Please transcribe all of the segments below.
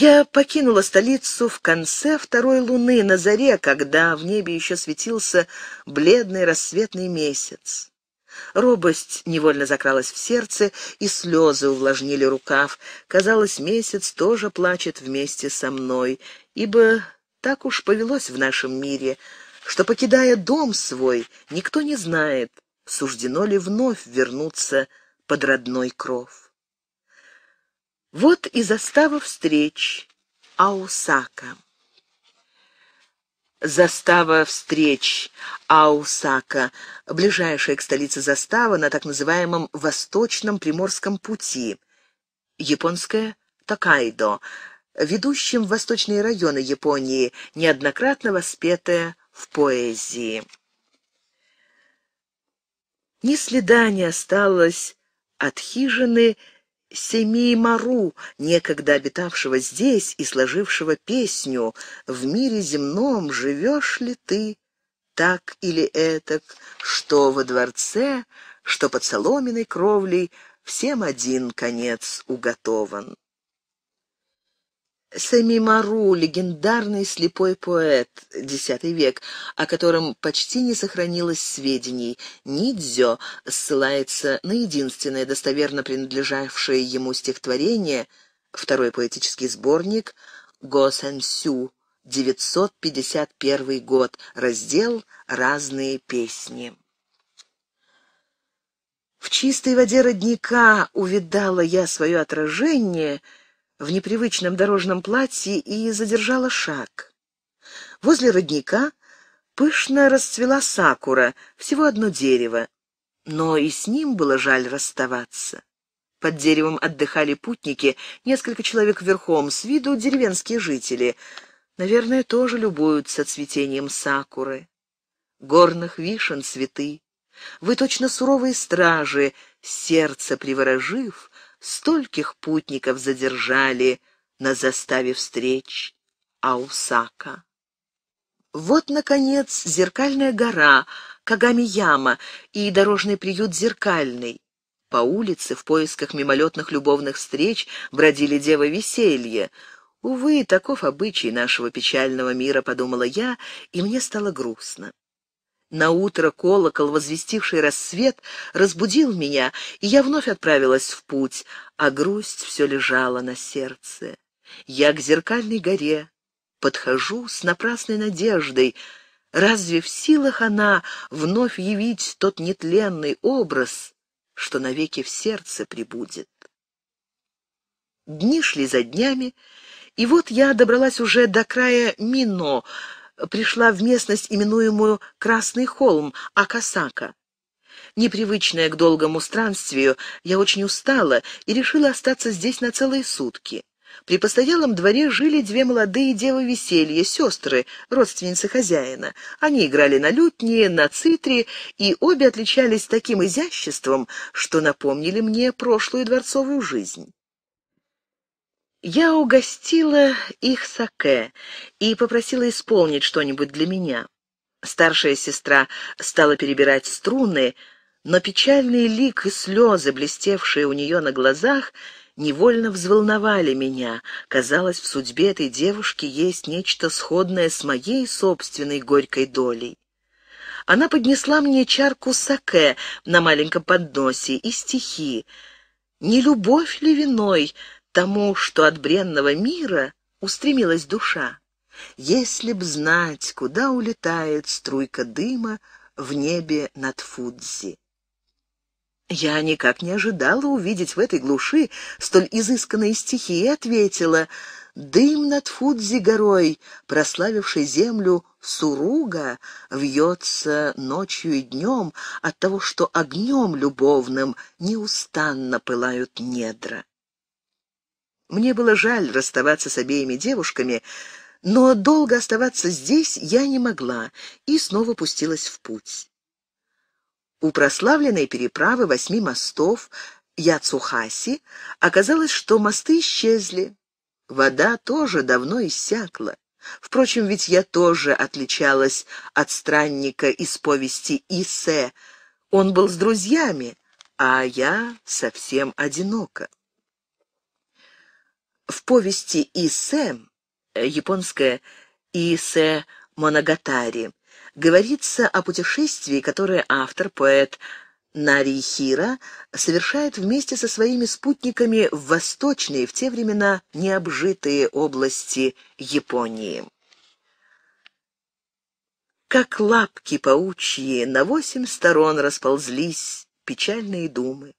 Я покинула столицу в конце второй луны, на заре, когда в небе еще светился бледный рассветный месяц. Робость невольно закралась в сердце, и слезы увлажнили рукав. Казалось, месяц тоже плачет вместе со мной, ибо так уж повелось в нашем мире, что, покидая дом свой, никто не знает, суждено ли вновь вернуться под родной кров. Вот и застава встреч Аусака. Застава встреч Аусака, ближайшая к столице застава на так называемом Восточном Приморском пути, японская Токайдо, ведущим в восточные районы Японии, неоднократно воспетая в поэзии. Ни следа не осталось от хижины, Семи Мару, некогда обитавшего здесь и сложившего песню «В мире земном живешь ли ты?» так или этак, что во дворце, что под соломенной кровлей, всем один конец уготован. Сами Мару, легендарный слепой поэт, X век, о котором почти не сохранилось сведений, Нидзё ссылается на единственное достоверно принадлежавшее ему стихотворение, второй поэтический сборник «Госэнсю», 951 год, раздел «Разные песни». В чистой воде родника увидала я свое отражение — в непривычном дорожном платье и задержала шаг. Возле родника пышно расцвела сакура, всего одно дерево, но и с ним было жаль расставаться. Под деревом отдыхали путники, несколько человек верхом, с виду деревенские жители. Наверное, тоже любуются цветением сакуры. Горных вишен цветы. Вы точно суровые стражи, сердце приворожив, стольких путников задержали на заставе встреч Аусака. Вот, наконец, зеркальная гора, Кагами-яма и дорожный приют «Зеркальный». По улице в поисках мимолетных любовных встреч бродили девы веселье. «Увы, таков обычай нашего печального мира», — подумала я, и мне стало грустно. На утро колокол, возвестивший рассвет, разбудил меня, и я вновь отправилась в путь, а грусть все лежала на сердце. Я к зеркальной горе подхожу с напрасной надеждой. Разве в силах она вновь явить тот нетленный образ, что навеки в сердце прибудет? Дни шли за днями, и вот я добралась уже до края Мино, пришла в местность, именуемую Красный холм, Акасака. Непривычная к долгому странствию, я очень устала и решила остаться здесь на целые сутки. При постоялом дворе жили две молодые девы веселья, сестры, родственницы хозяина. Они играли на лютне, на цитре, и обе отличались таким изяществом, что напомнили мне прошлую дворцовую жизнь. Я угостила их саке и попросила исполнить что-нибудь для меня. Старшая сестра стала перебирать струны, но печальный лик и слезы, блестевшие у нее на глазах, невольно взволновали меня. Казалось, в судьбе этой девушки есть нечто сходное с моей собственной горькой долей. Она поднесла мне чарку саке на маленьком подносе и стихи. «Не любовь ли виной?» тому, что от бренного мира устремилась душа. Если б знать, куда улетает струйка дыма в небе над Фудзи. Я никак не ожидала увидеть в этой глуши столь изысканные стихи и ответила «Дым над Фудзи горой, прославивший землю Суруга, вьется ночью и днем от того, что огнем любовным неустанно пылают недра». Мне было жаль расставаться с обеими девушками, но долго оставаться здесь я не могла и снова пустилась в путь. У прославленной переправы восьми мостов Яцухаси оказалось, что мосты исчезли. Вода тоже давно иссякла. Впрочем, ведь я тоже отличалась от странника из повести Исе. Он был с друзьями, а я совсем одинока. В повести «Исе» э, японская «Исе Моногатари» говорится о путешествии, которое автор, поэт Нарихира, совершает вместе со своими спутниками в восточные, в те времена необжитые области Японии. Как лапки паучьи на восемь сторон расползлись печальные думы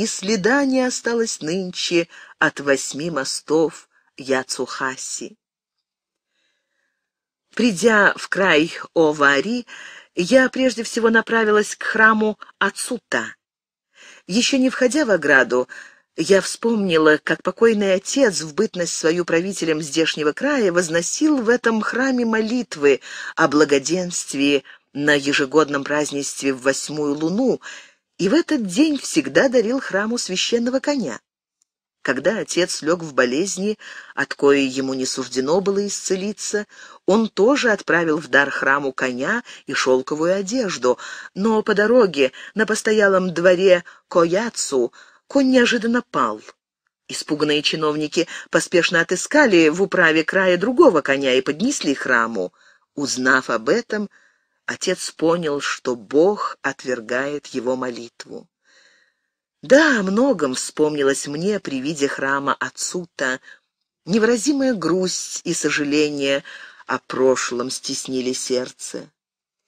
и следа не осталось нынче от восьми мостов Яцухаси. Придя в край Овари, я прежде всего направилась к храму Ацута. Еще не входя в ограду, я вспомнила, как покойный отец в бытность свою правителем здешнего края возносил в этом храме молитвы о благоденствии на ежегодном празднестве в восьмую луну — и в этот день всегда дарил храму священного коня. Когда отец лег в болезни, от коей ему не суждено было исцелиться, он тоже отправил в дар храму коня и шелковую одежду, но по дороге на постоялом дворе Кояцу конь неожиданно пал. Испуганные чиновники поспешно отыскали в управе края другого коня и поднесли храму. Узнав об этом, Отец понял, что Бог отвергает его молитву. Да, о многом вспомнилось мне при виде храма Ацута. Невыразимая грусть и сожаление о прошлом стеснили сердце.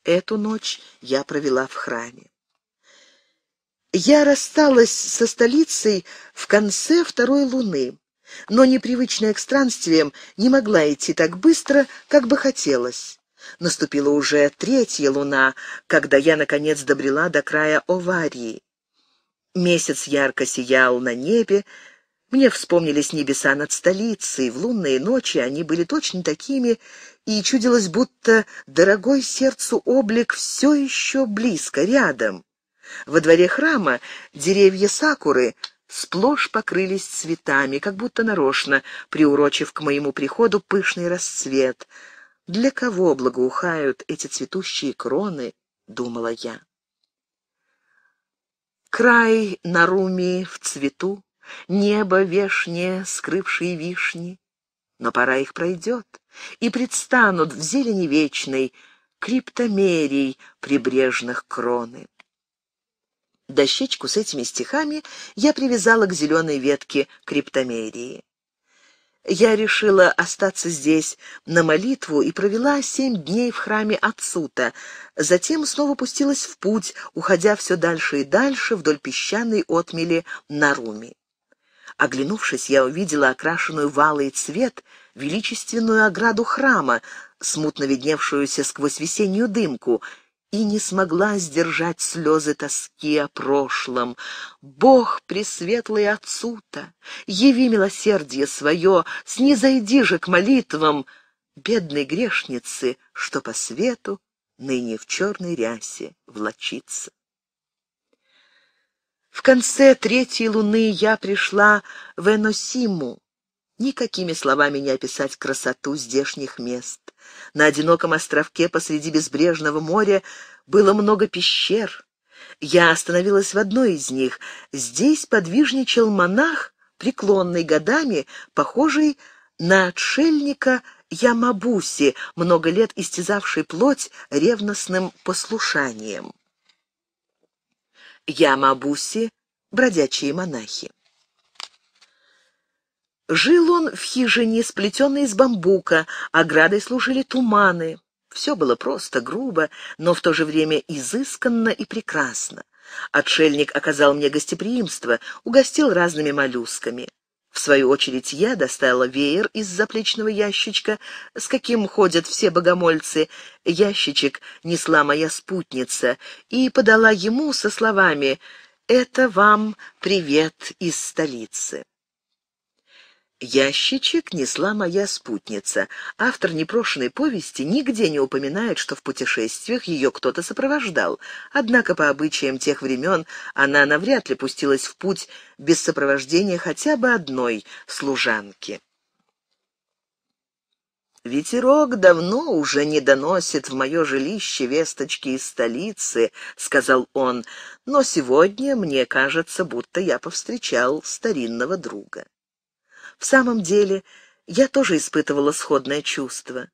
Эту ночь я провела в храме. Я рассталась со столицей в конце второй луны, но непривычная к странствиям не могла идти так быстро, как бы хотелось. Наступила уже третья луна, когда я, наконец, добрела до края оварии. Месяц ярко сиял на небе, мне вспомнились небеса над столицей, в лунные ночи они были точно такими, и чудилось, будто дорогой сердцу облик все еще близко, рядом. Во дворе храма деревья сакуры сплошь покрылись цветами, как будто нарочно, приурочив к моему приходу пышный расцвет — для кого благоухают эти цветущие кроны, думала я. Край на руме в цвету, небо вешнее, скрывшие вишни. Но пора их пройдет, и предстанут в зелени вечной криптомерий прибрежных кроны. Дощечку с этими стихами я привязала к зеленой ветке криптомерии. Я решила остаться здесь на молитву и провела семь дней в храме Ацута. Затем снова пустилась в путь, уходя все дальше и дальше вдоль песчаной отмели Наруми. Оглянувшись, я увидела окрашенную в алый цвет величественную ограду храма, смутно видневшуюся сквозь весеннюю дымку — и не смогла сдержать слезы тоски о прошлом. Бог пресветлый отцу-то, яви милосердие свое, снизойди же к молитвам бедной грешницы, что по свету ныне в черной рясе влачится. В конце третьей луны я пришла в Эносиму, Никакими словами не описать красоту здешних мест. На одиноком островке посреди безбрежного моря было много пещер. Я остановилась в одной из них. Здесь подвижничал монах, преклонный годами, похожий на отшельника Ямабуси, много лет истязавший плоть ревностным послушанием. Ямабуси — бродячие монахи. Жил он в хижине, сплетенной из бамбука, оградой служили туманы. Все было просто, грубо, но в то же время изысканно и прекрасно. Отшельник оказал мне гостеприимство, угостил разными моллюсками. В свою очередь я доставила веер из заплечного ящичка, с каким ходят все богомольцы. Ящичек несла моя спутница и подала ему со словами «Это вам привет из столицы». Ящичек несла моя спутница. Автор непрошенной повести нигде не упоминает, что в путешествиях ее кто-то сопровождал. Однако по обычаям тех времен она навряд ли пустилась в путь без сопровождения хотя бы одной служанки. «Ветерок давно уже не доносит в мое жилище весточки из столицы», — сказал он, — «но сегодня мне кажется, будто я повстречал старинного друга». В самом деле, я тоже испытывала сходное чувство.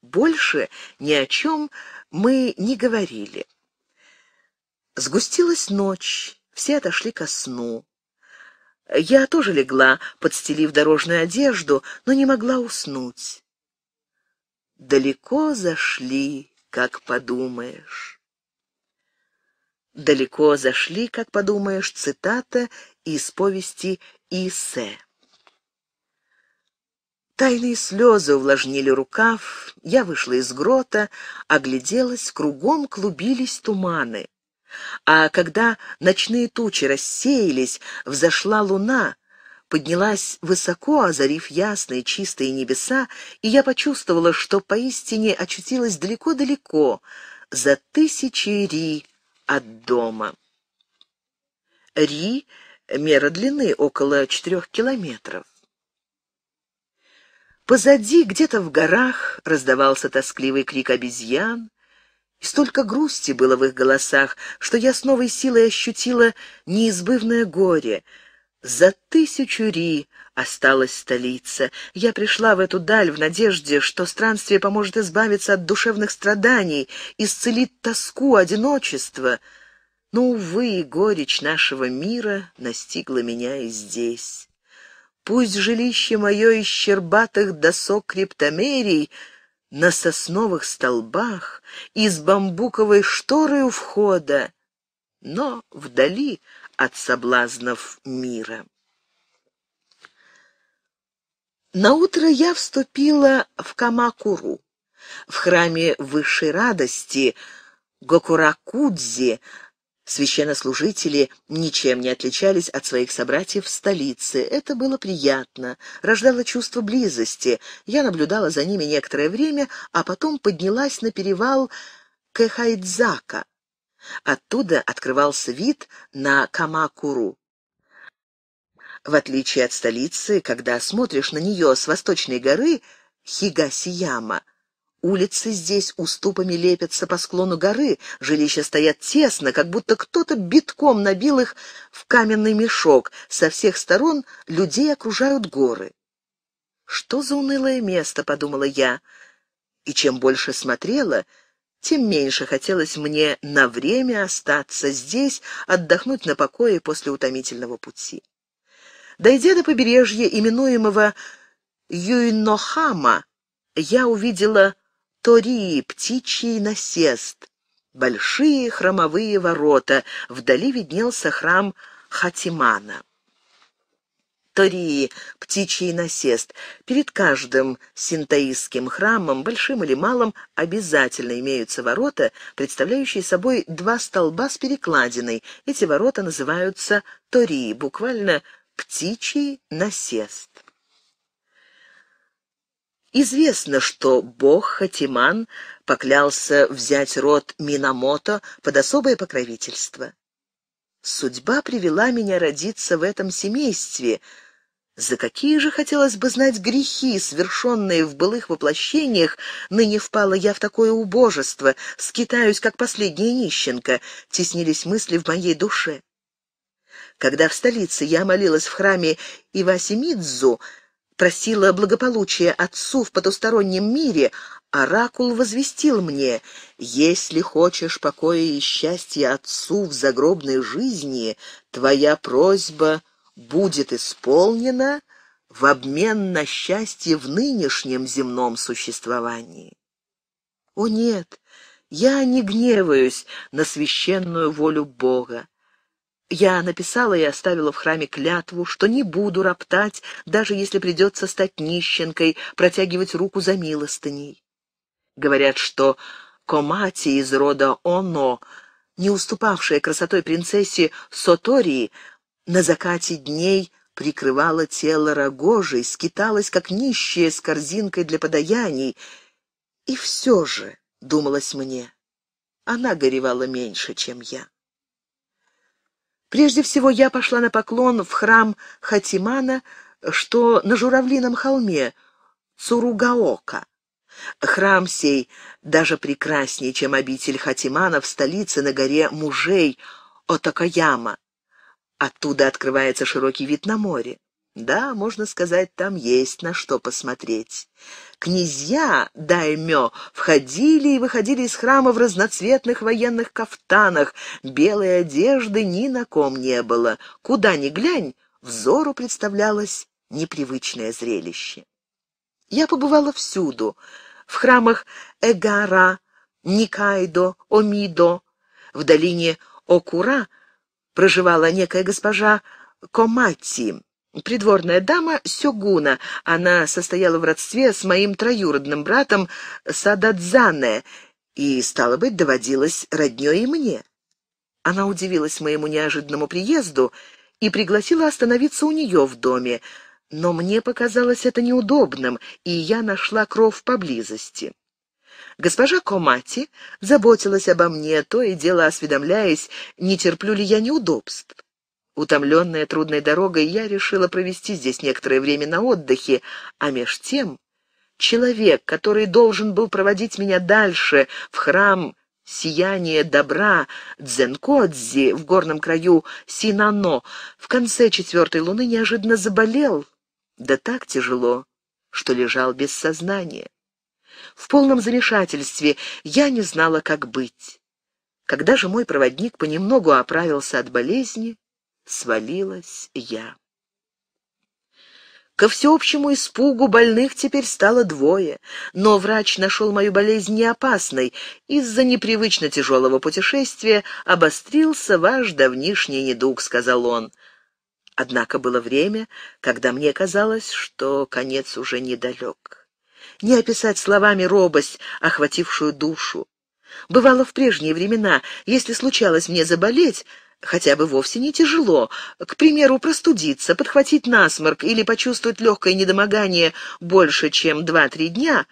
Больше ни о чем мы не говорили. Сгустилась ночь, все отошли ко сну. Я тоже легла, подстелив дорожную одежду, но не могла уснуть. Далеко зашли, как подумаешь. Далеко зашли, как подумаешь, цитата из повести Исе. Тайные слезы увлажнили рукав, я вышла из грота, огляделась, кругом клубились туманы. А когда ночные тучи рассеялись, взошла луна, поднялась высоко, озарив ясные чистые небеса, и я почувствовала, что поистине очутилась далеко-далеко, за тысячи ри от дома. Ри — мера длины около четырех километров. Позади, где-то в горах, раздавался тоскливый крик обезьян, и столько грусти было в их голосах, что я с новой силой ощутила неизбывное горе. За тысячу ри осталась столица. Я пришла в эту даль в надежде, что странствие поможет избавиться от душевных страданий, исцелит тоску, одиночество. Но, увы, горечь нашего мира настигла меня и здесь. Пусть жилище мое из щербатых досок криптомерий на сосновых столбах и с бамбуковой шторой у входа, но вдали от соблазнов мира. На утро я вступила в Камакуру. В храме высшей радости Гокуракудзи Священнослужители ничем не отличались от своих собратьев в столице. Это было приятно, рождало чувство близости. Я наблюдала за ними некоторое время, а потом поднялась на перевал Кэхайдзака. Оттуда открывался вид на Камакуру. В отличие от столицы, когда смотришь на нее с восточной горы Хигасияма, Улицы здесь уступами лепятся по склону горы, жилища стоят тесно, как будто кто-то битком набил их в каменный мешок. Со всех сторон людей окружают горы. «Что за унылое место?» — подумала я. И чем больше смотрела, тем меньше хотелось мне на время остаться здесь, отдохнуть на покое после утомительного пути. Дойдя до побережья, именуемого Юйнохама, я увидела тори, птичий насест, большие хромовые ворота, вдали виднелся храм Хатимана. Тории, птичий насест. Перед каждым синтаистским храмом, большим или малым, обязательно имеются ворота, представляющие собой два столба с перекладиной. Эти ворота называются тории, буквально «птичий насест». Известно, что бог Хатиман поклялся взять род Минамото под особое покровительство. Судьба привела меня родиться в этом семействе. За какие же, хотелось бы знать, грехи, совершенные в былых воплощениях, ныне впала я в такое убожество, скитаюсь, как последняя нищенка, теснились мысли в моей душе. Когда в столице я молилась в храме Ивасимидзу, просила благополучия отцу в потустороннем мире, оракул возвестил мне, «Если хочешь покоя и счастья отцу в загробной жизни, твоя просьба будет исполнена в обмен на счастье в нынешнем земном существовании». О нет, я не гневаюсь на священную волю Бога. Я написала и оставила в храме клятву, что не буду роптать, даже если придется стать нищенкой, протягивать руку за милостыней. Говорят, что Комати из рода Оно, не уступавшая красотой принцессе Сотории, на закате дней прикрывала тело рогожей, скиталась, как нищая, с корзинкой для подаяний. И все же, — думалось мне, — она горевала меньше, чем я. Прежде всего я пошла на поклон в храм Хатимана, что на Журавлином холме, Цуругаока. Храм сей даже прекраснее, чем обитель Хатимана в столице на горе мужей Отакаяма. Оттуда открывается широкий вид на море. Да, можно сказать, там есть на что посмотреть. Князья даймё входили и выходили из храма в разноцветных военных кафтанах, белой одежды ни на ком не было. Куда ни глянь, взору представлялось непривычное зрелище. Я побывала всюду, в храмах Эгара, Никайдо, Омидо, в долине Окура проживала некая госпожа Комати, придворная дама Сёгуна. Она состояла в родстве с моим троюродным братом Сададзане и, стало быть, доводилась роднёй и мне. Она удивилась моему неожиданному приезду и пригласила остановиться у неё в доме, но мне показалось это неудобным, и я нашла кров поблизости. Госпожа Комати заботилась обо мне, то и дело осведомляясь, не терплю ли я неудобств. Утомленная трудной дорогой, я решила провести здесь некоторое время на отдыхе, а меж тем человек, который должен был проводить меня дальше, в храм «Сияние добра» Дзенкодзи в горном краю Синано, в конце четвертой луны неожиданно заболел, да так тяжело, что лежал без сознания. В полном замешательстве я не знала, как быть. Когда же мой проводник понемногу оправился от болезни, свалилась я. Ко всеобщему испугу больных теперь стало двое, но врач нашел мою болезнь неопасной. Из-за непривычно тяжелого путешествия обострился ваш давнишний недуг, сказал он. Однако было время, когда мне казалось, что конец уже недалек. Не описать словами робость, охватившую душу. Бывало, в прежние времена, если случалось мне заболеть, хотя бы вовсе не тяжело. К примеру, простудиться, подхватить насморк или почувствовать легкое недомогание больше, чем два-три дня,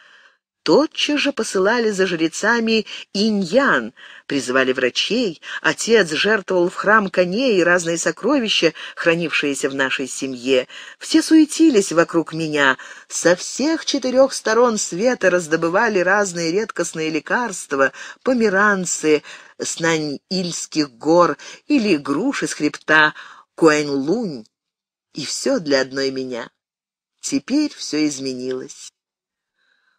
тотчас же посылали за жрецами иньян, призывали врачей, отец жертвовал в храм коней и разные сокровища, хранившиеся в нашей семье. Все суетились вокруг меня, со всех четырех сторон света раздобывали разные редкостные лекарства, померанцы, с Наньильских гор или груши с хребта Куэнлунь. И все для одной меня. Теперь все изменилось.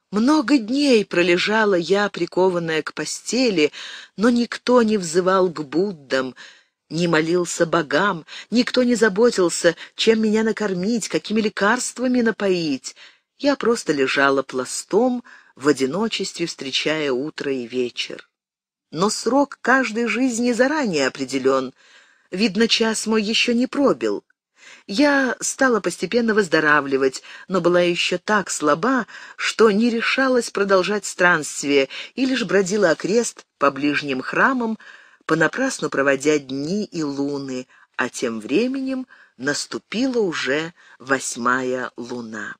Много дней пролежала я, прикованная к постели, но никто не взывал к Буддам, не молился богам, никто не заботился, чем меня накормить, какими лекарствами напоить. Я просто лежала пластом, в одиночестве встречая утро и вечер но срок каждой жизни заранее определен. Видно, час мой еще не пробил. Я стала постепенно выздоравливать, но была еще так слаба, что не решалась продолжать странствие и лишь бродила окрест по ближним храмам, понапрасну проводя дни и луны, а тем временем наступила уже восьмая луна.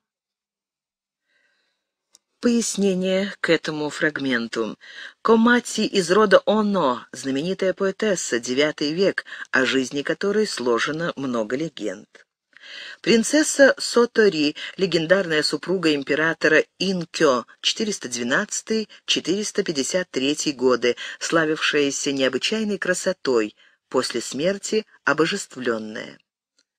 Пояснение к этому фрагменту. Комати из рода Оно, знаменитая поэтесса, IX век, о жизни которой сложено много легенд. Принцесса Сотори, легендарная супруга императора Инкё, 412-453 годы, славившаяся необычайной красотой, после смерти обожествленная.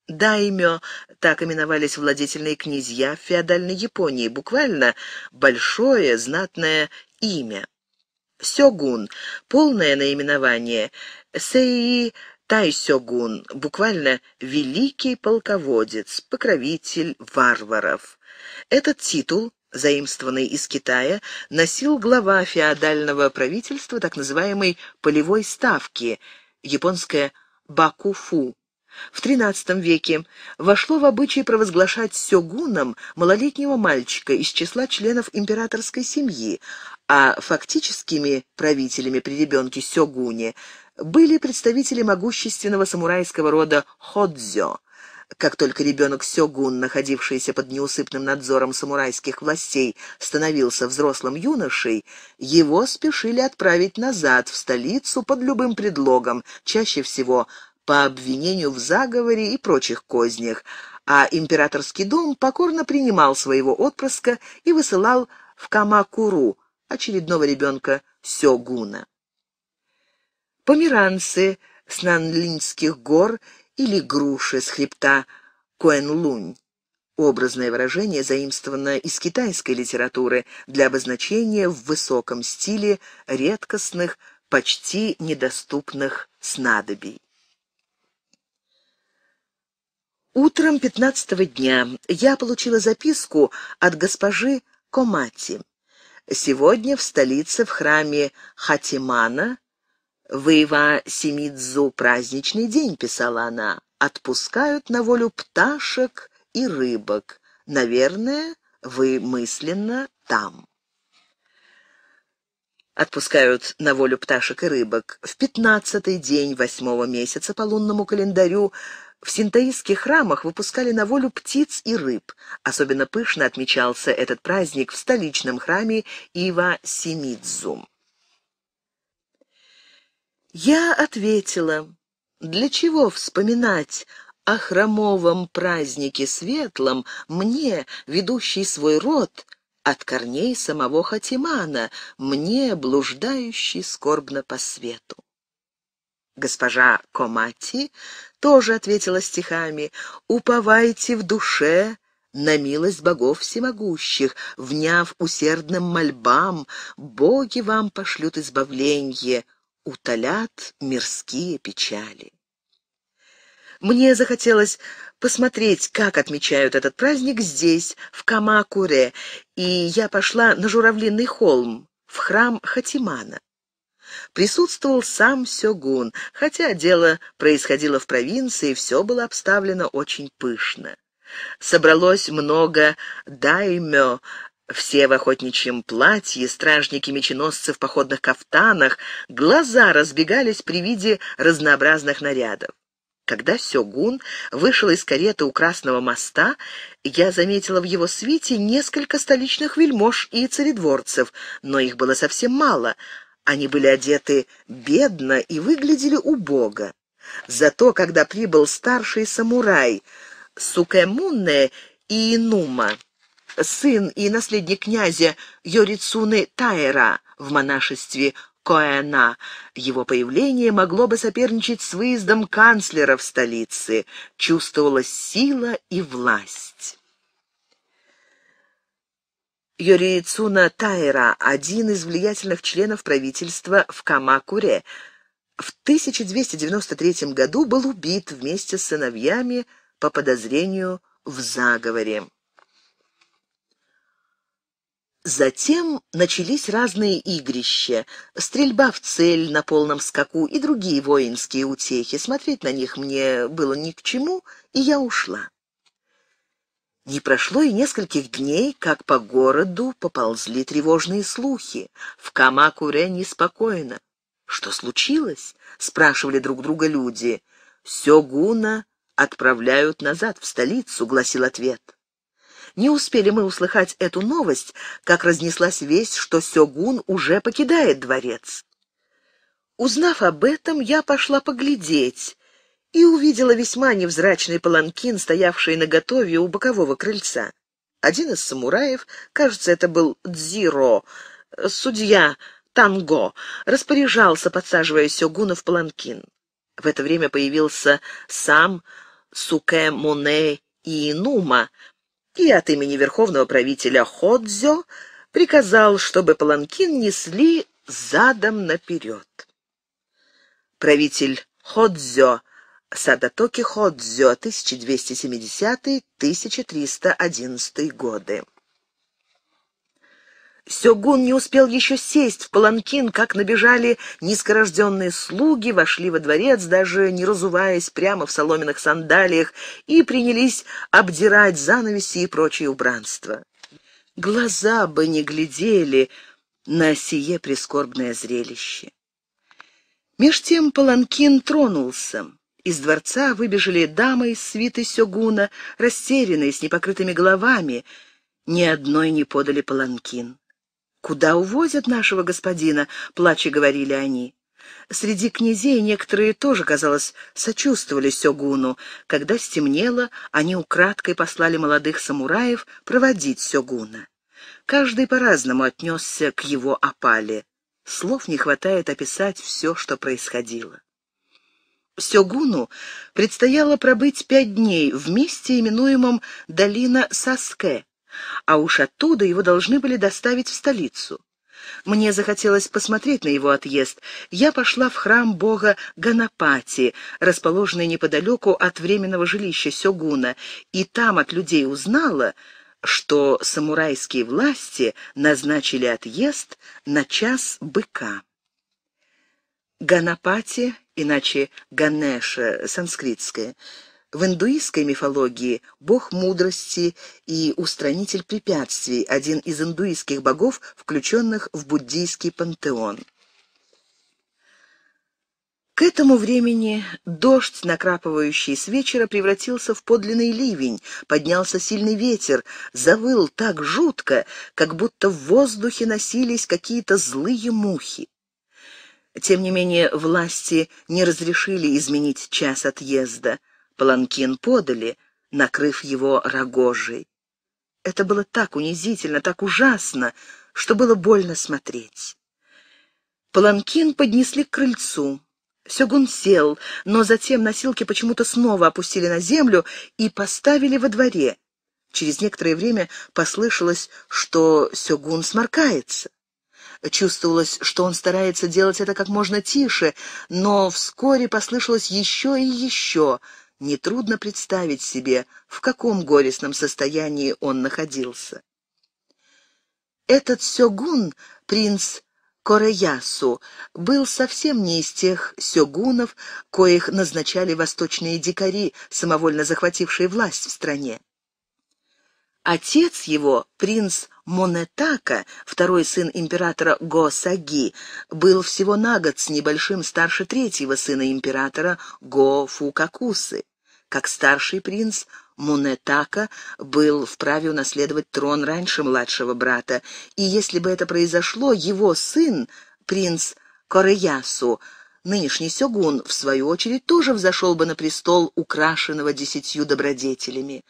Даймё — так именовались владетельные князья в феодальной Японии, буквально «большое знатное имя». Сёгун — полное наименование Сэи Тайсёгун, буквально «великий полководец», «покровитель варваров». Этот титул заимствованный из Китая, носил глава феодального правительства так называемой «полевой ставки» японское «бакуфу» В XIII веке вошло в обычай провозглашать сёгуном малолетнего мальчика из числа членов императорской семьи, а фактическими правителями при ребенке сёгуне были представители могущественного самурайского рода ходзё. Как только ребенок сёгун, находившийся под неусыпным надзором самурайских властей, становился взрослым юношей, его спешили отправить назад, в столицу, под любым предлогом, чаще всего – по обвинению в заговоре и прочих кознях, а императорский дом покорно принимал своего отпрыска и высылал в Камакуру очередного ребенка Сёгуна. Померанцы с Нанлинских гор или груши с хребта Коэнлунь. Образное выражение заимствовано из китайской литературы для обозначения в высоком стиле редкостных, почти недоступных снадобий. Утром пятнадцатого дня я получила записку от госпожи Комати. Сегодня в столице в храме Хатимана Выва Семидзу праздничный день, писала она. Отпускают на волю пташек и рыбок. Наверное, вы мысленно там. Отпускают на волю пташек и рыбок. В пятнадцатый день восьмого месяца по лунному календарю в синтаистских храмах выпускали на волю птиц и рыб. Особенно пышно отмечался этот праздник в столичном храме Ива Симидзум. Я ответила, для чего вспоминать о храмовом празднике светлом мне, ведущий свой род, от корней самого Хатимана, мне, блуждающий скорбно по свету. Госпожа Комати тоже ответила стихами «Уповайте в душе на милость богов всемогущих, вняв усердным мольбам, боги вам пошлют избавление, утолят мирские печали». Мне захотелось посмотреть, как отмечают этот праздник здесь, в Камакуре, и я пошла на Журавлиный холм, в храм Хатимана присутствовал сам Сёгун, хотя дело происходило в провинции, все было обставлено очень пышно. Собралось много даймё, все в охотничьем платье, стражники-меченосцы в походных кафтанах, глаза разбегались при виде разнообразных нарядов. Когда Сёгун вышел из кареты у Красного моста, я заметила в его свите несколько столичных вельмож и царедворцев, но их было совсем мало — они были одеты бедно и выглядели убого. Зато, когда прибыл старший самурай Сукэмунне и Инума, сын и наследник князя Йорицуны Тайра в монашестве Коэна. Его появление могло бы соперничать с выездом канцлера в столице. Чувствовалась сила и власть. Йориицуна Тайра, один из влиятельных членов правительства в Камакуре, в 1293 году был убит вместе с сыновьями по подозрению в заговоре. Затем начались разные игрища, стрельба в цель на полном скаку и другие воинские утехи. Смотреть на них мне было ни к чему, и я ушла. Не прошло и нескольких дней, как по городу поползли тревожные слухи. В Камакуре неспокойно. «Что случилось?» — спрашивали друг друга люди. «Сёгуна отправляют назад, в столицу», — гласил ответ. Не успели мы услыхать эту новость, как разнеслась весть, что Сёгун уже покидает дворец. Узнав об этом, я пошла поглядеть, и увидела весьма невзрачный паланкин, стоявший на готове у бокового крыльца. Один из самураев, кажется, это был Дзиро, э, судья Танго, распоряжался, подсаживая сёгуна в паланкин. В это время появился сам Суке Моне Иинума, и от имени верховного правителя Ходзё приказал, чтобы паланкин несли задом наперед. Правитель Ходзё — Садатоки Ходзё, 1270-1311 годы. Сёгун не успел еще сесть в паланкин, как набежали низкорожденные слуги, вошли во дворец, даже не разуваясь, прямо в соломенных сандалиях, и принялись обдирать занавеси и прочие убранства. Глаза бы не глядели на сие прискорбное зрелище. Меж тем паланкин тронулся. Из дворца выбежали дамы из свиты сёгуна, растерянные, с непокрытыми головами. Ни одной не подали паланкин. «Куда увозят нашего господина?» — плача говорили они. Среди князей некоторые тоже, казалось, сочувствовали Сёгуну. Когда стемнело, они украдкой послали молодых самураев проводить Сёгуна. Каждый по-разному отнесся к его опале. Слов не хватает описать все, что происходило. Сёгуну предстояло пробыть пять дней в месте, именуемом «Долина Саске», а уж оттуда его должны были доставить в столицу. Мне захотелось посмотреть на его отъезд. Я пошла в храм бога Ганапати, расположенный неподалеку от временного жилища Сёгуна, и там от людей узнала, что самурайские власти назначили отъезд на час быка. Ганапати иначе Ганеша, санскритская В индуистской мифологии бог мудрости и устранитель препятствий, один из индуистских богов, включенных в буддийский пантеон. К этому времени дождь, накрапывающий с вечера, превратился в подлинный ливень, поднялся сильный ветер, завыл так жутко, как будто в воздухе носились какие-то злые мухи. Тем не менее, власти не разрешили изменить час отъезда. Паланкин подали, накрыв его рогожей. Это было так унизительно, так ужасно, что было больно смотреть. Паланкин поднесли к крыльцу. Сёгун сел, но затем носилки почему-то снова опустили на землю и поставили во дворе. Через некоторое время послышалось, что Сёгун сморкается. Чувствовалось, что он старается делать это как можно тише, но вскоре послышалось еще и еще. Нетрудно представить себе, в каком горестном состоянии он находился. Этот сёгун, принц Кореясу, был совсем не из тех сёгунов, коих назначали восточные дикари, самовольно захватившие власть в стране. Отец его, принц Монетака, второй сын императора Го-Саги, был всего на год с небольшим старше третьего сына императора Го-Фукакусы. Как старший принц, Мунетака был вправе унаследовать трон раньше младшего брата, и если бы это произошло, его сын, принц Кореясу, нынешний сёгун, в свою очередь, тоже взошел бы на престол, украшенного десятью добродетелями.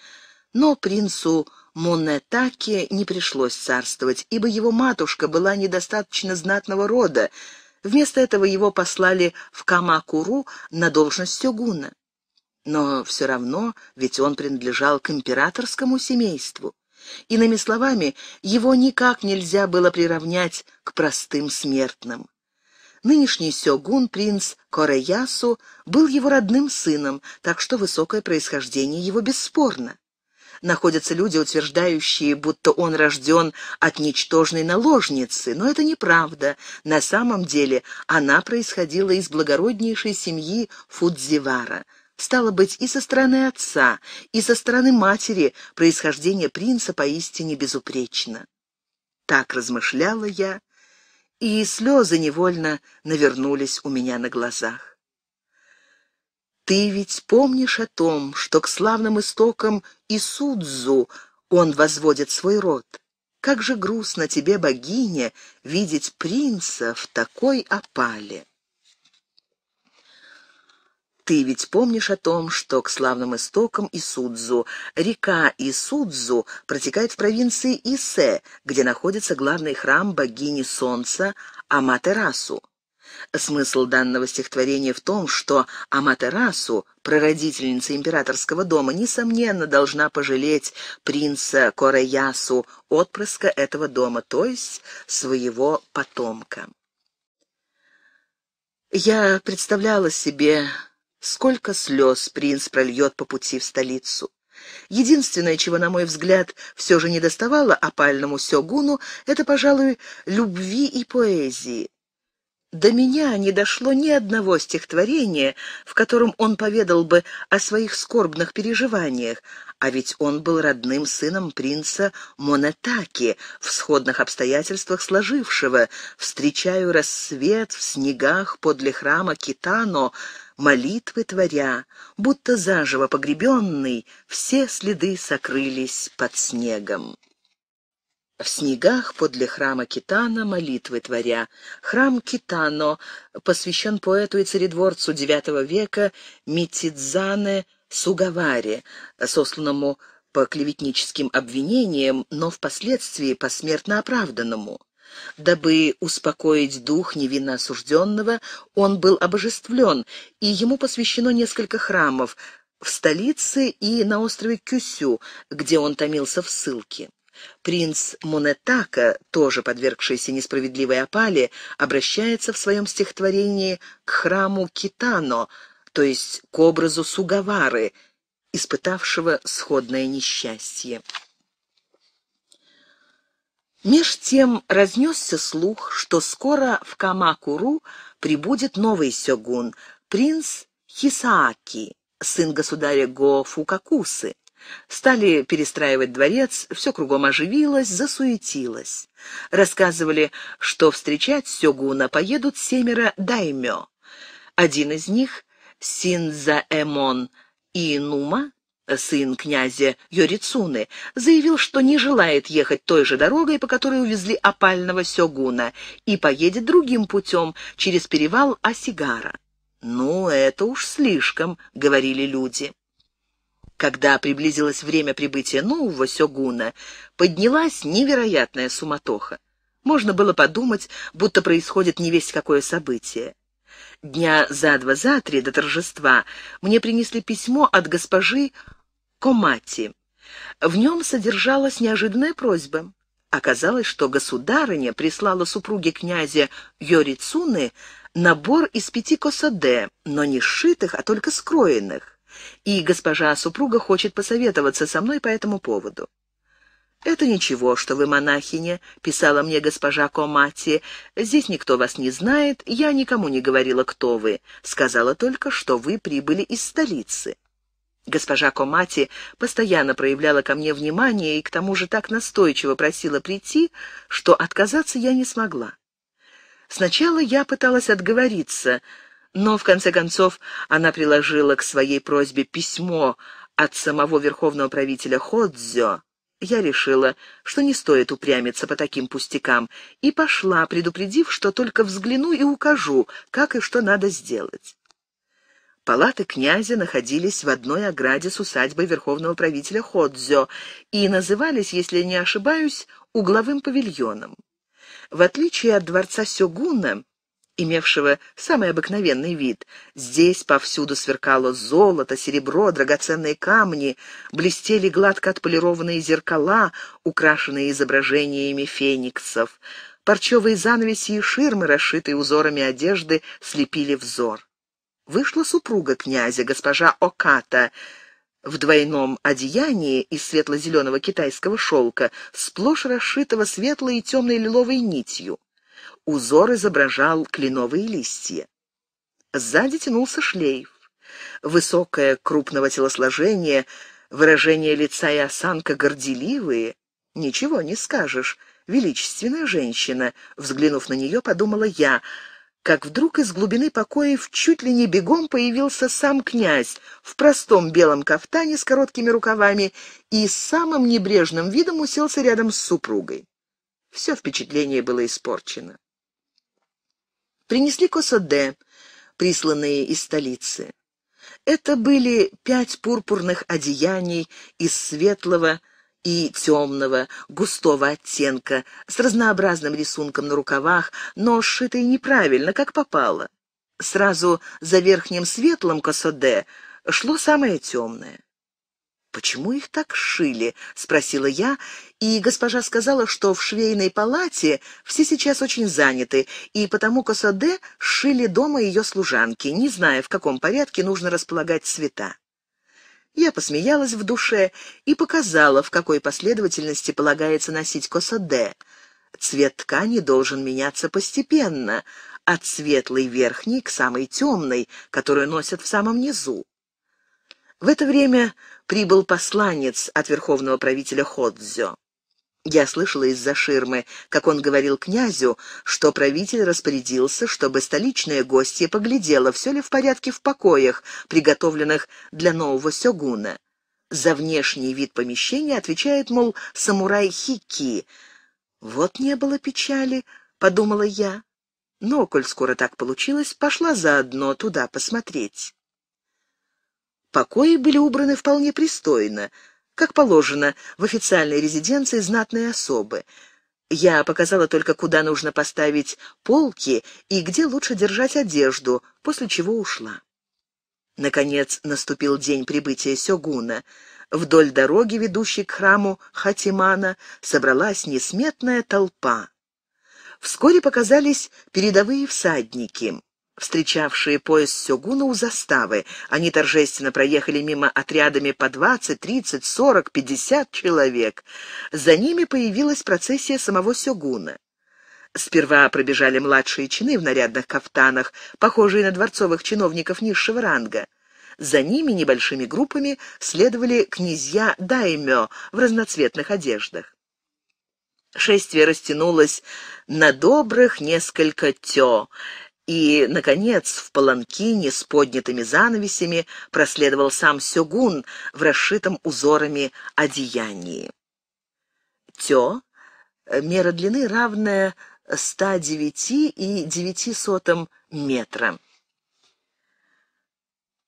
Но принцу Монетаке не пришлось царствовать, ибо его матушка была недостаточно знатного рода. Вместо этого его послали в Камакуру на должность сёгуна. Но все равно, ведь он принадлежал к императорскому семейству. Иными словами, его никак нельзя было приравнять к простым смертным. Нынешний сёгун, принц Кореясу, был его родным сыном, так что высокое происхождение его бесспорно находятся люди, утверждающие, будто он рожден от ничтожной наложницы, но это неправда. На самом деле она происходила из благороднейшей семьи Фудзивара. Стало быть, и со стороны отца, и со стороны матери происхождение принца поистине безупречно. Так размышляла я, и слезы невольно навернулись у меня на глазах. Ты ведь помнишь о том, что к славным истокам Исудзу он возводит свой род? Как же грустно тебе, богиня, видеть принца в такой опале!» Ты ведь помнишь о том, что к славным истокам Исудзу, река Исудзу протекает в провинции Исе, где находится главный храм богини солнца Аматерасу. Смысл данного стихотворения в том, что Аматерасу, прародительница императорского дома, несомненно, должна пожалеть принца Кореясу, отпрыска этого дома, то есть своего потомка. Я представляла себе, сколько слез принц прольет по пути в столицу. Единственное, чего, на мой взгляд, все же не доставало опальному сёгуну, это, пожалуй, любви и поэзии. До меня не дошло ни одного стихотворения, в котором он поведал бы о своих скорбных переживаниях, а ведь он был родным сыном принца Монатаки, в сходных обстоятельствах сложившего. «Встречаю рассвет в снегах подле храма Китано», молитвы творя, будто заживо погребенный, все следы сокрылись под снегом в снегах подле храма Китана молитвы творя. Храм Китано посвящен поэту и царедворцу IX века Митидзане Сугаваре, сосланному по клеветническим обвинениям, но впоследствии посмертно оправданному. Дабы успокоить дух невинно осужденного, он был обожествлен, и ему посвящено несколько храмов в столице и на острове Кюсю, где он томился в ссылке. Принц Монетака, тоже подвергшийся несправедливой опале, обращается в своем стихотворении к храму Китано, то есть к образу Сугавары, испытавшего сходное несчастье. Меж тем разнесся слух, что скоро в Камакуру прибудет новый сёгун, принц Хисааки, сын государя Го Фукакусы. Стали перестраивать дворец, все кругом оживилось, засуетилось. Рассказывали, что встречать Сёгуна поедут семеро даймё. Один из них — Синзаэмон Инума, сын князя Йорицуны, заявил, что не желает ехать той же дорогой, по которой увезли опального Сёгуна, и поедет другим путем, через перевал Осигара. «Ну, это уж слишком», — говорили люди когда приблизилось время прибытия нового сёгуна, поднялась невероятная суматоха. Можно было подумать, будто происходит не весть какое событие. Дня за два, за три до торжества мне принесли письмо от госпожи Комати. В нем содержалась неожиданная просьба. Оказалось, что государыня прислала супруге князя Йорицуны набор из пяти косаде, но не сшитых, а только скроенных и госпожа-супруга хочет посоветоваться со мной по этому поводу. «Это ничего, что вы монахиня», — писала мне госпожа Комати. «Здесь никто вас не знает, я никому не говорила, кто вы. Сказала только, что вы прибыли из столицы». Госпожа Комати постоянно проявляла ко мне внимание и к тому же так настойчиво просила прийти, что отказаться я не смогла. Сначала я пыталась отговориться — но, в конце концов, она приложила к своей просьбе письмо от самого верховного правителя Ходзё. Я решила, что не стоит упрямиться по таким пустякам, и пошла, предупредив, что только взгляну и укажу, как и что надо сделать. Палаты князя находились в одной ограде с усадьбой верховного правителя Ходзё и назывались, если не ошибаюсь, угловым павильоном. В отличие от дворца Сёгуна, имевшего самый обыкновенный вид. Здесь повсюду сверкало золото, серебро, драгоценные камни, блестели гладко отполированные зеркала, украшенные изображениями фениксов. Парчевые занавеси и ширмы, расшитые узорами одежды, слепили взор. Вышла супруга князя, госпожа Оката, в двойном одеянии из светло-зеленого китайского шелка, сплошь расшитого светлой и темной лиловой нитью. Узор изображал кленовые листья. Сзади тянулся шлейф. Высокое, крупного телосложения, выражение лица и осанка горделивые. Ничего не скажешь. Величественная женщина, взглянув на нее, подумала я, как вдруг из глубины покоев чуть ли не бегом появился сам князь в простом белом кафтане с короткими рукавами и самым небрежным видом уселся рядом с супругой. Все впечатление было испорчено. Принесли косоде, присланные из столицы. Это были пять пурпурных одеяний из светлого и темного, густого оттенка, с разнообразным рисунком на рукавах, но сшитые неправильно, как попало. Сразу за верхним светлым косоде шло самое темное. «Почему их так шили?» — спросила я, и госпожа сказала, что в швейной палате все сейчас очень заняты, и потому Косаде шили дома ее служанки, не зная, в каком порядке нужно располагать цвета. Я посмеялась в душе и показала, в какой последовательности полагается носить Косаде. Цвет ткани должен меняться постепенно, от светлой верхней к самой темной, которую носят в самом низу. В это время прибыл посланец от верховного правителя Ходзё. Я слышала из-за ширмы, как он говорил князю, что правитель распорядился, чтобы столичное гостье поглядело, все ли в порядке в покоях, приготовленных для нового сёгуна. За внешний вид помещения отвечает, мол, самурай Хики. «Вот не было печали», — подумала я. Но, коль скоро так получилось, пошла заодно туда посмотреть. Покои были убраны вполне пристойно, как положено, в официальной резиденции знатной особы. Я показала только, куда нужно поставить полки и где лучше держать одежду, после чего ушла. Наконец наступил день прибытия Сёгуна. Вдоль дороги, ведущей к храму Хатимана, собралась несметная толпа. Вскоре показались передовые всадники встречавшие поезд Сёгуна у заставы. Они торжественно проехали мимо отрядами по двадцать, тридцать, сорок, пятьдесят человек. За ними появилась процессия самого Сёгуна. Сперва пробежали младшие чины в нарядных кафтанах, похожие на дворцовых чиновников низшего ранга. За ними небольшими группами следовали князья Даймё в разноцветных одеждах. Шествие растянулось на добрых несколько тё, и, наконец, в паланкине с поднятыми занавесями проследовал сам Сёгун в расшитом узорами одеянии. Тё — мера длины, равная 109 и 9 сотым метра.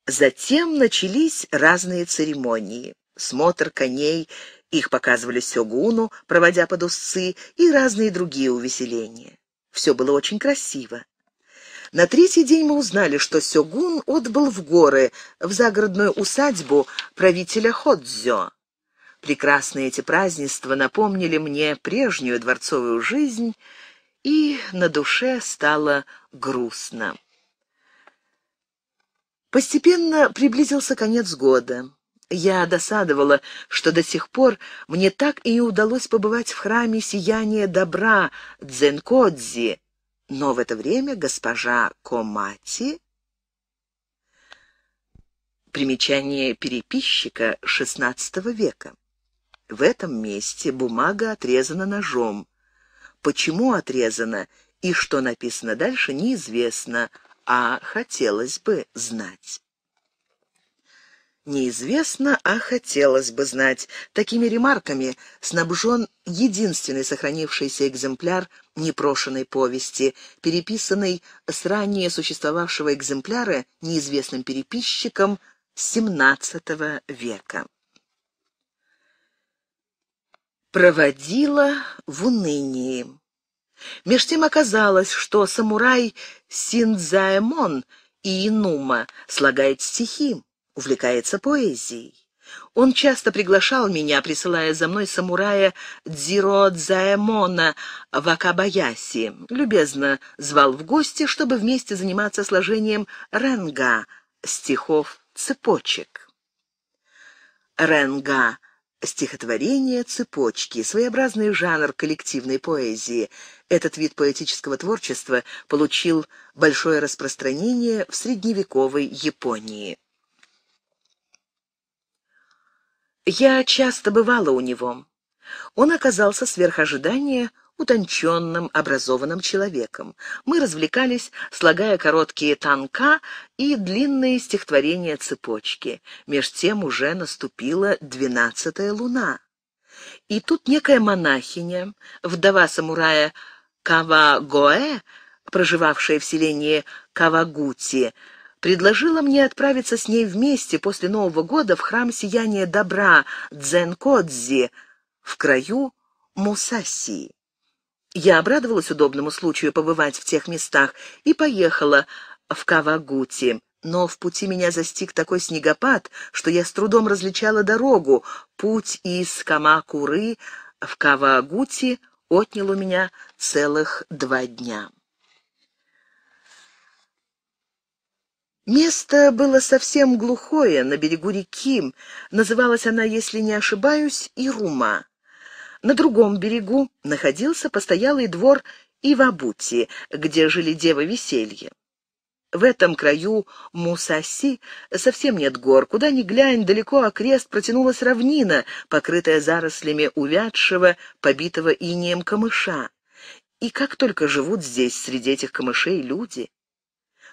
Затем начались разные церемонии. Смотр коней, их показывали Сёгуну, проводя под узцы, и разные другие увеселения. Все было очень красиво. На третий день мы узнали, что Сёгун отбыл в горы, в загородную усадьбу правителя Ходзё. Прекрасные эти празднества напомнили мне прежнюю дворцовую жизнь, и на душе стало грустно. Постепенно приблизился конец года. Я досадовала, что до сих пор мне так и не удалось побывать в храме сияния добра Дзенкодзи, но в это время госпожа Комати Примечание переписчика XVI века. В этом месте бумага отрезана ножом. Почему отрезана и что написано дальше, неизвестно, а хотелось бы знать. Неизвестно, а хотелось бы знать. Такими ремарками снабжен единственный сохранившийся экземпляр непрошенной повести, переписанный с ранее существовавшего экземпляра неизвестным переписчиком XVII века. Проводила в унынии. Меж тем оказалось, что самурай Синдзаэмон и Инума слагает стихи увлекается поэзией. Он часто приглашал меня, присылая за мной самурая Дзиро Дзаэмона в Акабаяси. Любезно звал в гости, чтобы вместе заниматься сложением ренга, стихов цепочек. Ренга — стихотворение цепочки, своеобразный жанр коллективной поэзии. Этот вид поэтического творчества получил большое распространение в средневековой Японии. Я часто бывала у него. Он оказался сверх ожидания утонченным, образованным человеком. Мы развлекались, слагая короткие танка и длинные стихотворения цепочки. Меж тем уже наступила двенадцатая луна. И тут некая монахиня, вдова самурая Кавагоэ, проживавшая в селении Кавагути, предложила мне отправиться с ней вместе после Нового года в храм Сияния Добра Дзенкодзи в краю Мусаси. Я обрадовалась удобному случаю побывать в тех местах и поехала в Кавагути. Но в пути меня застиг такой снегопад, что я с трудом различала дорогу. Путь из Камакуры в Кавагути отнял у меня целых два дня. Место было совсем глухое, на берегу реки. Называлась она, если не ошибаюсь, Ирума. На другом берегу находился постоялый двор Ивабути, где жили девы веселье. В этом краю Мусаси совсем нет гор. Куда ни глянь, далеко окрест протянулась равнина, покрытая зарослями увядшего, побитого инеем камыша. И как только живут здесь среди этих камышей люди!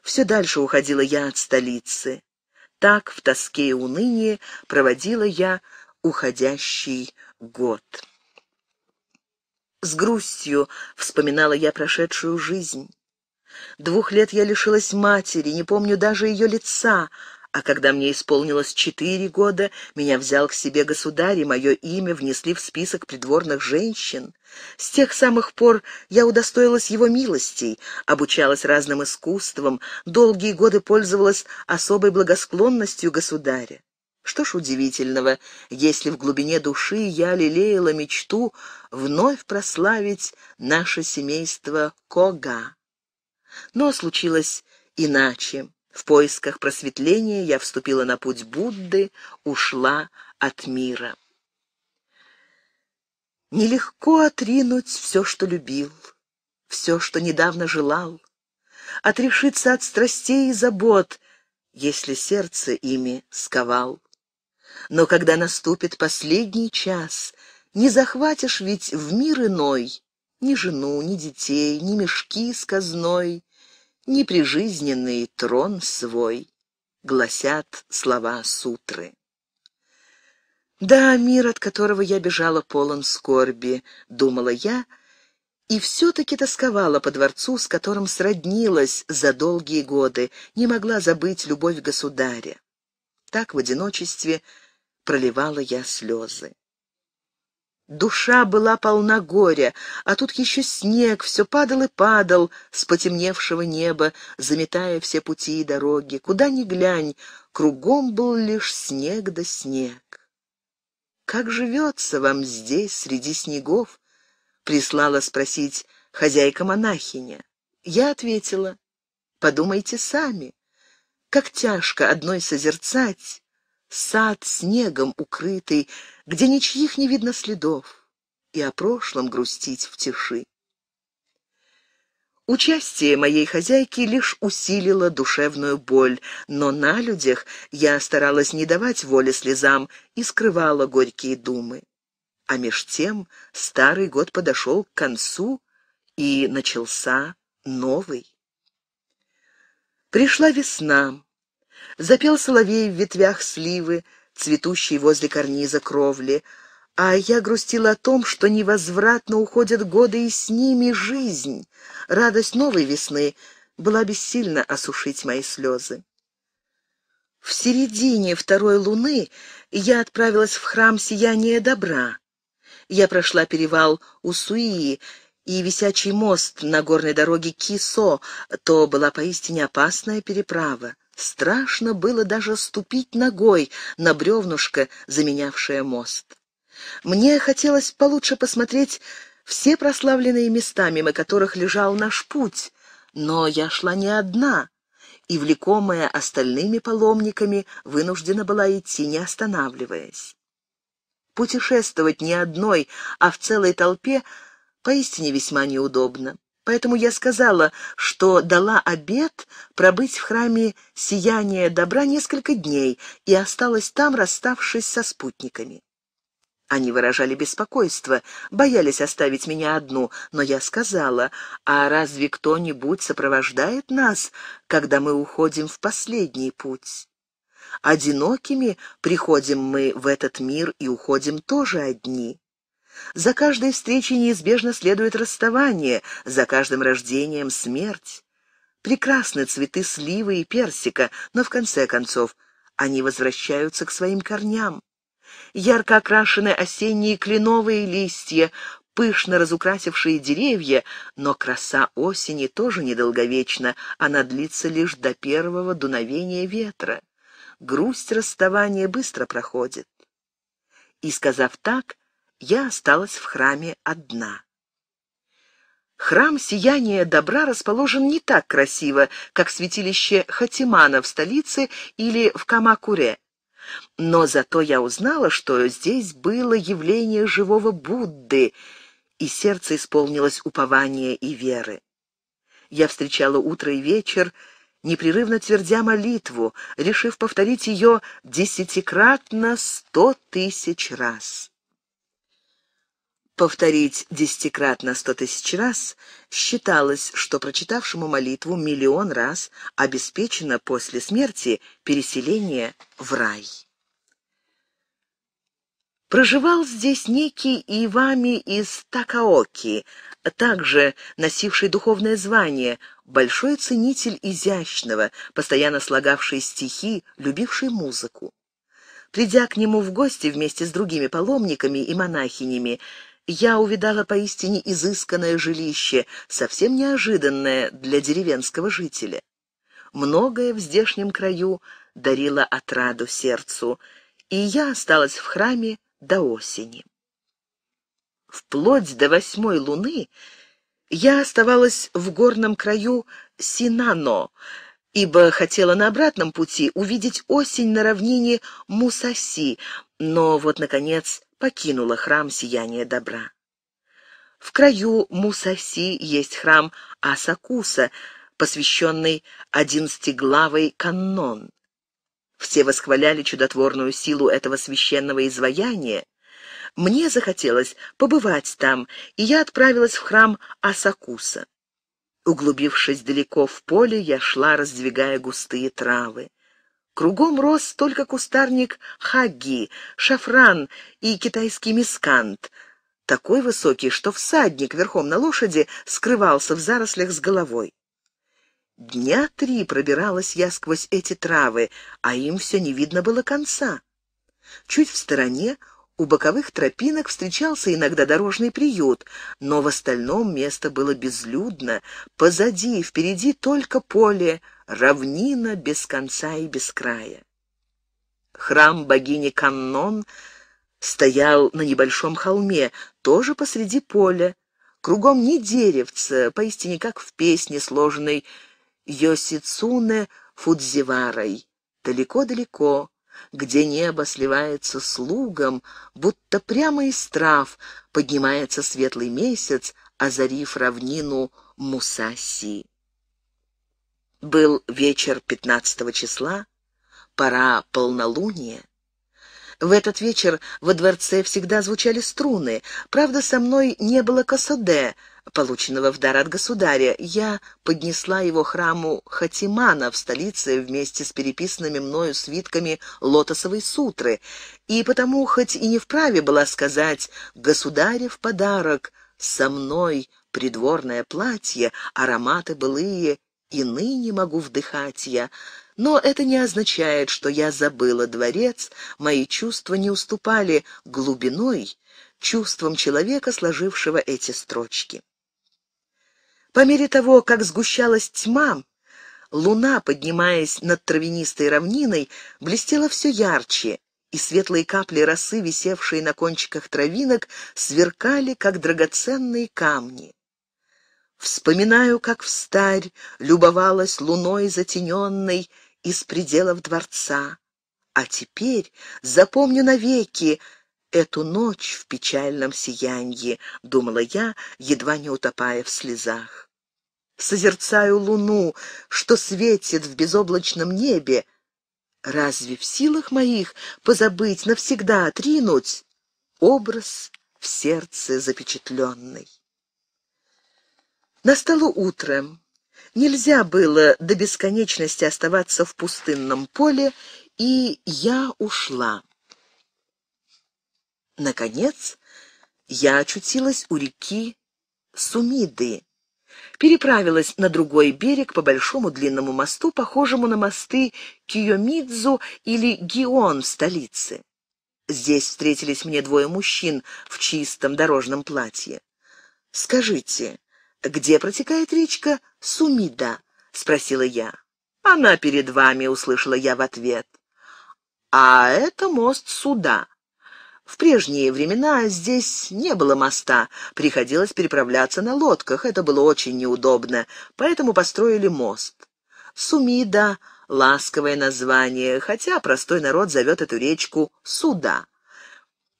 Все дальше уходила я от столицы. Так в тоске и унынии проводила я уходящий год. С грустью вспоминала я прошедшую жизнь. Двух лет я лишилась матери, не помню даже ее лица — а когда мне исполнилось четыре года, меня взял к себе государь, и мое имя внесли в список придворных женщин. С тех самых пор я удостоилась его милостей, обучалась разным искусствам, долгие годы пользовалась особой благосклонностью государя. Что ж удивительного, если в глубине души я лелеяла мечту вновь прославить наше семейство Кога. Но случилось иначе. В поисках просветления я вступила на путь Будды, ушла от мира. Нелегко отринуть все, что любил, все, что недавно желал, отрешиться от страстей и забот, если сердце ими сковал. Но когда наступит последний час, не захватишь ведь в мир иной ни жену, ни детей, ни мешки с казной, неприжизненный трон свой, гласят слова сутры. Да, мир, от которого я бежала, полон скорби, думала я, и все-таки тосковала по дворцу, с которым сроднилась за долгие годы, не могла забыть любовь государя. Так в одиночестве проливала я слезы. Душа была полна горя, а тут еще снег все падал и падал с потемневшего неба, заметая все пути и дороги. Куда ни глянь, кругом был лишь снег да снег. «Как живется вам здесь, среди снегов?» — прислала спросить хозяйка-монахиня. Я ответила, «Подумайте сами, как тяжко одной созерцать, сад снегом укрытый, где ничьих не видно следов, и о прошлом грустить в тиши. Участие моей хозяйки лишь усилило душевную боль, но на людях я старалась не давать воли слезам и скрывала горькие думы. А меж тем старый год подошел к концу, и начался новый. Пришла весна, Запел соловей в ветвях сливы, цветущей возле карниза кровли, а я грустила о том, что невозвратно уходят годы и с ними жизнь. Радость новой весны была бессильна осушить мои слезы. В середине второй луны я отправилась в храм Сияния Добра. Я прошла перевал Усуи и висячий мост на горной дороге Кисо, то была поистине опасная переправа. Страшно было даже ступить ногой на бревнушко, заменявшее мост. Мне хотелось получше посмотреть все прославленные места, мимо которых лежал наш путь, но я шла не одна, и, влекомая остальными паломниками, вынуждена была идти, не останавливаясь. Путешествовать не одной, а в целой толпе поистине весьма неудобно. Поэтому я сказала, что дала обед пробыть в храме сияния добра несколько дней и осталась там, расставшись со спутниками. Они выражали беспокойство, боялись оставить меня одну, но я сказала, а разве кто-нибудь сопровождает нас, когда мы уходим в последний путь? Одинокими приходим мы в этот мир и уходим тоже одни. За каждой встречей неизбежно следует расставание, за каждым рождением смерть. Прекрасны цветы сливы и персика, но в конце концов они возвращаются к своим корням. Ярко окрашены осенние кленовые листья, пышно разукрасившие деревья, но краса осени тоже недолговечна, она длится лишь до первого дуновения ветра. Грусть расставания быстро проходит. И, сказав так, я осталась в храме одна. Храм сияния добра расположен не так красиво, как святилище Хатимана в столице или в Камакуре. Но зато я узнала, что здесь было явление живого Будды, и сердце исполнилось упования и веры. Я встречала утро и вечер, непрерывно твердя молитву, решив повторить ее десятикратно сто тысяч раз повторить десятикратно сто тысяч раз, считалось, что прочитавшему молитву миллион раз обеспечено после смерти переселение в рай. Проживал здесь некий Ивами из Такаоки, также носивший духовное звание, большой ценитель изящного, постоянно слагавший стихи, любивший музыку. Придя к нему в гости вместе с другими паломниками и монахинями, я увидала поистине изысканное жилище, совсем неожиданное для деревенского жителя. Многое в здешнем краю дарило отраду сердцу, и я осталась в храме до осени. Вплоть до восьмой луны я оставалась в горном краю Синано, ибо хотела на обратном пути увидеть осень на равнине Мусаси, но вот, наконец, покинула храм сияния добра. В краю Мусаси есть храм Асакуса, посвященный одиннадцатиглавой Каннон. Все восхваляли чудотворную силу этого священного изваяния. Мне захотелось побывать там, и я отправилась в храм Асакуса. Углубившись далеко в поле, я шла, раздвигая густые травы. Кругом рос только кустарник хаги, шафран и китайский мискант, такой высокий, что всадник верхом на лошади скрывался в зарослях с головой. Дня три пробиралась я сквозь эти травы, а им все не видно было конца. Чуть в стороне у боковых тропинок встречался иногда дорожный приют, но в остальном место было безлюдно, позади и впереди только поле — равнина без конца и без края. Храм богини Каннон стоял на небольшом холме, тоже посреди поля. Кругом ни деревца, поистине как в песне, сложенной Йосицуне Фудзиварой. Далеко-далеко, где небо сливается с лугом, будто прямо из трав поднимается светлый месяц, озарив равнину Мусаси. Был вечер 15 числа, пора полнолуния. В этот вечер во дворце всегда звучали струны. Правда, со мной не было косоде, полученного в дар от государя. Я поднесла его храму Хатимана в столице вместе с переписанными мною свитками лотосовой сутры, и потому хоть и не вправе была сказать в подарок», со мной придворное платье, ароматы былые и ныне могу вдыхать я. Но это не означает, что я забыла дворец, мои чувства не уступали глубиной чувствам человека, сложившего эти строчки. По мере того, как сгущалась тьма, луна, поднимаясь над травянистой равниной, блестела все ярче, и светлые капли росы, висевшие на кончиках травинок, сверкали, как драгоценные камни. Вспоминаю, как встарь любовалась луной затененной из пределов дворца. А теперь запомню навеки эту ночь в печальном сиянье, думала я, едва не утопая в слезах. Созерцаю луну, что светит в безоблачном небе. Разве в силах моих позабыть, навсегда отринуть образ в сердце запечатленный? Настало утро. Нельзя было до бесконечности оставаться в пустынном поле, и я ушла. Наконец, я очутилась у реки Сумиды. Переправилась на другой берег по большому длинному мосту, похожему на мосты Киомидзу или Гион в столице. Здесь встретились мне двое мужчин в чистом дорожном платье. «Скажите, где протекает речка Сумида?» — спросила я. «Она перед вами», — услышала я в ответ. «А это мост суда. В прежние времена здесь не было моста, приходилось переправляться на лодках, это было очень неудобно, поэтому построили мост. Сумида — ласковое название, хотя простой народ зовет эту речку Суда.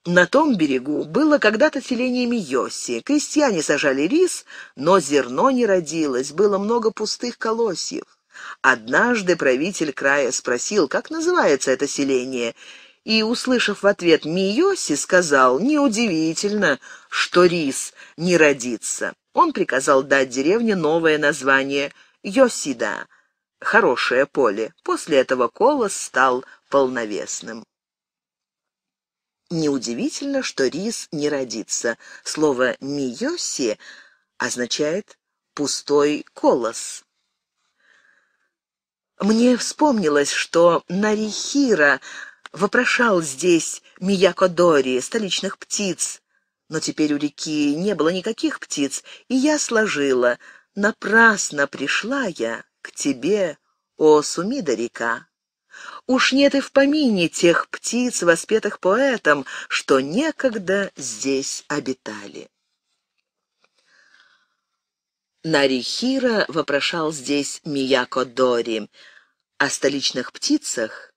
На том берегу было когда-то селение Миоси. Крестьяне сажали рис, но зерно не родилось, было много пустых колосьев. Однажды правитель края спросил, как называется это селение, и, услышав в ответ «Миоси», сказал «Неудивительно, что рис не родится». Он приказал дать деревне новое название «Йосида» — «Хорошее поле». После этого колос стал полновесным. Неудивительно, что рис не родится. Слово «миоси» означает «пустой колос». Мне вспомнилось, что Нарихира вопрошал здесь Миякодори, столичных птиц, но теперь у реки не было никаких птиц, и я сложила «Напрасно пришла я к тебе, о Сумида река». Уж нет и в помине тех птиц, воспетых поэтом, что некогда здесь обитали. Нарихира вопрошал здесь Мияко Дори. О столичных птицах,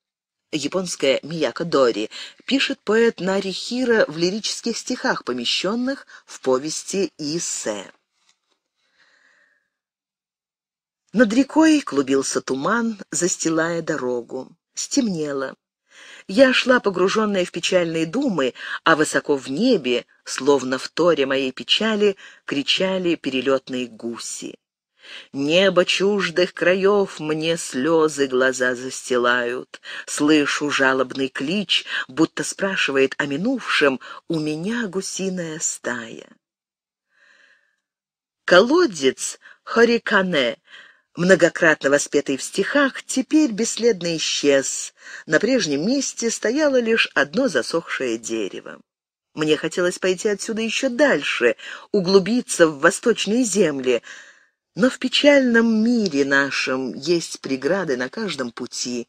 японская Мияко Дори, пишет поэт Нарихира в лирических стихах, помещенных в повести Исе. Над рекой клубился туман, застилая дорогу. Стемнело. Я шла, погруженная в печальные думы, а высоко в небе, словно в торе моей печали, кричали перелетные гуси. Небо чуждых краев мне слезы глаза застилают. Слышу жалобный клич, будто спрашивает о минувшем «У меня гусиная стая». Колодец Хорикане многократно воспетый в стихах, теперь бесследно исчез. На прежнем месте стояло лишь одно засохшее дерево. Мне хотелось пойти отсюда еще дальше, углубиться в восточные земли, но в печальном мире нашем есть преграды на каждом пути.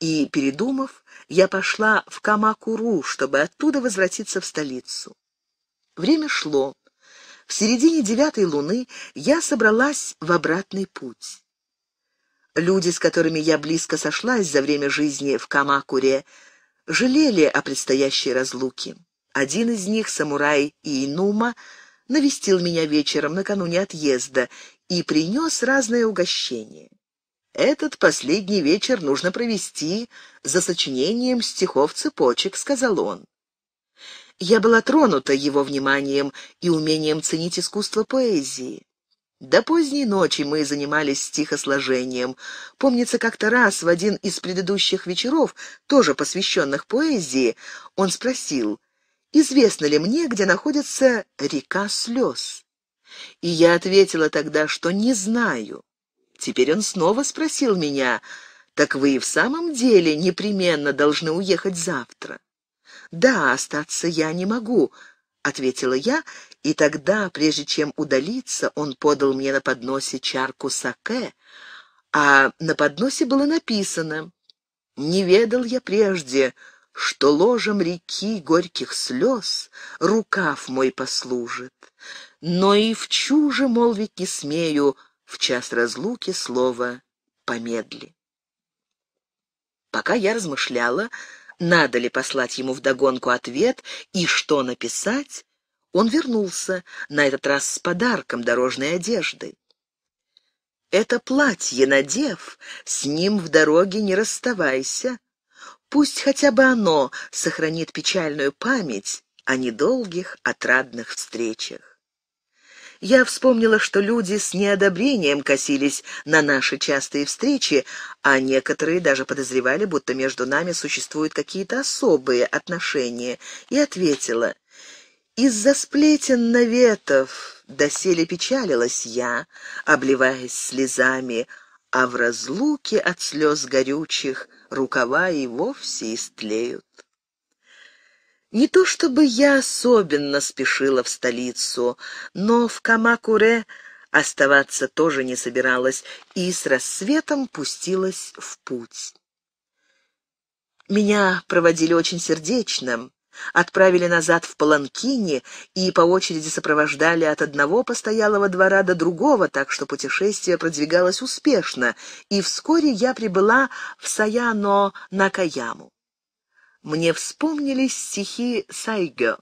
И, передумав, я пошла в Камакуру, чтобы оттуда возвратиться в столицу. Время шло. В середине девятой луны я собралась в обратный путь. Люди, с которыми я близко сошлась за время жизни в Камакуре, жалели о предстоящей разлуке. Один из них, самурай Инума, навестил меня вечером накануне отъезда и принес разное угощение. «Этот последний вечер нужно провести за сочинением стихов цепочек», — сказал он. Я была тронута его вниманием и умением ценить искусство поэзии. До поздней ночи мы занимались стихосложением. Помнится, как-то раз в один из предыдущих вечеров, тоже посвященных поэзии, он спросил, «Известно ли мне, где находится река слез?» И я ответила тогда, что не знаю. Теперь он снова спросил меня, «Так вы и в самом деле непременно должны уехать завтра?» «Да, остаться я не могу», — ответила я, и тогда, прежде чем удалиться, он подал мне на подносе чарку саке, а на подносе было написано «Не ведал я прежде, что ложем реки горьких слез рукав мой послужит, но и в чуже молвить не смею в час разлуки слово помедли». Пока я размышляла, — надо ли послать ему вдогонку ответ и что написать, он вернулся, на этот раз с подарком дорожной одежды. Это платье надев, с ним в дороге не расставайся. Пусть хотя бы оно сохранит печальную память о недолгих отрадных встречах. Я вспомнила, что люди с неодобрением косились на наши частые встречи, а некоторые даже подозревали, будто между нами существуют какие-то особые отношения, и ответила — из-за сплетен наветов доселе печалилась я, обливаясь слезами, а в разлуке от слез горючих рукава и вовсе истлеют. Не то чтобы я особенно спешила в столицу, но в Камакуре оставаться тоже не собиралась и с рассветом пустилась в путь. Меня проводили очень сердечным, отправили назад в Паланкине и по очереди сопровождали от одного постоялого двора до другого, так что путешествие продвигалось успешно, и вскоре я прибыла в Саяно-Накаяму мне вспомнились стихи Сайгё.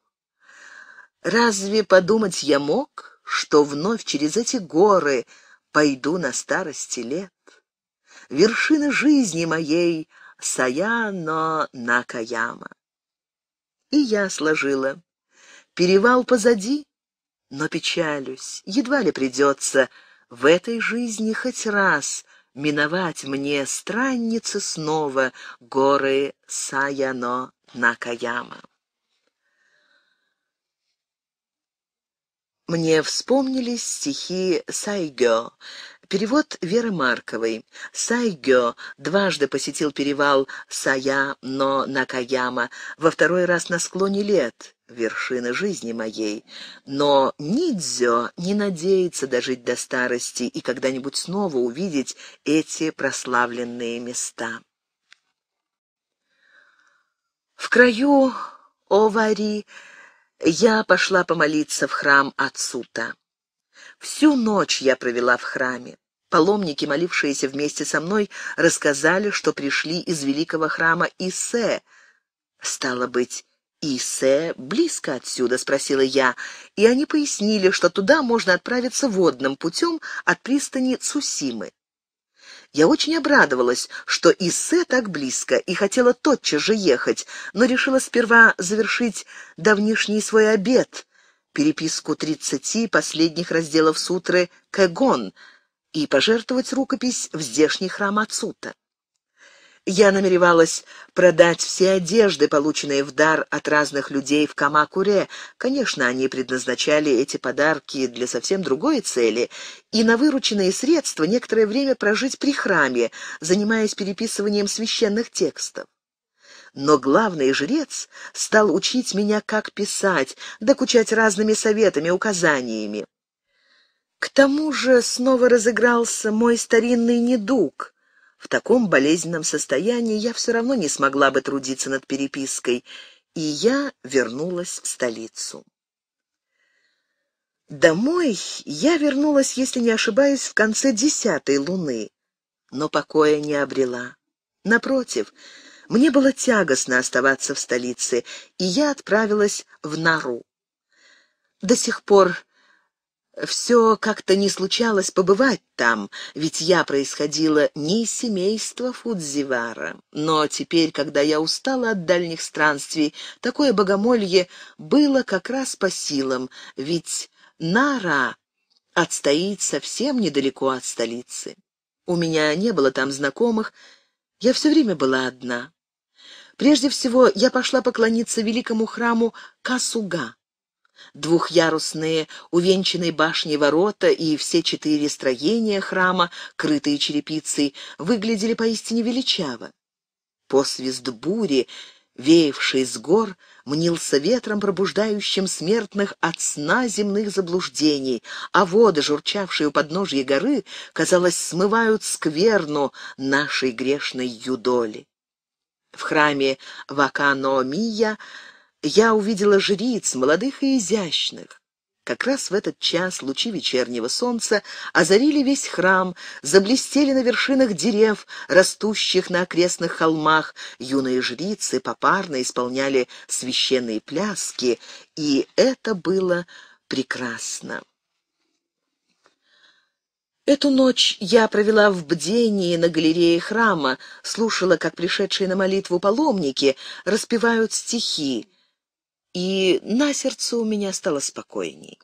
«Разве подумать я мог, что вновь через эти горы пойду на старости лет? Вершина жизни моей — Саяно Накаяма». И я сложила. «Перевал позади, но печалюсь, едва ли придется в этой жизни хоть раз — миновать мне, странницы, снова горы Саяно Накаяма. Мне вспомнились стихи Сайгё, Перевод Веры Марковой. Сайгё дважды посетил перевал Сая, но Накаяма, во второй раз на склоне лет вершины жизни моей. Но Нидзё не надеется дожить до старости и когда-нибудь снова увидеть эти прославленные места. В краю Овари я пошла помолиться в храм Ацута. Всю ночь я провела в храме. Паломники, молившиеся вместе со мной, рассказали, что пришли из великого храма Исе. Стало быть, Иссе близко отсюда?» — спросила я, и они пояснили, что туда можно отправиться водным путем от пристани Цусимы. Я очень обрадовалась, что Иссе так близко, и хотела тотчас же ехать, но решила сперва завершить давнишний свой обед, переписку тридцати последних разделов сутры «Кэгон», и пожертвовать рукопись в здешний храм Ацута. Я намеревалась продать все одежды, полученные в дар от разных людей в Камакуре. Конечно, они предназначали эти подарки для совсем другой цели. И на вырученные средства некоторое время прожить при храме, занимаясь переписыванием священных текстов. Но главный жрец стал учить меня, как писать, докучать разными советами, указаниями. К тому же снова разыгрался мой старинный недуг — в таком болезненном состоянии я все равно не смогла бы трудиться над перепиской, и я вернулась в столицу. Домой я вернулась, если не ошибаюсь, в конце десятой луны, но покоя не обрела. Напротив, мне было тягостно оставаться в столице, и я отправилась в Нару. До сих пор все как-то не случалось побывать там, ведь я происходила не из семейства Фудзивара. Но теперь, когда я устала от дальних странствий, такое богомолье было как раз по силам, ведь Нара отстоит совсем недалеко от столицы. У меня не было там знакомых, я все время была одна. Прежде всего, я пошла поклониться великому храму Касуга. Двухъярусные, увенчанные башней ворота и все четыре строения храма, крытые черепицей, выглядели поистине величаво. Посвист бури, веявшей с гор, мнился ветром, пробуждающим смертных от сна земных заблуждений, а воды, журчавшие у подножья горы, казалось, смывают скверну нашей грешной юдоли. В храме Ваканоомия я увидела жриц, молодых и изящных. Как раз в этот час лучи вечернего солнца озарили весь храм, заблестели на вершинах дерев, растущих на окрестных холмах. Юные жрицы попарно исполняли священные пляски, и это было прекрасно. Эту ночь я провела в бдении на галерее храма, слушала, как пришедшие на молитву паломники распевают стихи и на сердце у меня стало спокойней.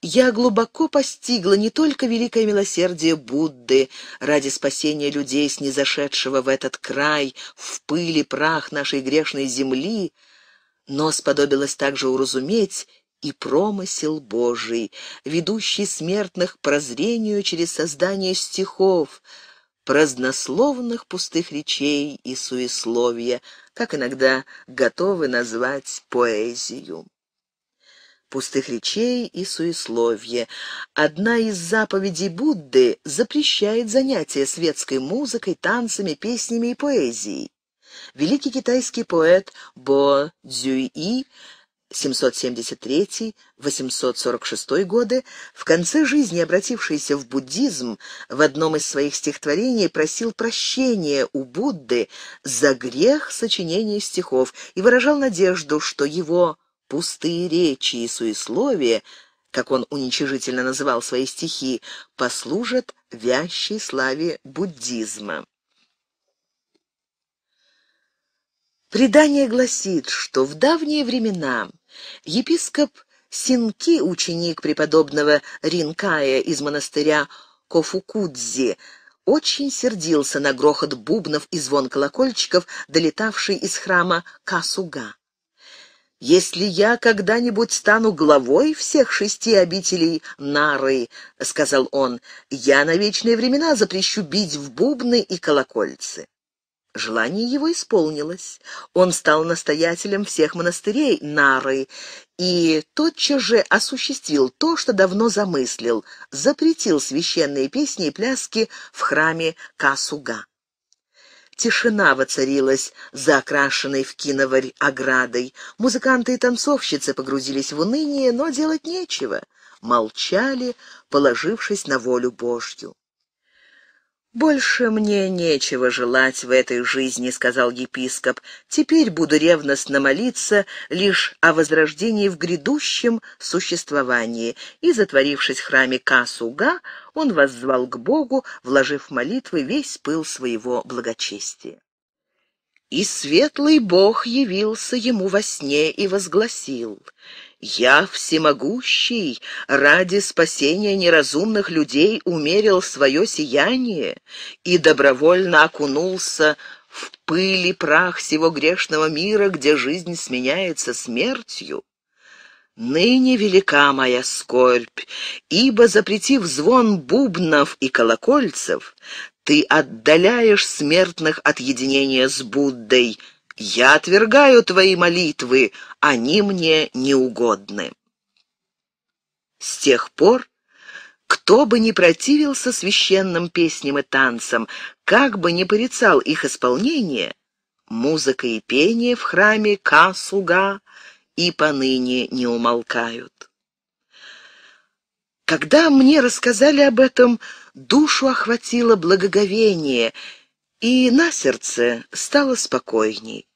Я глубоко постигла не только великое милосердие Будды ради спасения людей, снизошедшего в этот край, в пыли прах нашей грешной земли, но сподобилось также уразуметь и промысел Божий, ведущий смертных к прозрению через создание стихов, празднословных пустых речей и суесловия, как иногда готовы назвать поэзию. Пустых речей и суесловье. Одна из заповедей Будды запрещает занятия светской музыкой, танцами, песнями и поэзией. Великий китайский поэт Бо Цзюи 773-846 годы, в конце жизни обратившийся в буддизм, в одном из своих стихотворений просил прощения у Будды за грех сочинения стихов и выражал надежду, что его пустые речи и суесловие, как он уничижительно называл свои стихи, послужат вящей славе буддизма. Предание гласит, что в давние времена епископ Синки, ученик преподобного Ринкая из монастыря Кофукудзи, очень сердился на грохот бубнов и звон колокольчиков, долетавший из храма Касуга. «Если я когда-нибудь стану главой всех шести обителей Нары, — сказал он, — я на вечные времена запрещу бить в бубны и колокольцы». Желание его исполнилось. Он стал настоятелем всех монастырей Нары и тотчас же осуществил то, что давно замыслил, запретил священные песни и пляски в храме Касуга. Тишина воцарилась за окрашенной в киноварь оградой. Музыканты и танцовщицы погрузились в уныние, но делать нечего. Молчали, положившись на волю Божью. «Больше мне нечего желать в этой жизни», — сказал епископ. «Теперь буду ревностно молиться лишь о возрождении в грядущем существовании». И, затворившись в храме Касуга, он воззвал к Богу, вложив в молитвы весь пыл своего благочестия. И светлый Бог явился ему во сне и возгласил я всемогущий, ради спасения неразумных людей умерил свое сияние и добровольно окунулся в пыли прах сего грешного мира, где жизнь сменяется смертью. Ныне велика моя скорбь, ибо, запретив звон бубнов и колокольцев, ты отдаляешь смертных от единения с Буддой — я отвергаю твои молитвы, они мне неугодны. С тех пор кто бы ни противился священным песням и танцам, как бы ни порицал их исполнение, музыка и пение в храме Касуга и поныне не умолкают. Когда мне рассказали об этом, душу охватило благоговение — и на сердце стало спокойней.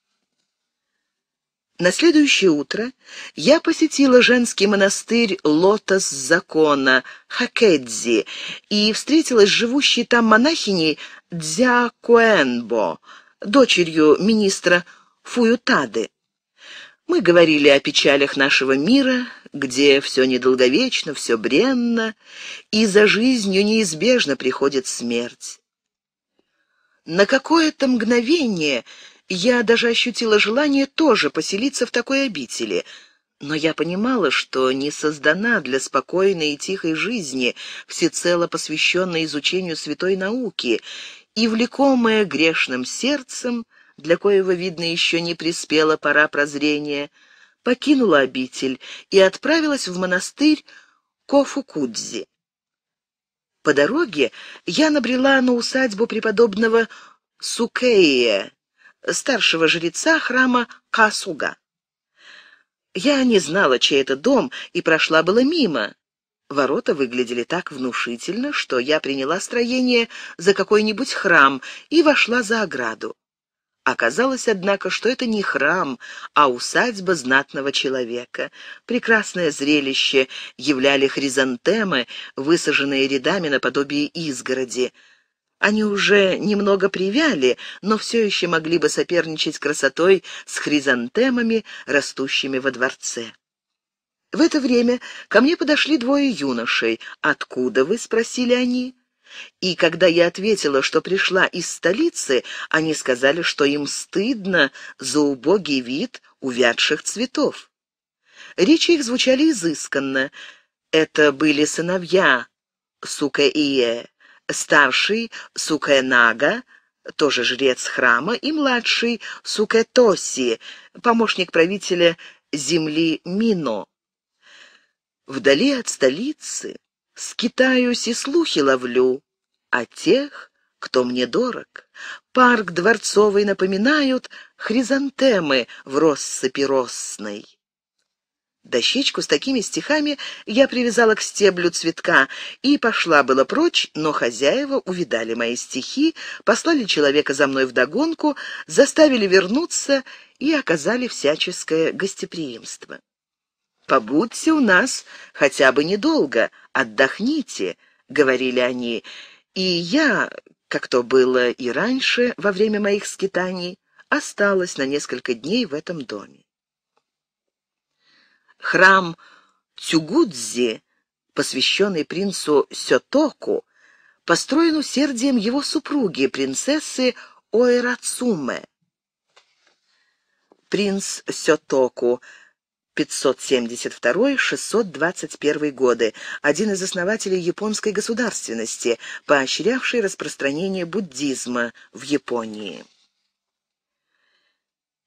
На следующее утро я посетила женский монастырь Лотос Закона, Хакэдзи и встретилась с живущей там монахиней Дзя Куэнбо, дочерью министра Фуютады. Мы говорили о печалях нашего мира, где все недолговечно, все бренно, и за жизнью неизбежно приходит смерть. На какое-то мгновение я даже ощутила желание тоже поселиться в такой обители, но я понимала, что не создана для спокойной и тихой жизни, всецело посвященной изучению святой науки, и, влекомая грешным сердцем, для коего, видно, еще не приспела пора прозрения, покинула обитель и отправилась в монастырь Кофукудзи. По дороге я набрела на усадьбу преподобного Сукея, старшего жреца храма Касуга. Я не знала, чей это дом, и прошла было мимо. Ворота выглядели так внушительно, что я приняла строение за какой-нибудь храм и вошла за ограду. Оказалось, однако, что это не храм, а усадьба знатного человека. Прекрасное зрелище являли хризантемы, высаженные рядами наподобие изгороди. Они уже немного привяли, но все еще могли бы соперничать красотой с хризантемами, растущими во дворце. В это время ко мне подошли двое юношей. «Откуда вы?» — спросили они. И когда я ответила, что пришла из столицы, они сказали, что им стыдно за убогий вид увядших цветов. Речи их звучали изысканно. Это были сыновья сукэ старший сукэ тоже жрец храма, и младший сукэ помощник правителя земли Мино. Вдали от столицы скитаюсь и слухи ловлю а тех, кто мне дорог. Парк дворцовый напоминают хризантемы в россыпи росной. Дощечку с такими стихами я привязала к стеблю цветка и пошла было прочь, но хозяева увидали мои стихи, послали человека за мной вдогонку, заставили вернуться и оказали всяческое гостеприимство. «Побудьте у нас хотя бы недолго, отдохните», — говорили они. «И я, как то было и раньше, во время моих скитаний, осталась на несколько дней в этом доме». Храм Цюгудзи, посвященный принцу Сётоку, построен усердием его супруги, принцессы Оэрацуме. Принц Сётоку — 572-621 годы, один из основателей японской государственности, поощрявший распространение буддизма в Японии.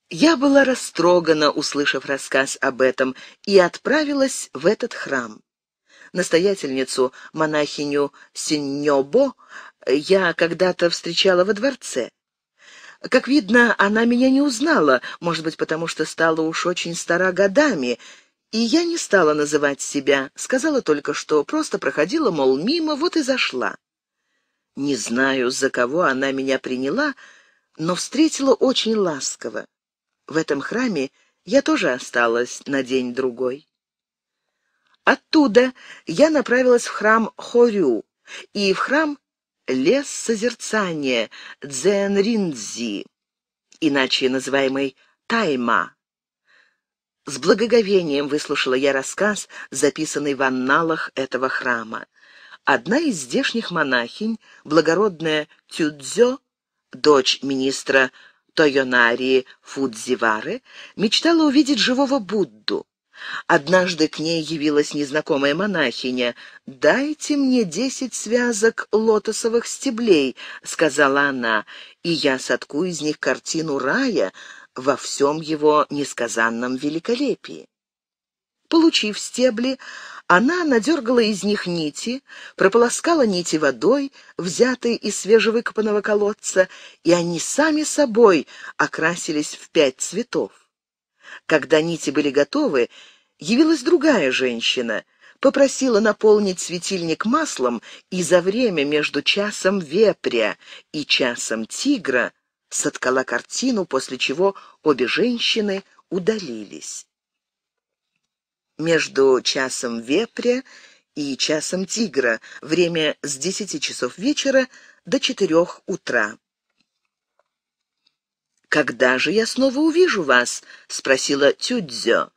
Я была растрогана, услышав рассказ об этом, и отправилась в этот храм. Настоятельницу, монахиню Синьобо, я когда-то встречала во дворце. Как видно, она меня не узнала, может быть, потому что стала уж очень стара годами, и я не стала называть себя, сказала только что, просто проходила, мол, мимо, вот и зашла. Не знаю, за кого она меня приняла, но встретила очень ласково. В этом храме я тоже осталась на день-другой. Оттуда я направилась в храм Хорю и в храм Лес созерцания Дзенриндзи, иначе называемый Тайма. С благоговением выслушала я рассказ, записанный в анналах этого храма. Одна из здешних монахинь, благородная Тюдзё, дочь министра Тойонари Фудзивары, мечтала увидеть живого Будду. Однажды к ней явилась незнакомая монахиня. «Дайте мне десять связок лотосовых стеблей», — сказала она, — «и я сотку из них картину рая во всем его несказанном великолепии». Получив стебли, она надергала из них нити, прополоскала нити водой, взятой из свежевыкопанного колодца, и они сами собой окрасились в пять цветов. Когда нити были готовы, явилась другая женщина, попросила наполнить светильник маслом и за время между часом вепря и часом тигра соткала картину, после чего обе женщины удалились. Между часом вепря и часом тигра время с десяти часов вечера до четырех утра. «Когда же я снова увижу вас?» — спросила Тюдзё.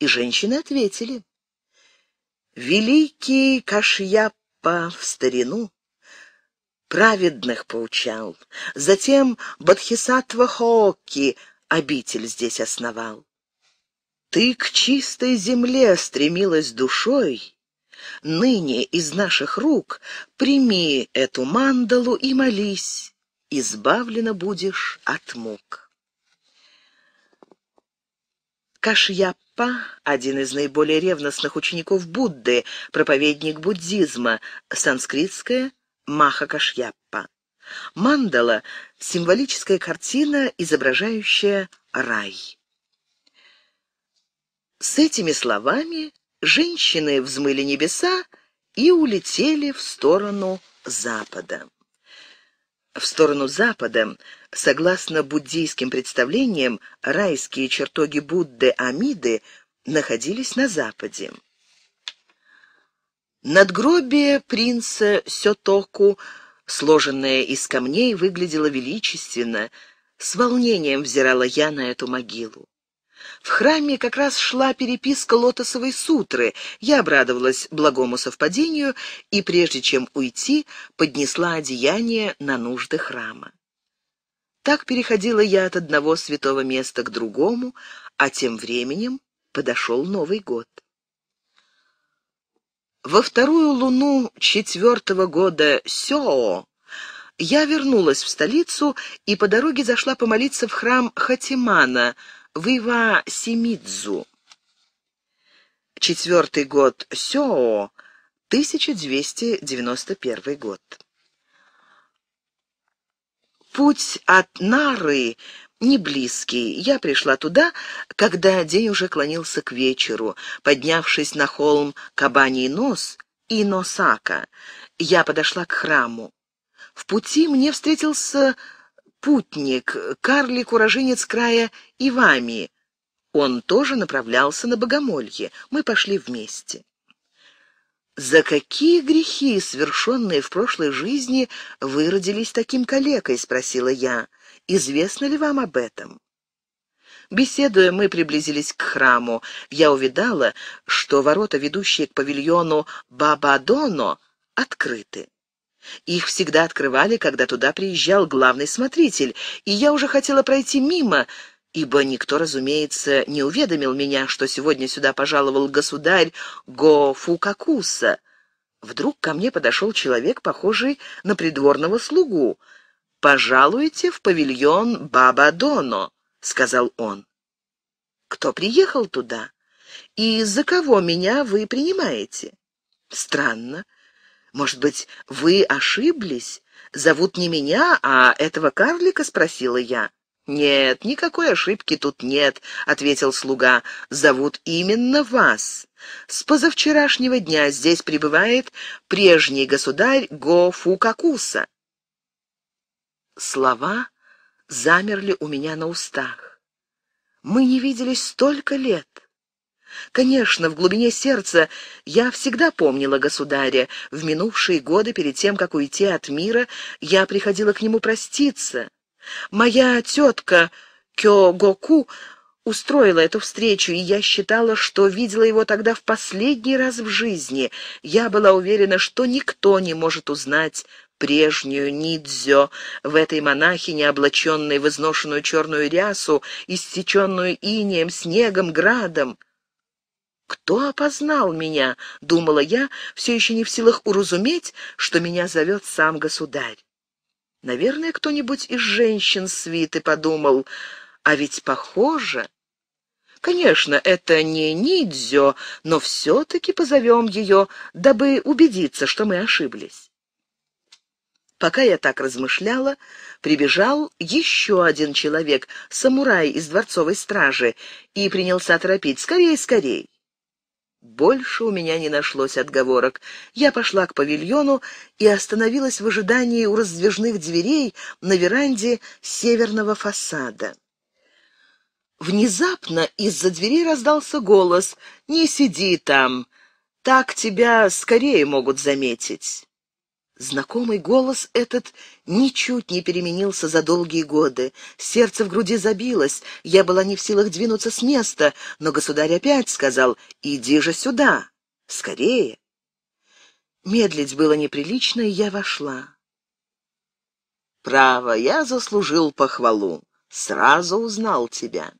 И женщины ответили. «Великий Кашьяпа в старину праведных поучал, затем Бадхисатва Хооки обитель здесь основал. Ты к чистой земле стремилась душой, ныне из наших рук прими эту мандалу и молись» избавлена будешь от мук. Кашьяппа — один из наиболее ревностных учеников Будды, проповедник буддизма, санскритское Маха Кашьяппа». Мандала – символическая картина, изображающая рай. С этими словами женщины взмыли небеса и улетели в сторону запада. В сторону запада, согласно буддийским представлениям, райские чертоги Будды Амиды находились на западе. Надгробие принца Сётоку, сложенное из камней, выглядело величественно. С волнением взирала я на эту могилу. В храме как раз шла переписка Лотосовой сутры. Я обрадовалась благому совпадению и, прежде чем уйти, поднесла одеяние на нужды храма. Так переходила я от одного святого места к другому, а тем временем подошел Новый год. Во вторую луну четвертого года Сёо я вернулась в столицу и по дороге зашла помолиться в храм Хатимана — Вива Симидзу. Четвертый год Сёо, 1291 год. Путь от Нары не близкий. Я пришла туда, когда день уже клонился к вечеру. Поднявшись на холм Кабаний нос и Носака, я подошла к храму. В пути мне встретился путник, карлик-уроженец края Ивами. Он тоже направлялся на Богомолье. Мы пошли вместе. За какие грехи, совершенные в прошлой жизни, вы родились таким калекой, спросила я. Известно ли вам об этом? Беседуя, мы приблизились к храму. Я увидала, что ворота, ведущие к павильону Бабадоно, открыты. Их всегда открывали, когда туда приезжал главный смотритель, и я уже хотела пройти мимо, ибо никто, разумеется, не уведомил меня, что сегодня сюда пожаловал государь Го Фукакуса. Вдруг ко мне подошел человек, похожий на придворного слугу. «Пожалуйте в павильон Бабадоно», — сказал он. «Кто приехал туда? И за кого меня вы принимаете?» «Странно. «Может быть, вы ошиблись? Зовут не меня, а этого карлика?» — спросила я. «Нет, никакой ошибки тут нет», — ответил слуга. «Зовут именно вас. С позавчерашнего дня здесь пребывает прежний государь Гофукакуса. Слова замерли у меня на устах. «Мы не виделись столько лет. Конечно, в глубине сердца я всегда помнила государя. В минувшие годы, перед тем, как уйти от мира, я приходила к нему проститься. Моя тетка Кёгоку устроила эту встречу, и я считала, что видела его тогда в последний раз в жизни. Я была уверена, что никто не может узнать прежнюю Нидзё в этой монахине, облаченной в изношенную черную рясу, иссеченную инеем, снегом, градом. «Кто опознал меня?» — думала я, все еще не в силах уразуметь, что меня зовет сам государь. Наверное, кто-нибудь из женщин свиты подумал, а ведь похоже. Конечно, это не Нидзё, но все-таки позовем ее, дабы убедиться, что мы ошиблись. Пока я так размышляла, прибежал еще один человек, самурай из дворцовой стражи, и принялся торопить «Скорей, скорей!» Больше у меня не нашлось отговорок. Я пошла к павильону и остановилась в ожидании у раздвижных дверей на веранде северного фасада. Внезапно из-за двери раздался голос «Не сиди там! Так тебя скорее могут заметить!» Знакомый голос этот ничуть не переменился за долгие годы. Сердце в груди забилось, я была не в силах двинуться с места, но государь опять сказал «Иди же сюда! Скорее!» Медлить было неприлично, и я вошла. «Право, я заслужил похвалу. Сразу узнал тебя.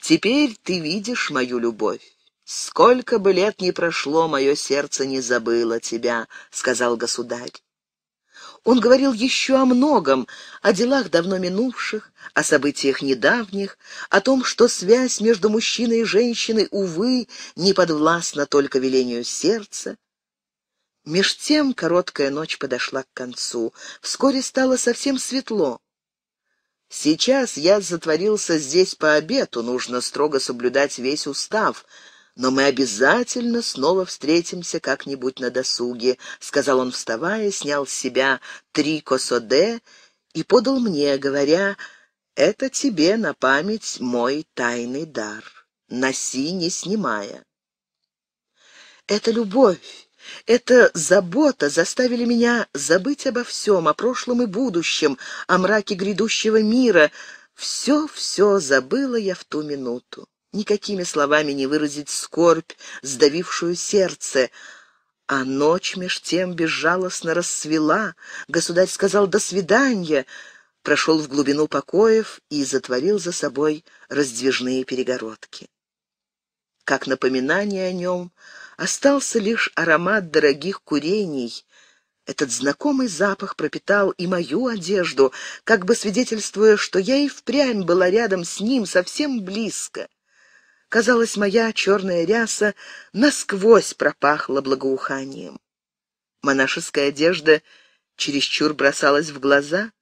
Теперь ты видишь мою любовь. «Сколько бы лет ни прошло, мое сердце не забыло тебя», — сказал государь. Он говорил еще о многом, о делах давно минувших, о событиях недавних, о том, что связь между мужчиной и женщиной, увы, не подвластна только велению сердца. Меж тем короткая ночь подошла к концу. Вскоре стало совсем светло. «Сейчас я затворился здесь по обету, нужно строго соблюдать весь устав», но мы обязательно снова встретимся как-нибудь на досуге», — сказал он, вставая, снял с себя три косоде и подал мне, говоря, «Это тебе на память мой тайный дар. Носи, не снимая». «Это любовь!» Эта забота заставили меня забыть обо всем, о прошлом и будущем, о мраке грядущего мира. Всё, всё забыла я в ту минуту. Никакими словами не выразить скорбь, сдавившую сердце. А ночь меж тем безжалостно рассвела. Государь сказал «до свидания», прошел в глубину покоев и затворил за собой раздвижные перегородки. Как напоминание о нем остался лишь аромат дорогих курений. Этот знакомый запах пропитал и мою одежду, как бы свидетельствуя, что я и впрямь была рядом с ним совсем близко. Казалось, моя черная ряса насквозь пропахла благоуханием. Монашеская одежда чересчур бросалась в глаза.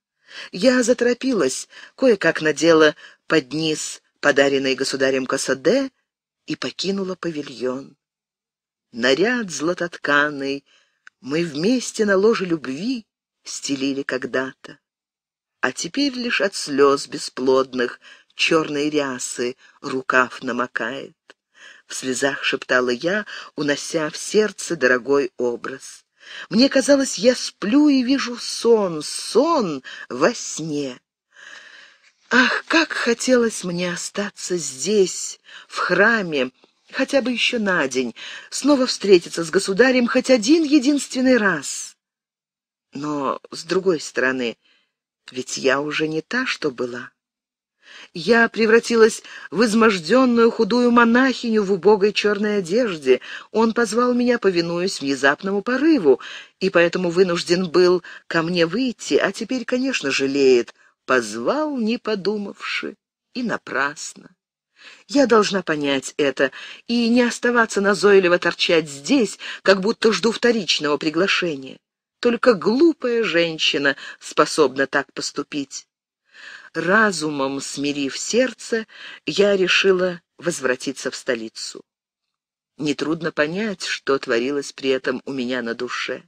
Я заторопилась, кое-как надела под низ подаренный государем Касаде и покинула павильон. Наряд златотканый мы вместе на ложе любви стелили когда-то. А теперь лишь от слез бесплодных — черной рясы рукав намокает. В слезах шептала я, унося в сердце дорогой образ. Мне казалось, я сплю и вижу сон, сон во сне. Ах, как хотелось мне остаться здесь, в храме, хотя бы еще на день, снова встретиться с государем хоть один единственный раз. Но, с другой стороны, ведь я уже не та, что была. Я превратилась в изможденную худую монахиню в убогой черной одежде. Он позвал меня, повинуясь внезапному порыву, и поэтому вынужден был ко мне выйти, а теперь, конечно, жалеет. Позвал, не подумавши, и напрасно. Я должна понять это и не оставаться назойливо торчать здесь, как будто жду вторичного приглашения. Только глупая женщина способна так поступить разумом смирив сердце, я решила возвратиться в столицу. Нетрудно понять, что творилось при этом у меня на душе.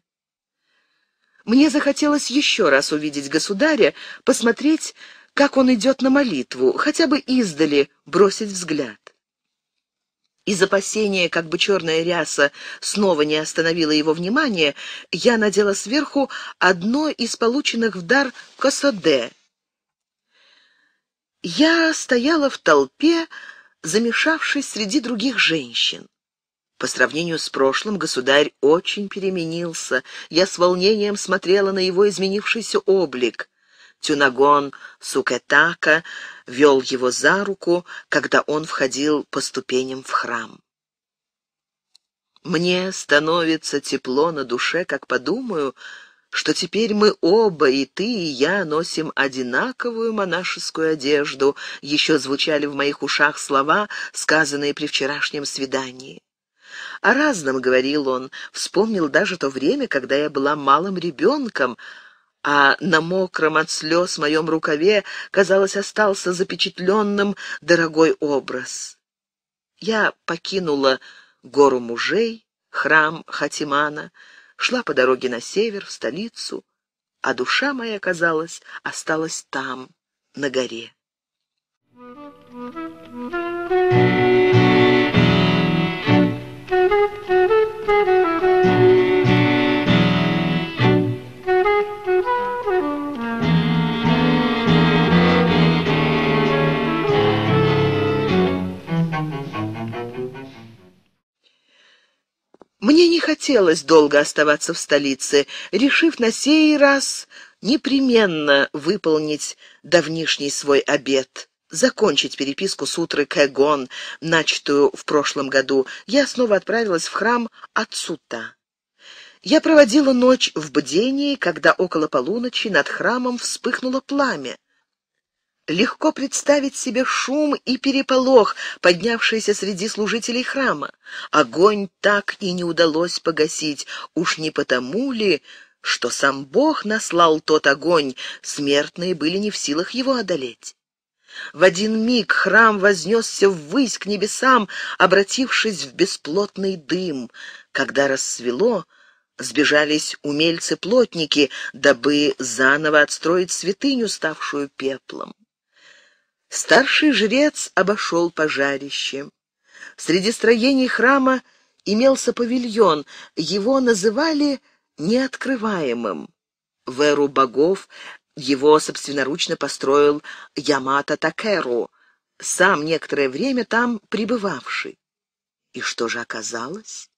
Мне захотелось еще раз увидеть государя, посмотреть, как он идет на молитву, хотя бы издали бросить взгляд. Из опасения, как бы черная ряса снова не остановила его внимание, я надела сверху одно из полученных в дар косаде. Я стояла в толпе, замешавшись среди других женщин. По сравнению с прошлым государь очень переменился. Я с волнением смотрела на его изменившийся облик. Тюнагон Сукетака вел его за руку, когда он входил по ступеням в храм. Мне становится тепло на душе, как подумаю, — что теперь мы оба, и ты, и я, носим одинаковую монашескую одежду, еще звучали в моих ушах слова, сказанные при вчерашнем свидании. О разном говорил он, вспомнил даже то время, когда я была малым ребенком, а на мокром от слез моем рукаве, казалось, остался запечатленным дорогой образ. Я покинула гору мужей, храм Хатимана, шла по дороге на север, в столицу, а душа моя, казалось, осталась там, на горе. Thank you. Мне не хотелось долго оставаться в столице, решив на сей раз непременно выполнить давнишний свой обет. Закончить переписку с утры Кэгон, начатую в прошлом году, я снова отправилась в храм Ацута. Я проводила ночь в бдении, когда около полуночи над храмом вспыхнуло пламя. Легко представить себе шум и переполох, поднявшийся среди служителей храма. Огонь так и не удалось погасить, уж не потому ли, что сам Бог наслал тот огонь, смертные были не в силах его одолеть. В один миг храм вознесся ввысь к небесам, обратившись в бесплотный дым. Когда рассвело, сбежались умельцы-плотники, дабы заново отстроить святыню, ставшую пеплом. Старший жрец обошел пожарище. Среди строений храма имелся павильон, его называли «неоткрываемым». В эру богов его собственноручно построил Ямато Такеру, сам некоторое время там пребывавший. И что же оказалось?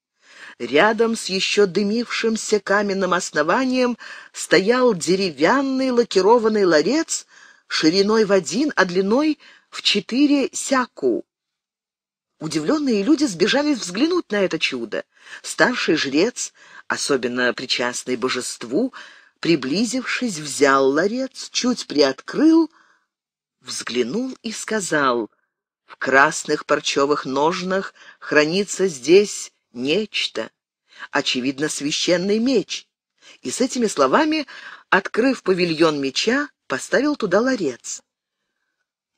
Рядом с еще дымившимся каменным основанием стоял деревянный лакированный ларец шириной в один, а длиной в четыре сяку. Удивленные люди сбежались взглянуть на это чудо. Старший жрец, особенно причастный божеству, приблизившись, взял ларец, чуть приоткрыл, взглянул и сказал, «В красных парчевых ножнах хранится здесь нечто, очевидно, священный меч». И с этими словами, открыв павильон меча, поставил туда ларец.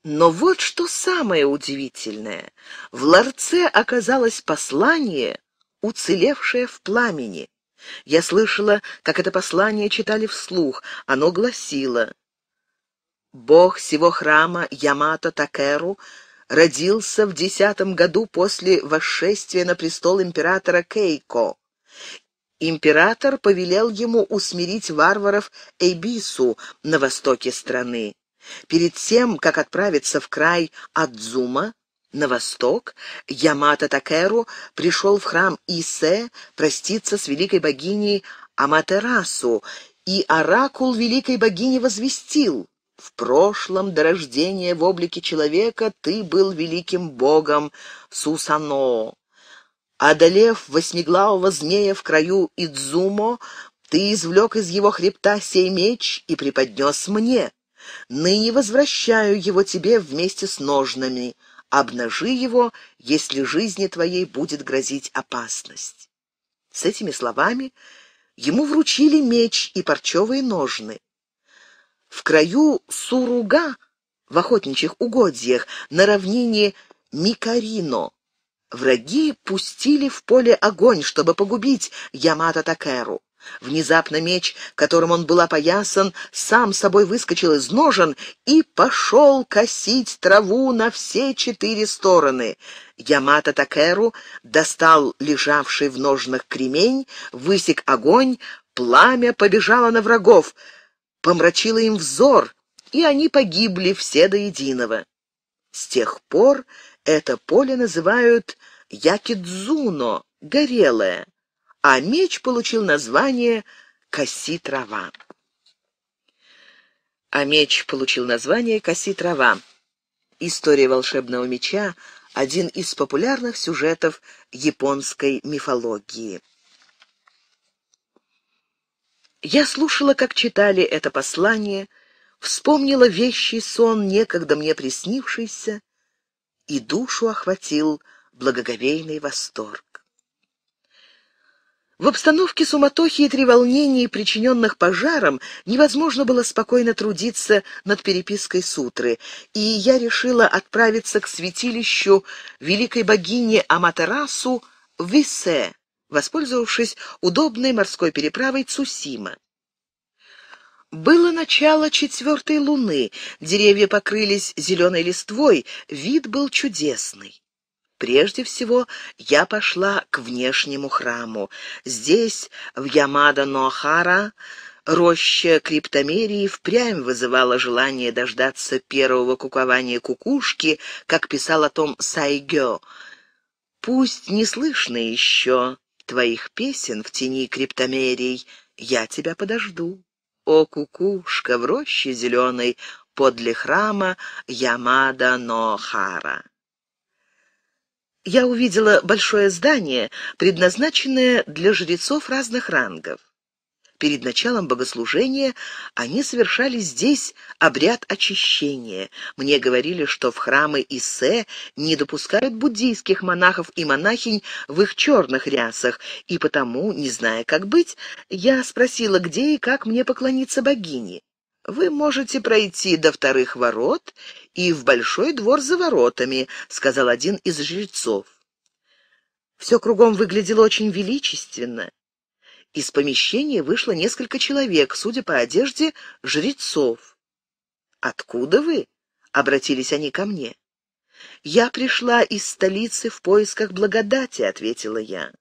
Но вот что самое удивительное. В ларце оказалось послание, уцелевшее в пламени. Я слышала, как это послание читали вслух. Оно гласило «Бог сего храма Ямато Такеру родился в десятом году после восшествия на престол императора Кейко император повелел ему усмирить варваров Эбису на востоке страны. Перед тем, как отправиться в край Адзума, на восток, Ямато Такеру пришел в храм Исе проститься с великой богиней Аматерасу, и оракул великой богини возвестил «В прошлом до рождения в облике человека ты был великим богом Сусано». Одолев восьмиглавого змея в краю Идзумо, ты извлек из его хребта сей меч и преподнес мне. Ныне возвращаю его тебе вместе с ножнами. Обнажи его, если жизни твоей будет грозить опасность». С этими словами ему вручили меч и парчевые ножны. В краю Суруга, в охотничьих угодьях, на равнине Микарино, Враги пустили в поле огонь, чтобы погубить Ямато Такеру. Внезапно меч, которым он был опоясан, сам собой выскочил из ножен и пошел косить траву на все четыре стороны. Ямато Такеру достал лежавший в ножнах кремень, высек огонь, пламя побежало на врагов, помрачило им взор, и они погибли все до единого. С тех пор это поле называют якидзуно, горелое, а меч получил название коси трава. А меч получил название коси трава. История волшебного меча – один из популярных сюжетов японской мифологии. Я слушала, как читали это послание, вспомнила вещий сон, некогда мне приснившийся, и душу охватил благоговейный восторг. В обстановке суматохи и треволнений, причиненных пожаром, невозможно было спокойно трудиться над перепиской сутры, и я решила отправиться к святилищу великой богини Аматерасу в Висе, воспользовавшись удобной морской переправой Цусима. Было начало четвертой луны, деревья покрылись зеленой листвой, вид был чудесный. Прежде всего я пошла к внешнему храму. Здесь, в Ямада-Нохара, роща криптомерии впрямь вызывала желание дождаться первого кукования кукушки, как писал о том Сайгё. «Пусть не слышно еще твоих песен в тени криптомерий, я тебя подожду» о кукушка в роще зеленой подле храма ямада но Я увидела большое здание, предназначенное для жрецов разных рангов перед началом богослужения они совершали здесь обряд очищения. Мне говорили, что в храмы Исе не допускают буддийских монахов и монахинь в их черных рясах, и потому, не зная, как быть, я спросила, где и как мне поклониться богине. «Вы можете пройти до вторых ворот и в большой двор за воротами», — сказал один из жрецов. Все кругом выглядело очень величественно. Из помещения вышло несколько человек, судя по одежде, жрецов. «Откуда вы?» — обратились они ко мне. «Я пришла из столицы в поисках благодати», — ответила я.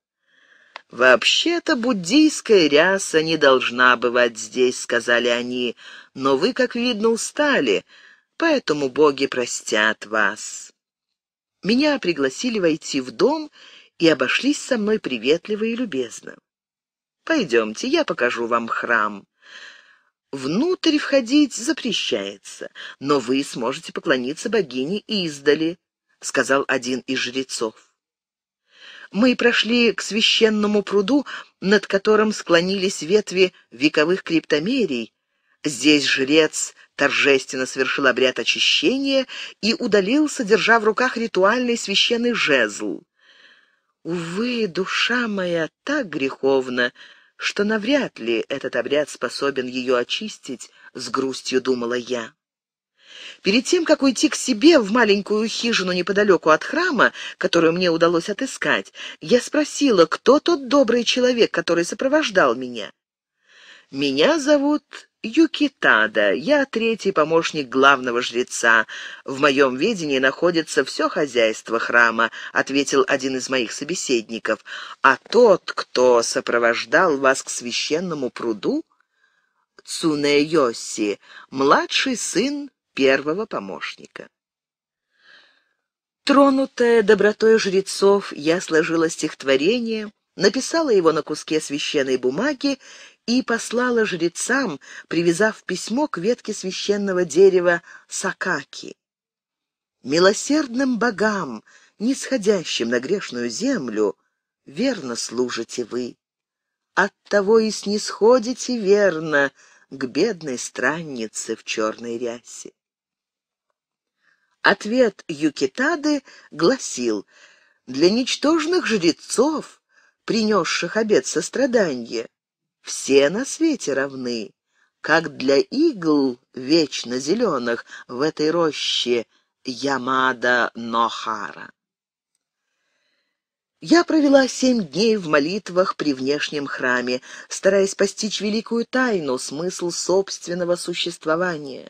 «Вообще-то буддийская ряса не должна бывать здесь», — сказали они, — «но вы, как видно, устали, поэтому боги простят вас». Меня пригласили войти в дом и обошлись со мной приветливо и любезно. Пойдемте, я покажу вам храм. Внутрь входить запрещается, но вы сможете поклониться богине издали, сказал один из жрецов. Мы прошли к священному пруду, над которым склонились ветви вековых криптомерий. Здесь жрец торжественно совершил обряд очищения и удалился, держа в руках ритуальный священный жезл. Увы, душа моя так греховна, что навряд ли этот обряд способен ее очистить, с грустью думала я. Перед тем, как уйти к себе в маленькую хижину неподалеку от храма, которую мне удалось отыскать, я спросила, кто тот добрый человек, который сопровождал меня. «Меня зовут Юкитада. Я третий помощник главного жреца. В моем ведении находится все хозяйство храма», — ответил один из моих собеседников. «А тот, кто сопровождал вас к священному пруду?» Цунэйоси, младший сын первого помощника. Тронутая добротой жрецов, я сложила стихотворение, написала его на куске священной бумаги и послала жрецам, привязав письмо к ветке священного дерева Сакаки. «Милосердным богам, нисходящим на грешную землю, верно служите вы. Оттого и снисходите верно к бедной страннице в черной рясе». Ответ Юкитады гласил «Для ничтожных жрецов, принесших обед сострадания, все на свете равны. Как для игл вечно зеленых в этой роще Ямада-Нохара. Я провела семь дней в молитвах при внешнем храме, стараясь постичь великую тайну, смысл собственного существования.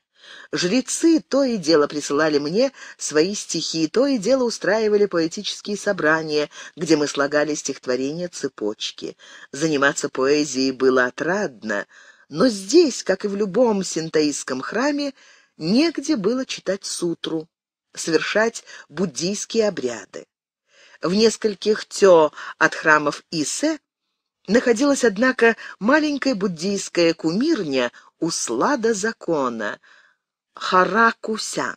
Жрецы то и дело присылали мне свои стихи, то и дело устраивали поэтические собрания, где мы слагали стихотворения цепочки. Заниматься поэзией было отрадно, но здесь, как и в любом синтаистском храме, негде было читать сутру, совершать буддийские обряды. В нескольких тё от храмов Исе находилась, однако, маленькая буддийская кумирня у слада закона», Харакуся.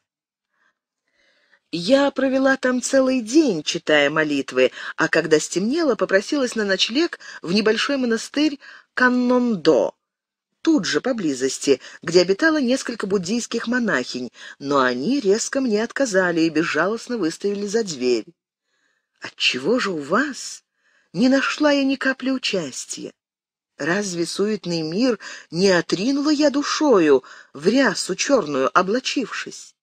Я провела там целый день, читая молитвы, а когда стемнело, попросилась на ночлег в небольшой монастырь Каннондо, тут же поблизости, где обитало несколько буддийских монахинь, но они резко мне отказали и безжалостно выставили за дверь. «Отчего же у вас не нашла я ни капли участия?» Разве суетный мир не отринула я душою, в рясу черную облачившись?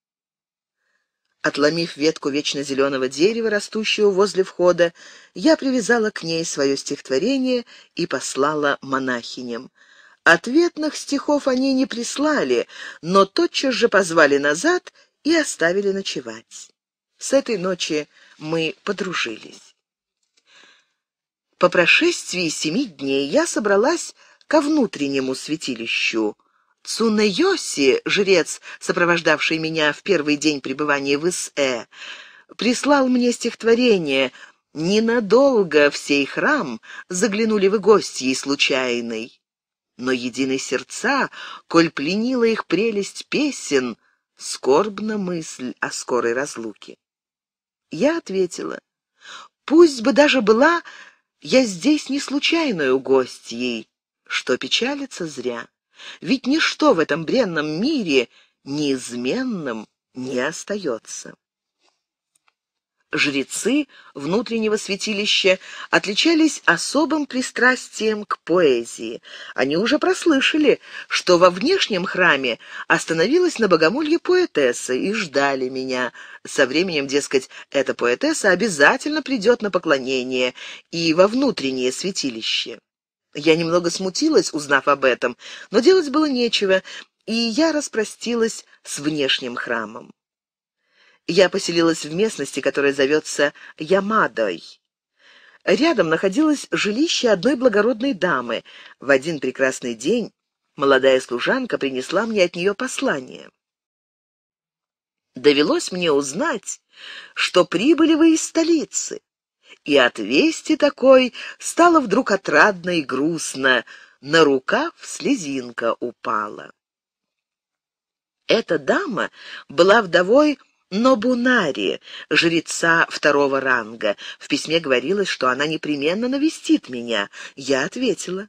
Отломив ветку вечно зеленого дерева, растущего возле входа, я привязала к ней свое стихотворение и послала монахиням. Ответных стихов они не прислали, но тотчас же позвали назад и оставили ночевать. С этой ночи мы подружились. По прошествии семи дней я собралась ко внутреннему святилищу. Цунэйоси, жрец, сопровождавший меня в первый день пребывания в Исэ, прислал мне стихотворение «Ненадолго в сей храм заглянули вы и случайный, Но единой сердца, коль пленила их прелесть песен, скорбна мысль о скорой разлуке. Я ответила, пусть бы даже была я здесь не случайную ей, что печалится зря. Ведь ничто в этом бренном мире неизменным не остается жрецы внутреннего святилища отличались особым пристрастием к поэзии. Они уже прослышали, что во внешнем храме остановилась на богомолье поэтесса и ждали меня. Со временем, дескать, эта поэтесса обязательно придет на поклонение и во внутреннее святилище. Я немного смутилась, узнав об этом, но делать было нечего, и я распростилась с внешним храмом я поселилась в местности, которая зовется Ямадой. Рядом находилось жилище одной благородной дамы. В один прекрасный день молодая служанка принесла мне от нее послание. Довелось мне узнать, что прибыли вы из столицы. И от вести такой стало вдруг отрадно и грустно, на рукав слезинка упала. Эта дама была вдовой Нобунари, жреца второго ранга. В письме говорилось, что она непременно навестит меня. Я ответила.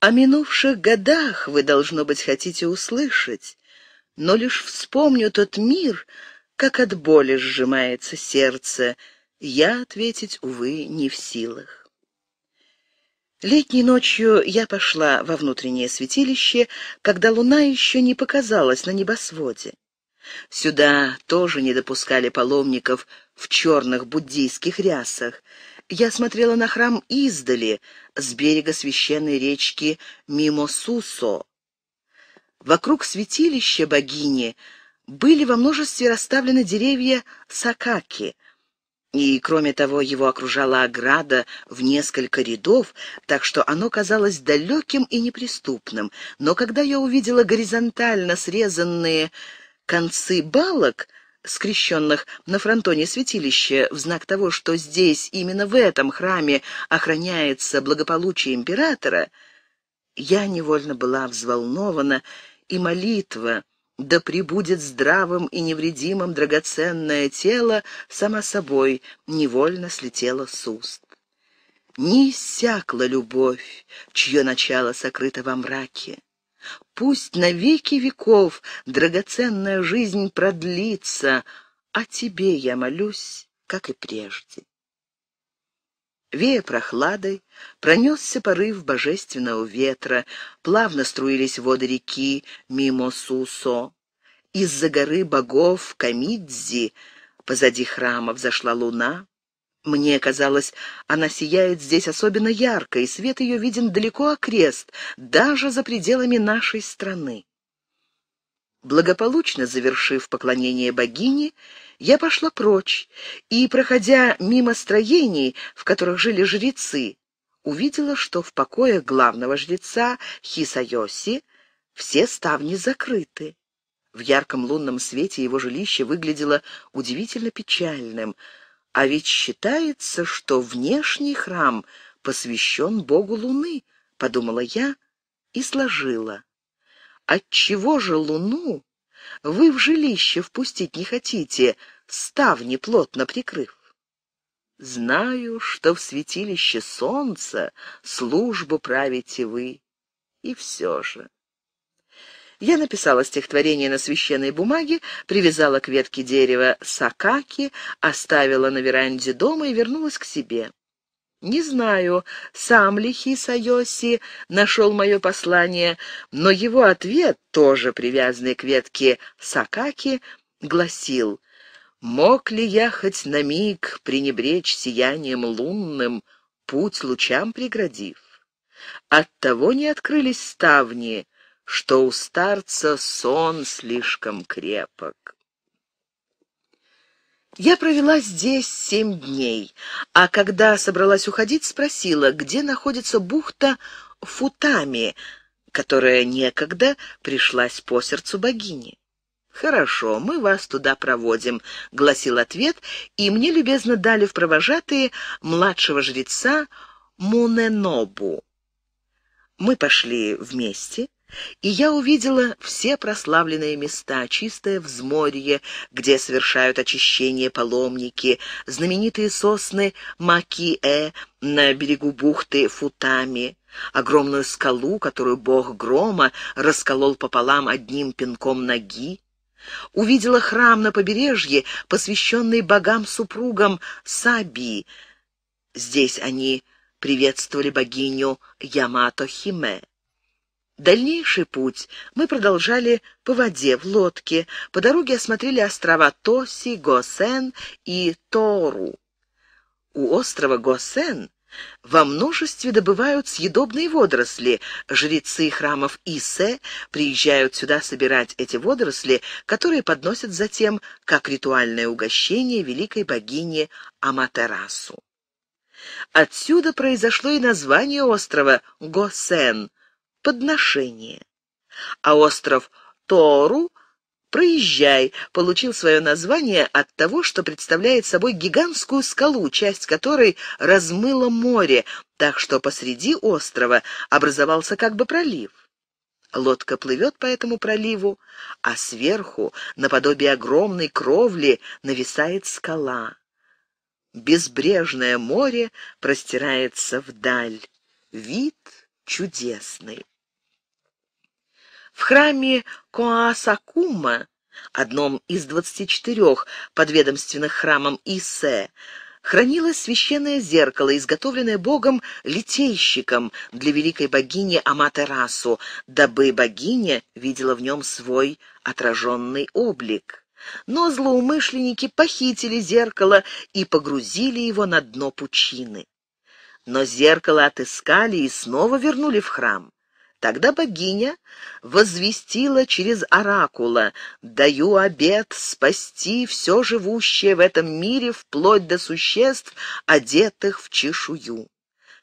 О минувших годах вы, должно быть, хотите услышать, но лишь вспомню тот мир, как от боли сжимается сердце. Я ответить, увы, не в силах. Летней ночью я пошла во внутреннее святилище, когда луна еще не показалась на небосводе. Сюда тоже не допускали паломников в черных буддийских рясах. Я смотрела на храм издали, с берега священной речки Мимосусо. Вокруг святилища богини были во множестве расставлены деревья сакаки, и, кроме того, его окружала ограда в несколько рядов, так что оно казалось далеким и неприступным. Но когда я увидела горизонтально срезанные концы балок, скрещенных на фронтоне святилища, в знак того, что здесь, именно в этом храме, охраняется благополучие императора, я невольно была взволнована, и молитва «Да пребудет здравым и невредимым драгоценное тело» само собой невольно слетела с уст. Не иссякла любовь, чье начало сокрыто во мраке. Пусть на веки веков драгоценная жизнь продлится, а тебе я молюсь, как и прежде. Вея прохладой, пронесся порыв божественного ветра, плавно струились воды реки мимо Сусо. Из-за горы богов Камидзи позади храма взошла луна, мне казалось, она сияет здесь особенно ярко, и свет ее виден далеко окрест, даже за пределами нашей страны. Благополучно завершив поклонение богине, я пошла прочь и, проходя мимо строений, в которых жили жрецы, увидела, что в покое главного жреца Хисайоси все ставни закрыты. В ярком лунном свете его жилище выглядело удивительно печальным — а ведь считается, что внешний храм посвящен Богу Луны, подумала я и сложила. Отчего же Луну вы в жилище впустить не хотите, ставни плотно прикрыв? Знаю, что в святилище солнца службу правите вы. И все же я написала стихотворение на священной бумаге, привязала к ветке дерева сакаки, оставила на веранде дома и вернулась к себе. Не знаю, сам ли Хисайоси нашел мое послание, но его ответ, тоже привязанный к ветке сакаки, гласил «Мог ли я хоть на миг пренебречь сиянием лунным, путь лучам преградив? Оттого не открылись ставни, что у старца сон слишком крепок. Я провела здесь семь дней, а когда собралась уходить, спросила, где находится бухта Футами, которая некогда пришлась по сердцу богини. «Хорошо, мы вас туда проводим», — гласил ответ, и мне любезно дали в провожатые младшего жреца Муненобу. Мы пошли вместе — и я увидела все прославленные места, чистое взморье, где совершают очищение паломники, знаменитые сосны Макиэ на берегу бухты Футами, огромную скалу, которую бог грома расколол пополам одним пинком ноги, увидела храм на побережье, посвященный богам-супругам Саби. Здесь они приветствовали богиню Ямато-Химе. Дальнейший путь мы продолжали по воде, в лодке. По дороге осмотрели острова Тоси, Госен и Тору. У острова Госен во множестве добывают съедобные водоросли. Жрецы храмов Исе приезжают сюда собирать эти водоросли, которые подносят затем как ритуальное угощение великой богине Аматерасу. Отсюда произошло и название острова Госен – подношение. А остров Тору «Проезжай» получил свое название от того, что представляет собой гигантскую скалу, часть которой размыло море, так что посреди острова образовался как бы пролив. Лодка плывет по этому проливу, а сверху, наподобие огромной кровли, нависает скала. Безбрежное море простирается вдаль. Вид чудесный. В храме Коасакума, одном из 24 подведомственных храмам Исе, хранилось священное зеркало, изготовленное богом литейщиком для великой богини Аматерасу, дабы богиня видела в нем свой отраженный облик. Но злоумышленники похитили зеркало и погрузили его на дно пучины. Но зеркало отыскали и снова вернули в храм. Тогда богиня возвестила через оракула «Даю обет спасти все живущее в этом мире вплоть до существ, одетых в чешую».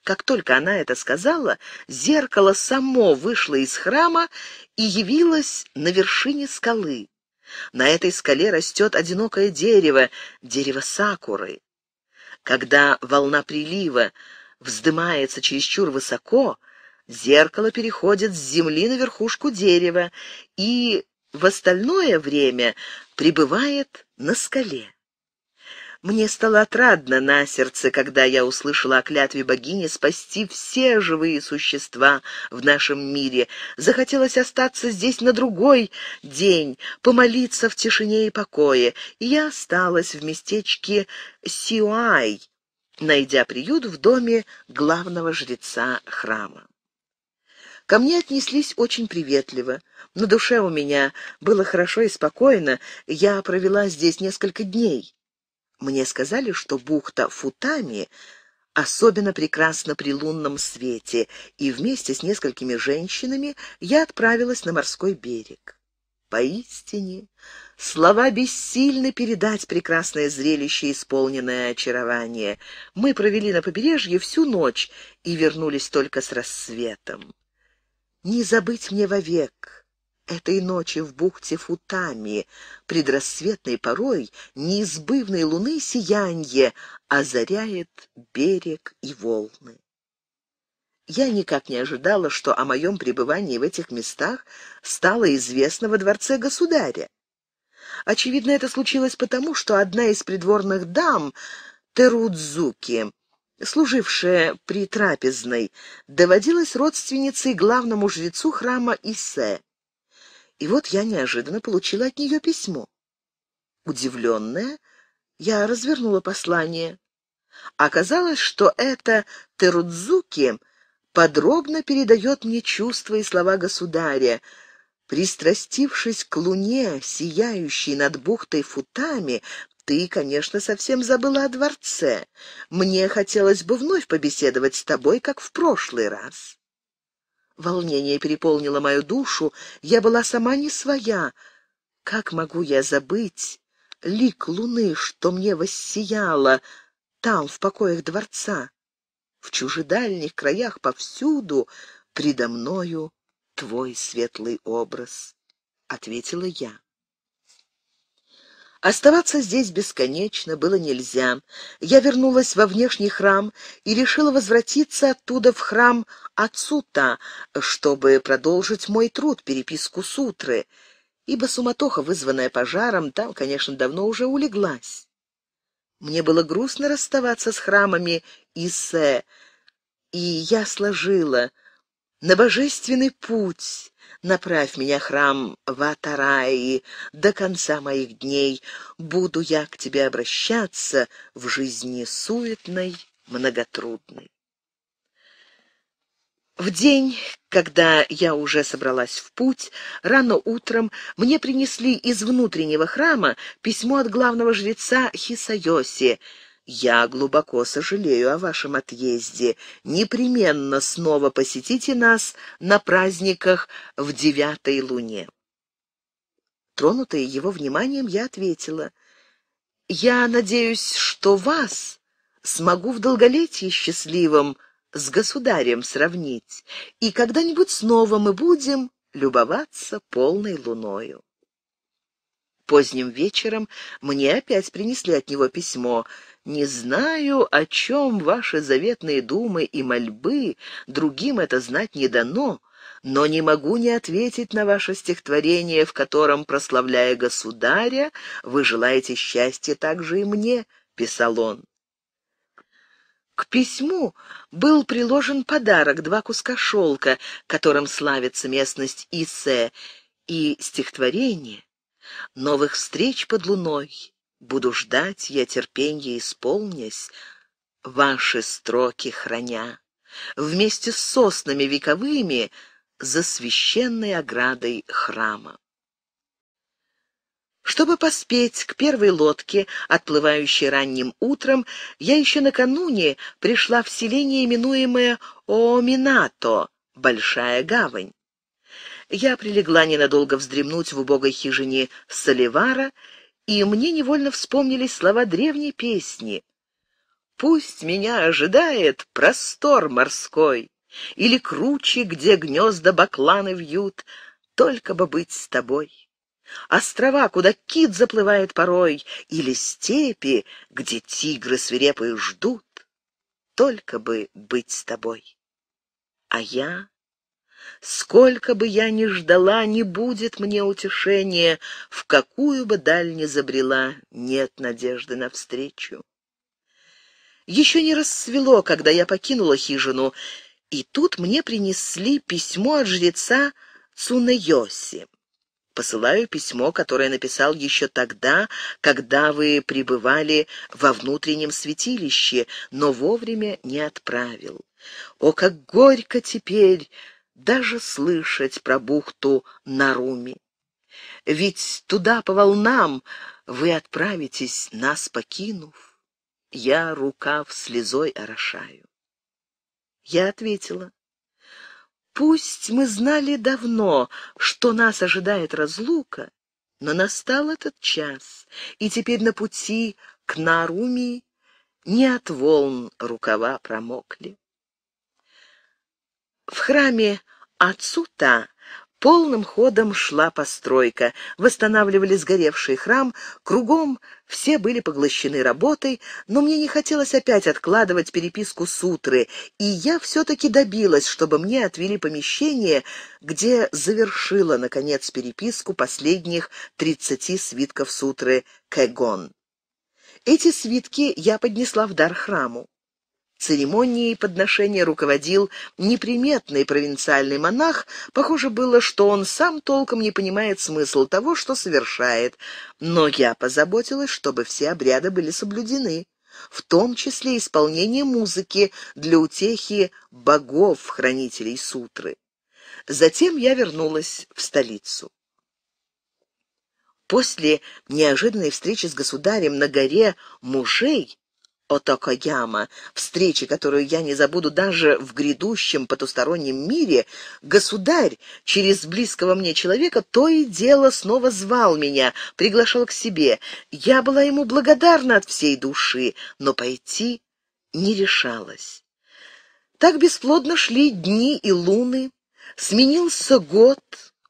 Как только она это сказала, зеркало само вышло из храма и явилось на вершине скалы. На этой скале растет одинокое дерево, дерево сакуры. Когда волна прилива вздымается чересчур высоко, Зеркало переходит с земли на верхушку дерева и в остальное время пребывает на скале. Мне стало отрадно на сердце, когда я услышала о клятве богини спасти все живые существа в нашем мире. Захотелось остаться здесь на другой день, помолиться в тишине и покое. И я осталась в местечке Сиуай, найдя приют в доме главного жреца храма. Ко мне отнеслись очень приветливо. На душе у меня было хорошо и спокойно. Я провела здесь несколько дней. Мне сказали, что бухта Футами особенно прекрасна при лунном свете, и вместе с несколькими женщинами я отправилась на морской берег. Поистине, слова бессильны передать прекрасное зрелище, исполненное очарование. Мы провели на побережье всю ночь и вернулись только с рассветом. Не забыть мне вовек этой ночи в бухте Футами, предрассветной порой неизбывной луны сиянье озаряет берег и волны. Я никак не ожидала, что о моем пребывании в этих местах стало известно во дворце государя. Очевидно, это случилось потому, что одна из придворных дам, Терудзуки, служившая при трапезной, доводилась родственницей главному жрецу храма Исе. И вот я неожиданно получила от нее письмо. Удивленная, я развернула послание. Оказалось, что это Терудзуки подробно передает мне чувства и слова государя, Пристрастившись к луне, сияющей над бухтой Футами, ты, конечно, совсем забыла о дворце. Мне хотелось бы вновь побеседовать с тобой, как в прошлый раз». Волнение переполнило мою душу, я была сама не своя. Как могу я забыть лик луны, что мне воссияло там, в покоях дворца? В чужедальних краях повсюду предо мною твой светлый образ, — ответила я. Оставаться здесь бесконечно было нельзя. Я вернулась во внешний храм и решила возвратиться оттуда в храм Ацута, чтобы продолжить мой труд, переписку сутры, ибо суматоха, вызванная пожаром, там, конечно, давно уже улеглась. Мне было грустно расставаться с храмами Исе, и я сложила на божественный путь Направь меня, храм Ватараи, до конца моих дней. Буду я к тебе обращаться в жизни суетной, многотрудной. В день, когда я уже собралась в путь, рано утром мне принесли из внутреннего храма письмо от главного жреца Хисайоси — «Я глубоко сожалею о вашем отъезде. Непременно снова посетите нас на праздниках в девятой луне». Тронутая его вниманием, я ответила, «Я надеюсь, что вас смогу в долголетии счастливым с государем сравнить, и когда-нибудь снова мы будем любоваться полной луною». Поздним вечером мне опять принесли от него письмо — не знаю, о чем ваши заветные думы и мольбы, другим это знать не дано, но не могу не ответить на ваше стихотворение, в котором, прославляя государя, вы желаете счастья также и мне, писал он. К письму был приложен подарок два куска шелка, которым славится местность Исе, и стихотворение «Новых встреч под луной». Буду ждать я терпенье исполнясь, Ваши строки храня, Вместе с соснами вековыми За священной оградой храма. Чтобы поспеть к первой лодке, отплывающей ранним утром, я еще накануне пришла в селение, именуемое Оминато, Большая гавань. Я прилегла ненадолго вздремнуть в убогой хижине Соливара и мне невольно вспомнились слова древней песни «Пусть меня ожидает простор морской» или круче, где гнезда бакланы вьют, только бы быть с тобой. Острова, куда кит заплывает порой, или степи, где тигры свирепые ждут, только бы быть с тобой. А я Сколько бы я ни ждала, не будет мне утешения, в какую бы даль ни забрела, нет надежды навстречу. Еще не рассвело, когда я покинула хижину, и тут мне принесли письмо от жреца Цунэйоси. Посылаю письмо, которое написал еще тогда, когда вы пребывали во внутреннем святилище, но вовремя не отправил. О, как горько теперь даже слышать про бухту Наруми. Ведь туда по волнам вы отправитесь, нас покинув. Я рукав слезой орошаю. Я ответила. Пусть мы знали давно, что нас ожидает разлука, но настал этот час, и теперь на пути к Наруми не от волн рукава промокли. В храме Ацута полным ходом шла постройка. Восстанавливали сгоревший храм, кругом все были поглощены работой, но мне не хотелось опять откладывать переписку сутры, и я все-таки добилась, чтобы мне отвели помещение, где завершила, наконец, переписку последних тридцати свитков сутры Кэгон. Эти свитки я поднесла в дар храму. Церемонией подношения руководил неприметный провинциальный монах. Похоже было, что он сам толком не понимает смысл того, что совершает. Но я позаботилась, чтобы все обряды были соблюдены, в том числе исполнение музыки для утехи богов-хранителей сутры. Затем я вернулась в столицу. После неожиданной встречи с государем на горе мужей Отокояма, встречи, которую я не забуду даже в грядущем потустороннем мире, государь через близкого мне человека то и дело снова звал меня, приглашал к себе. Я была ему благодарна от всей души, но пойти не решалась. Так бесплодно шли дни и луны, сменился год,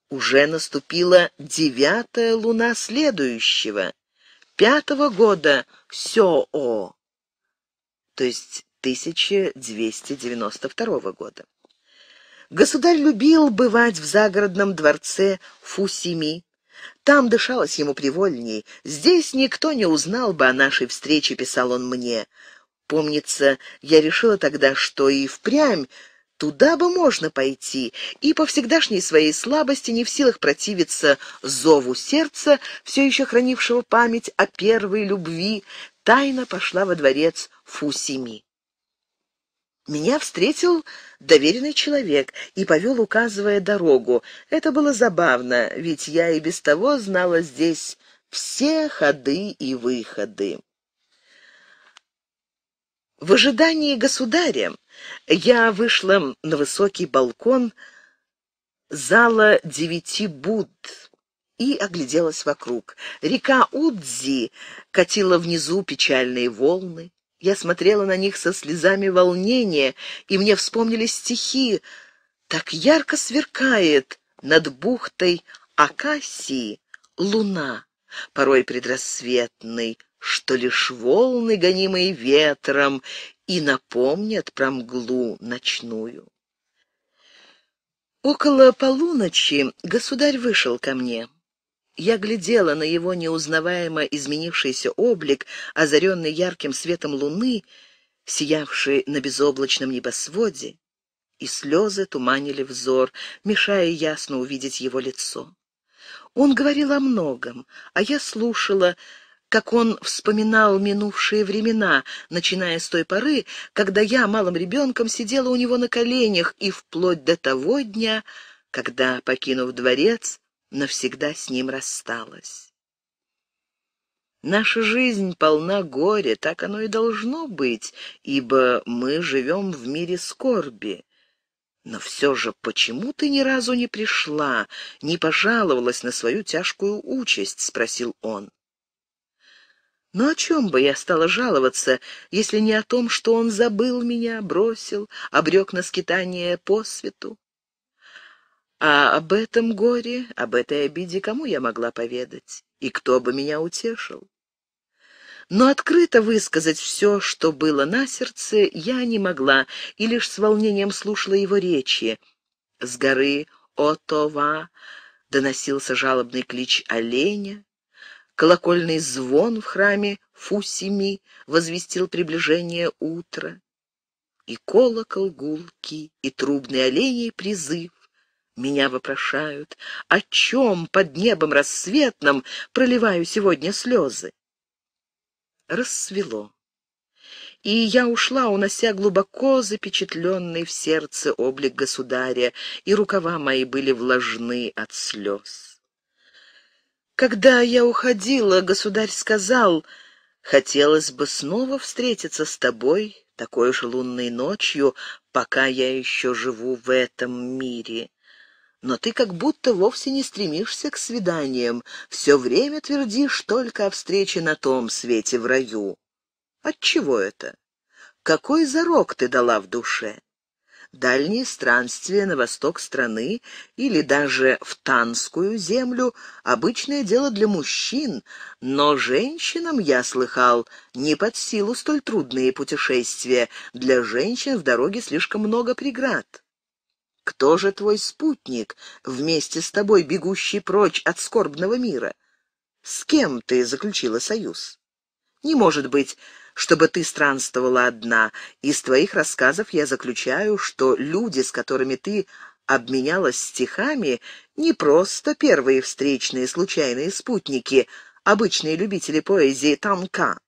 уже наступила девятая луна следующего, пятого года Сё-О то есть 1292 года. Государь любил бывать в загородном дворце Фусими. Там дышалось ему привольней. Здесь никто не узнал бы о нашей встрече, писал он мне. Помнится, я решила тогда, что и впрямь Туда бы можно пойти, и по всегдашней своей слабости не в силах противиться зову сердца, все еще хранившего память о первой любви, тайно пошла во дворец Фусими. Меня встретил доверенный человек и повел, указывая дорогу. Это было забавно, ведь я и без того знала здесь все ходы и выходы. В ожидании государя я вышла на высокий балкон зала девяти Будд, и огляделась вокруг. Река Удзи катила внизу печальные волны. Я смотрела на них со слезами волнения, и мне вспомнились стихи. Так ярко сверкает над бухтой Акасии луна, порой предрассветный, что лишь волны, гонимые ветром, и напомнят про мглу ночную. Около полуночи государь вышел ко мне. Я глядела на его неузнаваемо изменившийся облик, озаренный ярким светом луны, сиявший на безоблачном небосводе, и слезы туманили взор, мешая ясно увидеть его лицо. Он говорил о многом, а я слушала, как он вспоминал минувшие времена, начиная с той поры, когда я малым ребенком сидела у него на коленях и вплоть до того дня, когда, покинув дворец, навсегда с ним рассталась. Наша жизнь полна горя, так оно и должно быть, ибо мы живем в мире скорби. Но все же, почему ты ни разу не пришла, не пожаловалась на свою тяжкую участь? — спросил он. Но ну, о чем бы я стала жаловаться, если не о том, что он забыл меня, бросил, обрек на скитание по свету? А об этом горе, об этой обиде кому я могла поведать? И кто бы меня утешил? Но открыто высказать все, что было на сердце, я не могла, и лишь с волнением слушала его речи. С горы Отова доносился жалобный клич оленя, колокольный звон в храме Фусими возвестил приближение утра, и колокол гулки, и трубный оленей призыв меня вопрошают, о чем под небом рассветным проливаю сегодня слезы? Рассвело. И я ушла, унося глубоко запечатленный в сердце облик государя, и рукава мои были влажны от слез. Когда я уходила, государь сказал, «Хотелось бы снова встретиться с тобой такой же лунной ночью, пока я еще живу в этом мире но ты как будто вовсе не стремишься к свиданиям, все время твердишь только о встрече на том свете в раю. Отчего это? Какой зарок ты дала в душе? Дальние странствия на восток страны или даже в Танскую землю — обычное дело для мужчин, но женщинам, я слыхал, не под силу столь трудные путешествия, для женщин в дороге слишком много преград. Кто же твой спутник, вместе с тобой бегущий прочь от скорбного мира? С кем ты заключила союз? Не может быть, чтобы ты странствовала одна. Из твоих рассказов я заключаю, что люди, с которыми ты обменялась стихами, не просто первые встречные случайные спутники, обычные любители поэзии танка.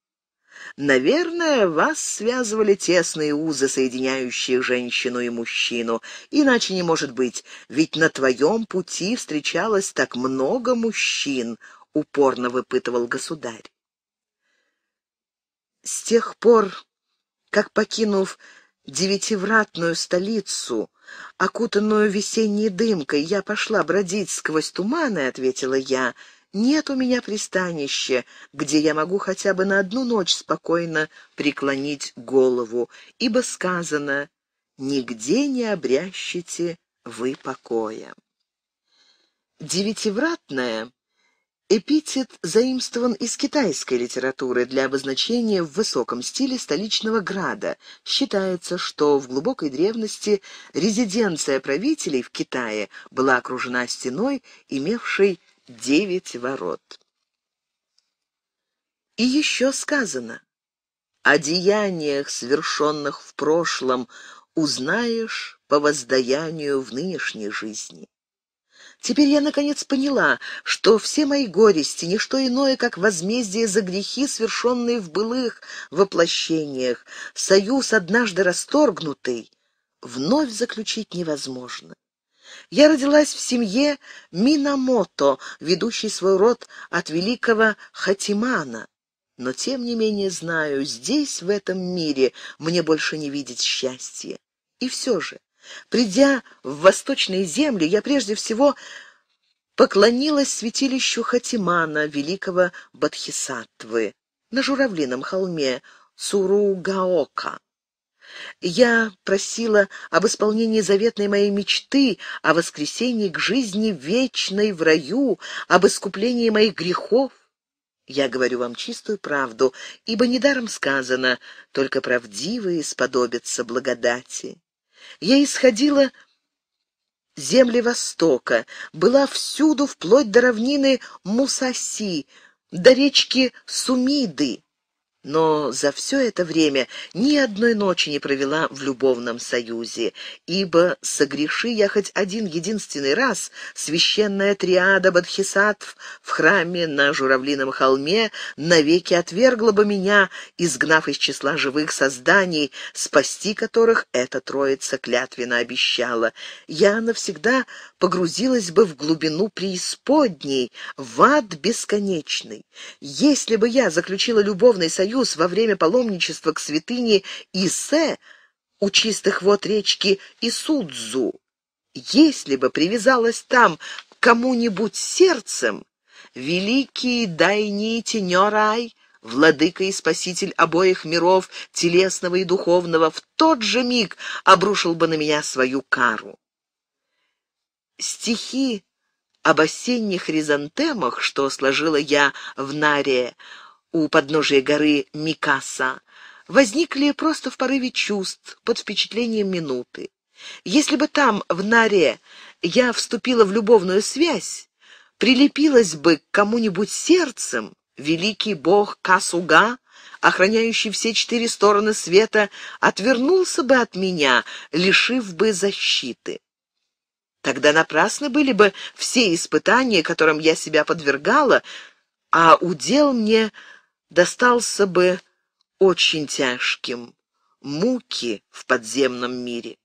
Наверное, вас связывали тесные узы, соединяющие женщину и мужчину. Иначе не может быть, ведь на твоем пути встречалось так много мужчин, упорно выпытывал государь. С тех пор, как покинув девятивратную столицу, окутанную весенней дымкой, я пошла бродить сквозь туманы, ответила я, — нет у меня пристанища, где я могу хотя бы на одну ночь спокойно преклонить голову, ибо сказано «Нигде не обрящите вы покоя». Девятивратная Эпитет заимствован из китайской литературы для обозначения в высоком стиле столичного града. Считается, что в глубокой древности резиденция правителей в Китае была окружена стеной, имевшей девять ворот. И еще сказано, о деяниях, совершенных в прошлом, узнаешь по воздаянию в нынешней жизни. Теперь я, наконец, поняла, что все мои горести — ничто иное, как возмездие за грехи, совершенные в былых воплощениях. Союз, однажды расторгнутый, вновь заключить невозможно. Я родилась в семье Минамото, ведущей свой род от великого Хатимана. Но, тем не менее, знаю, здесь, в этом мире, мне больше не видеть счастья. И все же, придя в восточные земли, я прежде всего поклонилась святилищу Хатимана, великого Бадхисаттвы, на Журавлином холме Цуругаока. Я просила об исполнении заветной моей мечты, о воскресении к жизни вечной в раю, об искуплении моих грехов. Я говорю вам чистую правду, ибо недаром сказано, только правдивые сподобятся благодати. Я исходила земли Востока, была всюду, вплоть до равнины Мусаси, до речки Сумиды но за все это время ни одной ночи не провела в любовном союзе, ибо, согреши я хоть один единственный раз, священная триада бодхисаттв в храме на Журавлином холме навеки отвергла бы меня, изгнав из числа живых созданий, спасти которых эта троица клятвенно обещала. Я навсегда погрузилась бы в глубину преисподней, в ад бесконечный. Если бы я заключила любовный союз, союз во время паломничества к святыне Исе у чистых вод речки Исудзу. Если бы привязалась там кому-нибудь сердцем, великий Дайни Тенерай, владыка и спаситель обоих миров, телесного и духовного, в тот же миг обрушил бы на меня свою кару. Стихи об осенних хризантемах, что сложила я в Наре, у подножия горы Микаса возникли просто в порыве чувств, под впечатлением минуты. Если бы там, в Наре, я вступила в любовную связь, прилепилась бы к кому-нибудь сердцем, великий бог Касуга, охраняющий все четыре стороны света, отвернулся бы от меня, лишив бы защиты. Тогда напрасны были бы все испытания, которым я себя подвергала, а удел мне достался бы очень тяжким. Муки в подземном мире.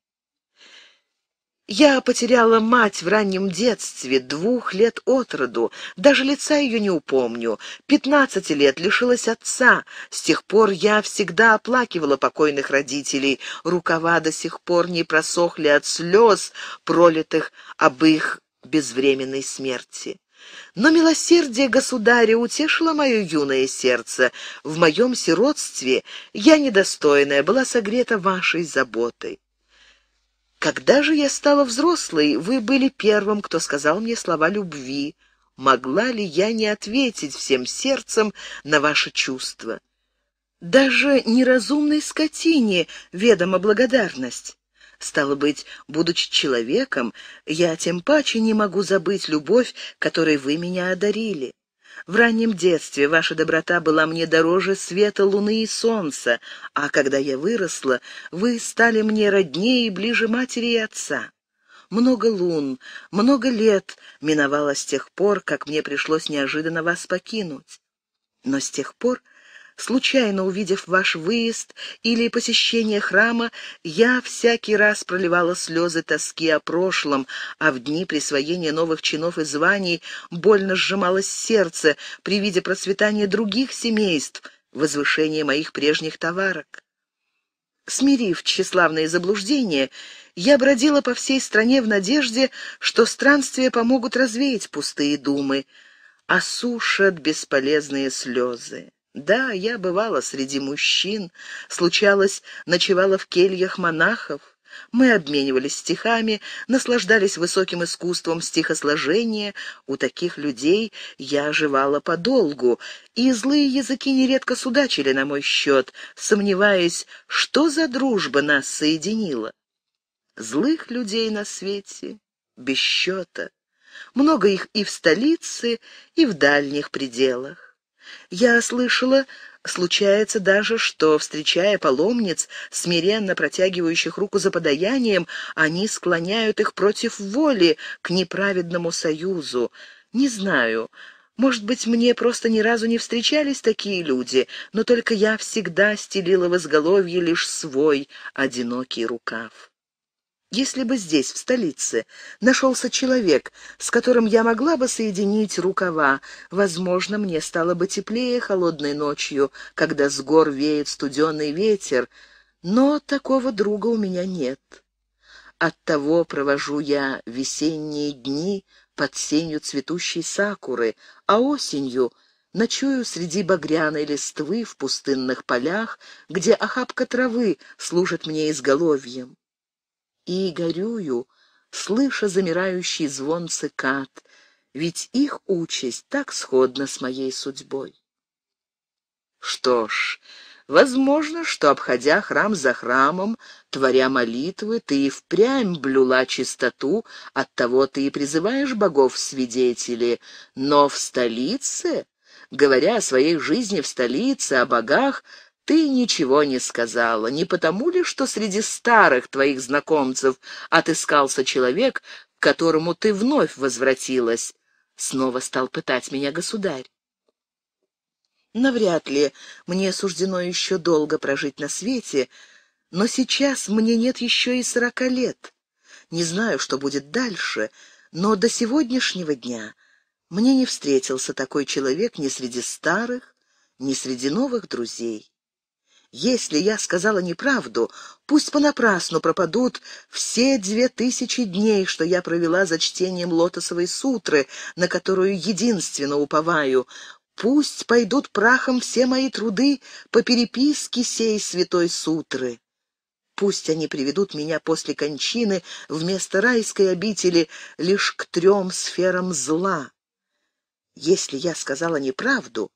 Я потеряла мать в раннем детстве, двух лет от роду, даже лица ее не упомню. Пятнадцати лет лишилась отца. С тех пор я всегда оплакивала покойных родителей. Рукава до сих пор не просохли от слез, пролитых об их безвременной смерти. Но милосердие государя утешило мое юное сердце. В моем сиротстве я недостойная была согрета вашей заботой. Когда же я стала взрослой, вы были первым, кто сказал мне слова любви. Могла ли я не ответить всем сердцем на ваши чувства? Даже неразумной скотине ведома благодарность. Стало быть, будучи человеком, я тем паче не могу забыть любовь, которой вы меня одарили. В раннем детстве ваша доброта была мне дороже света луны и солнца, а когда я выросла, вы стали мне роднее и ближе матери и отца. Много лун, много лет миновало с тех пор, как мне пришлось неожиданно вас покинуть. Но с тех пор Случайно увидев ваш выезд или посещение храма, я всякий раз проливала слезы тоски о прошлом, а в дни присвоения новых чинов и званий больно сжималось сердце при виде процветания других семейств, возвышения моих прежних товарок. Смирив тщеславные заблуждения, я бродила по всей стране в надежде, что странствия помогут развеять пустые думы, осушат а бесполезные слезы. Да, я бывала среди мужчин, случалось, ночевала в кельях монахов. Мы обменивались стихами, наслаждались высоким искусством стихосложения. У таких людей я оживала подолгу, и злые языки нередко судачили на мой счет, сомневаясь, что за дружба нас соединила. Злых людей на свете без счета. Много их и в столице, и в дальних пределах. Я слышала, случается даже, что, встречая паломниц, смиренно протягивающих руку за подаянием, они склоняют их против воли к неправедному союзу. Не знаю, может быть, мне просто ни разу не встречались такие люди, но только я всегда стелила в изголовье лишь свой одинокий рукав. Если бы здесь, в столице, нашелся человек, с которым я могла бы соединить рукава, возможно, мне стало бы теплее холодной ночью, когда с гор веет студеный ветер, но такого друга у меня нет. Оттого провожу я весенние дни под сенью цветущей сакуры, а осенью — ночую среди багряной листвы в пустынных полях, где охапка травы служит мне изголовьем и горюю, слыша замирающий звон цикад, ведь их участь так сходна с моей судьбой. Что ж, возможно, что, обходя храм за храмом, творя молитвы, ты и впрямь блюла чистоту, оттого ты и призываешь богов свидетели, но в столице, говоря о своей жизни в столице, о богах, ты ничего не сказала, не потому ли, что среди старых твоих знакомцев отыскался человек, к которому ты вновь возвратилась? Снова стал пытать меня государь. Навряд ли мне суждено еще долго прожить на свете, но сейчас мне нет еще и сорока лет. Не знаю, что будет дальше, но до сегодняшнего дня мне не встретился такой человек ни среди старых, ни среди новых друзей. Если я сказала неправду, пусть понапрасну пропадут все две тысячи дней, что я провела за чтением лотосовой сутры, на которую единственно уповаю. Пусть пойдут прахом все мои труды по переписке сей святой сутры. Пусть они приведут меня после кончины вместо райской обители лишь к трем сферам зла. Если я сказала неправду,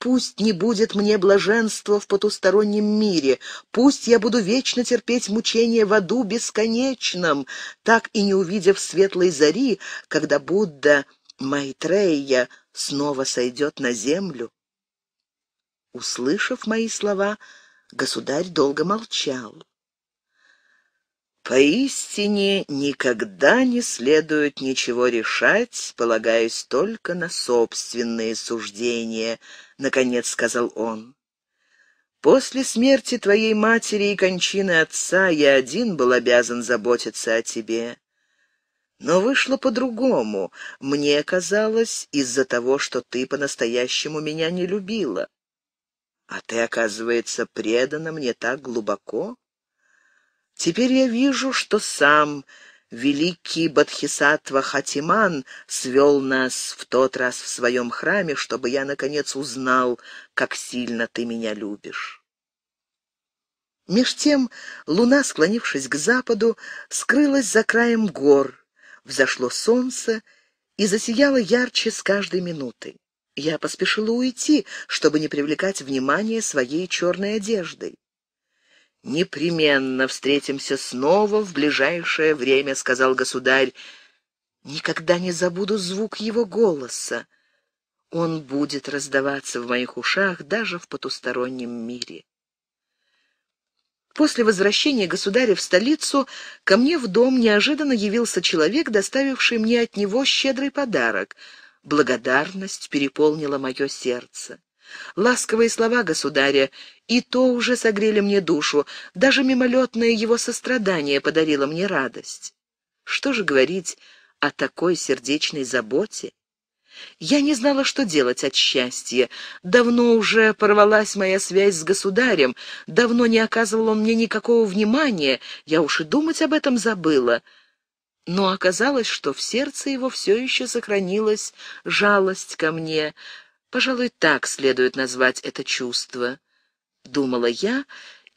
Пусть не будет мне блаженства в потустороннем мире, пусть я буду вечно терпеть мучения в аду бесконечном, так и не увидев светлой зари, когда Будда Майтрея снова сойдет на землю. Услышав мои слова, государь долго молчал. Поистине никогда не следует ничего решать, полагаясь только на собственные суждения, наконец сказал он. После смерти твоей матери и кончины отца я один был обязан заботиться о тебе. Но вышло по-другому. Мне казалось, из-за того, что ты по-настоящему меня не любила. А ты, оказывается, предана мне так глубоко. Теперь я вижу, что сам великий Бадхисатва Хатиман свел нас в тот раз в своем храме, чтобы я, наконец, узнал, как сильно ты меня любишь. Меж тем луна, склонившись к западу, скрылась за краем гор, взошло солнце и засияло ярче с каждой минутой. Я поспешила уйти, чтобы не привлекать внимание своей черной одеждой непременно встретимся снова в ближайшее время, сказал государь. Никогда не забуду звук его голоса. Он будет раздаваться в моих ушах даже в потустороннем мире. После возвращения государя в столицу ко мне в дом неожиданно явился человек, доставивший мне от него щедрый подарок. Благодарность переполнила мое сердце. Ласковые слова государя и то уже согрели мне душу, даже мимолетное его сострадание подарило мне радость. Что же говорить о такой сердечной заботе? Я не знала, что делать от счастья. Давно уже порвалась моя связь с государем, давно не оказывал он мне никакого внимания, я уж и думать об этом забыла. Но оказалось, что в сердце его все еще сохранилась жалость ко мне — Пожалуй, так следует назвать это чувство, думала я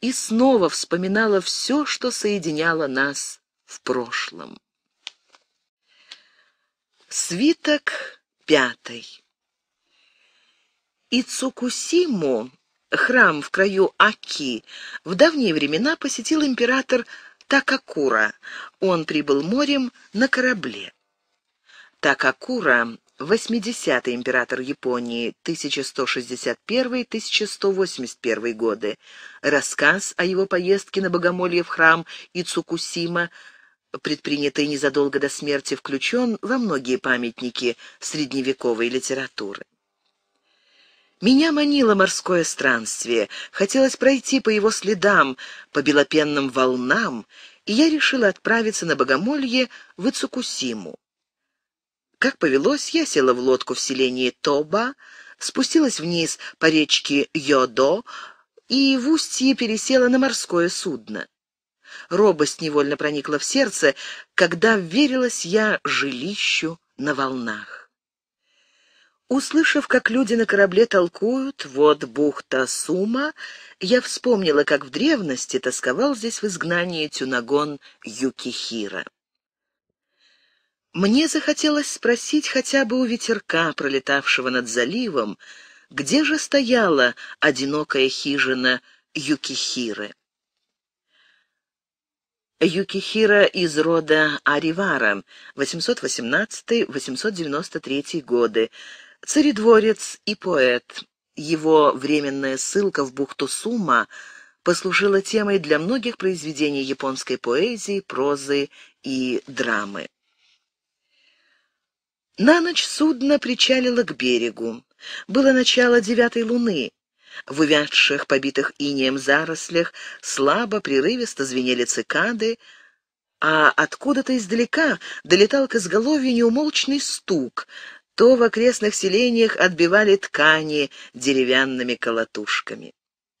и снова вспоминала все, что соединяло нас в прошлом. Свиток пятый. Ицукусиму, храм в краю Аки, в давние времена посетил император Такакура. Он прибыл морем на корабле. Такакура 80-й император Японии 1161-1181 годы. Рассказ о его поездке на богомолье в храм Ицукусима, предпринятый незадолго до смерти, включен во многие памятники средневековой литературы. Меня манило морское странствие, хотелось пройти по его следам, по белопенным волнам, и я решила отправиться на богомолье в Ицукусиму. Как повелось, я села в лодку в селении Тоба, спустилась вниз по речке Йодо и в устье пересела на морское судно. Робость невольно проникла в сердце, когда верилась я жилищу на волнах. Услышав, как люди на корабле толкуют, вот бухта Сума, я вспомнила, как в древности тосковал здесь в изгнании тюнагон Юкихира. Мне захотелось спросить хотя бы у ветерка, пролетавшего над заливом, где же стояла одинокая хижина Юкихиры. Юкихира из рода Аривара, 818-893 годы, царедворец и поэт. Его временная ссылка в бухту Сума послужила темой для многих произведений японской поэзии, прозы и драмы. На ночь судно причалило к берегу. Было начало девятой луны. В увядших, побитых инеем зарослях слабо, прерывисто звенели цикады, а откуда-то издалека долетал к изголовью неумолчный стук, то в окрестных селениях отбивали ткани деревянными колотушками.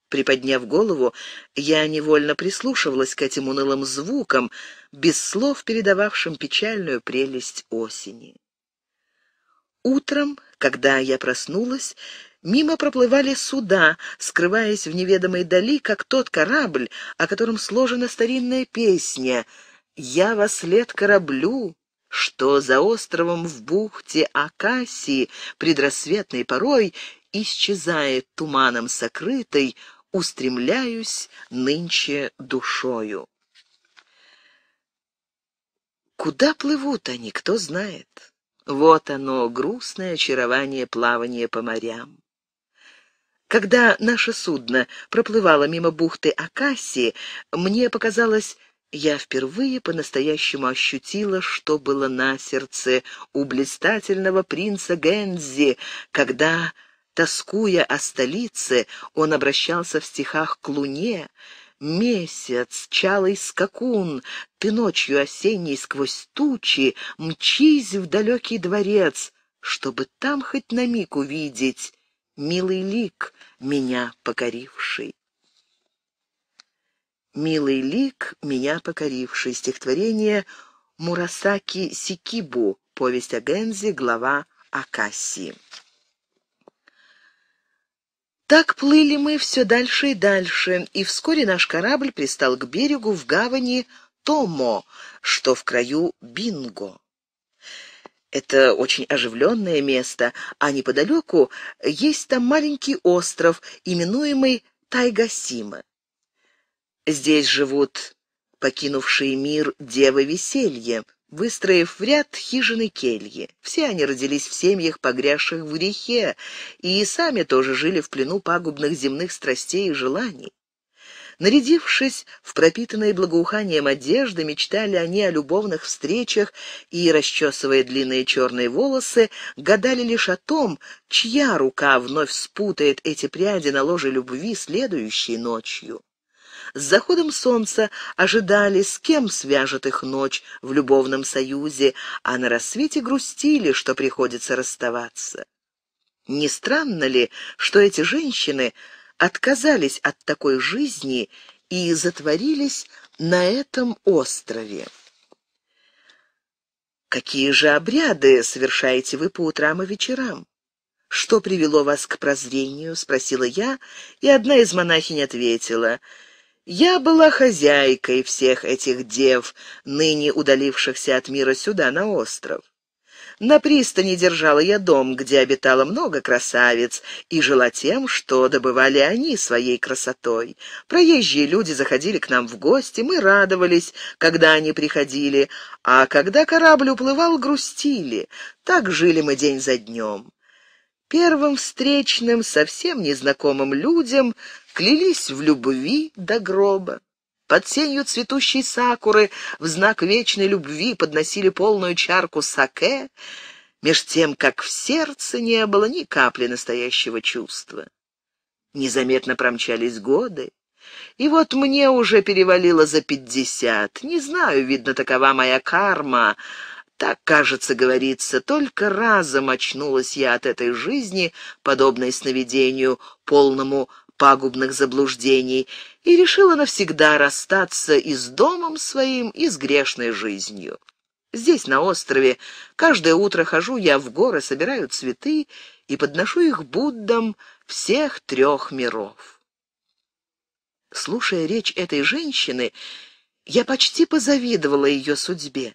Приподняв голову, я невольно прислушивалась к этим унылым звукам, без слов передававшим печальную прелесть осени. Утром, когда я проснулась, мимо проплывали суда, скрываясь в неведомой дали, как тот корабль, о котором сложена старинная песня «Я во след кораблю», что за островом в бухте Акасии предрассветной порой исчезает туманом сокрытой, устремляюсь нынче душою. Куда плывут они, кто знает? Вот оно, грустное очарование плавания по морям. Когда наше судно проплывало мимо бухты Акаси, мне показалось, я впервые по-настоящему ощутила, что было на сердце у блистательного принца Гензи, когда, тоскуя о столице, он обращался в стихах к луне, Месяц, чалый скакун, ты ночью осенней сквозь тучи мчись в далекий дворец, чтобы там хоть на миг увидеть милый лик меня покоривший. «Милый лик, меня покоривший» стихотворение Мурасаки Сикибу, повесть о Гензе, глава Акаси. Так плыли мы все дальше и дальше, и вскоре наш корабль пристал к берегу в гавани Томо, что в краю Бинго. Это очень оживленное место, а неподалеку есть там маленький остров, именуемый Тайгасима. Здесь живут покинувшие мир девы веселья, выстроив в ряд хижины кельи. Все они родились в семьях, погрязших в грехе, и сами тоже жили в плену пагубных земных страстей и желаний. Нарядившись в пропитанные благоуханием одежды, мечтали они о любовных встречах и, расчесывая длинные черные волосы, гадали лишь о том, чья рука вновь спутает эти пряди на ложе любви следующей ночью. С заходом солнца ожидали, с кем свяжет их ночь в любовном союзе, а на рассвете грустили, что приходится расставаться. Не странно ли, что эти женщины отказались от такой жизни и затворились на этом острове? Какие же обряды совершаете вы по утрам и вечерам? «Что привело вас к прозрению?» — спросила я, и одна из монахинь ответила — я была хозяйкой всех этих дев, ныне удалившихся от мира сюда, на остров. На пристани держала я дом, где обитало много красавиц, и жила тем, что добывали они своей красотой. Проезжие люди заходили к нам в гости, мы радовались, когда они приходили, а когда корабль уплывал, грустили. Так жили мы день за днем. Первым встречным, совсем незнакомым людям клялись в любви до гроба. Под сенью цветущей сакуры в знак вечной любви подносили полную чарку саке, меж тем, как в сердце не было ни капли настоящего чувства. Незаметно промчались годы, и вот мне уже перевалило за пятьдесят. Не знаю, видно, такова моя карма. Так, кажется, говорится, только разом очнулась я от этой жизни, подобной сновидению, полному пагубных заблуждений и решила навсегда расстаться и с домом своим, и с грешной жизнью. Здесь, на острове, каждое утро хожу я в горы, собираю цветы и подношу их Буддам всех трех миров. Слушая речь этой женщины, я почти позавидовала ее судьбе.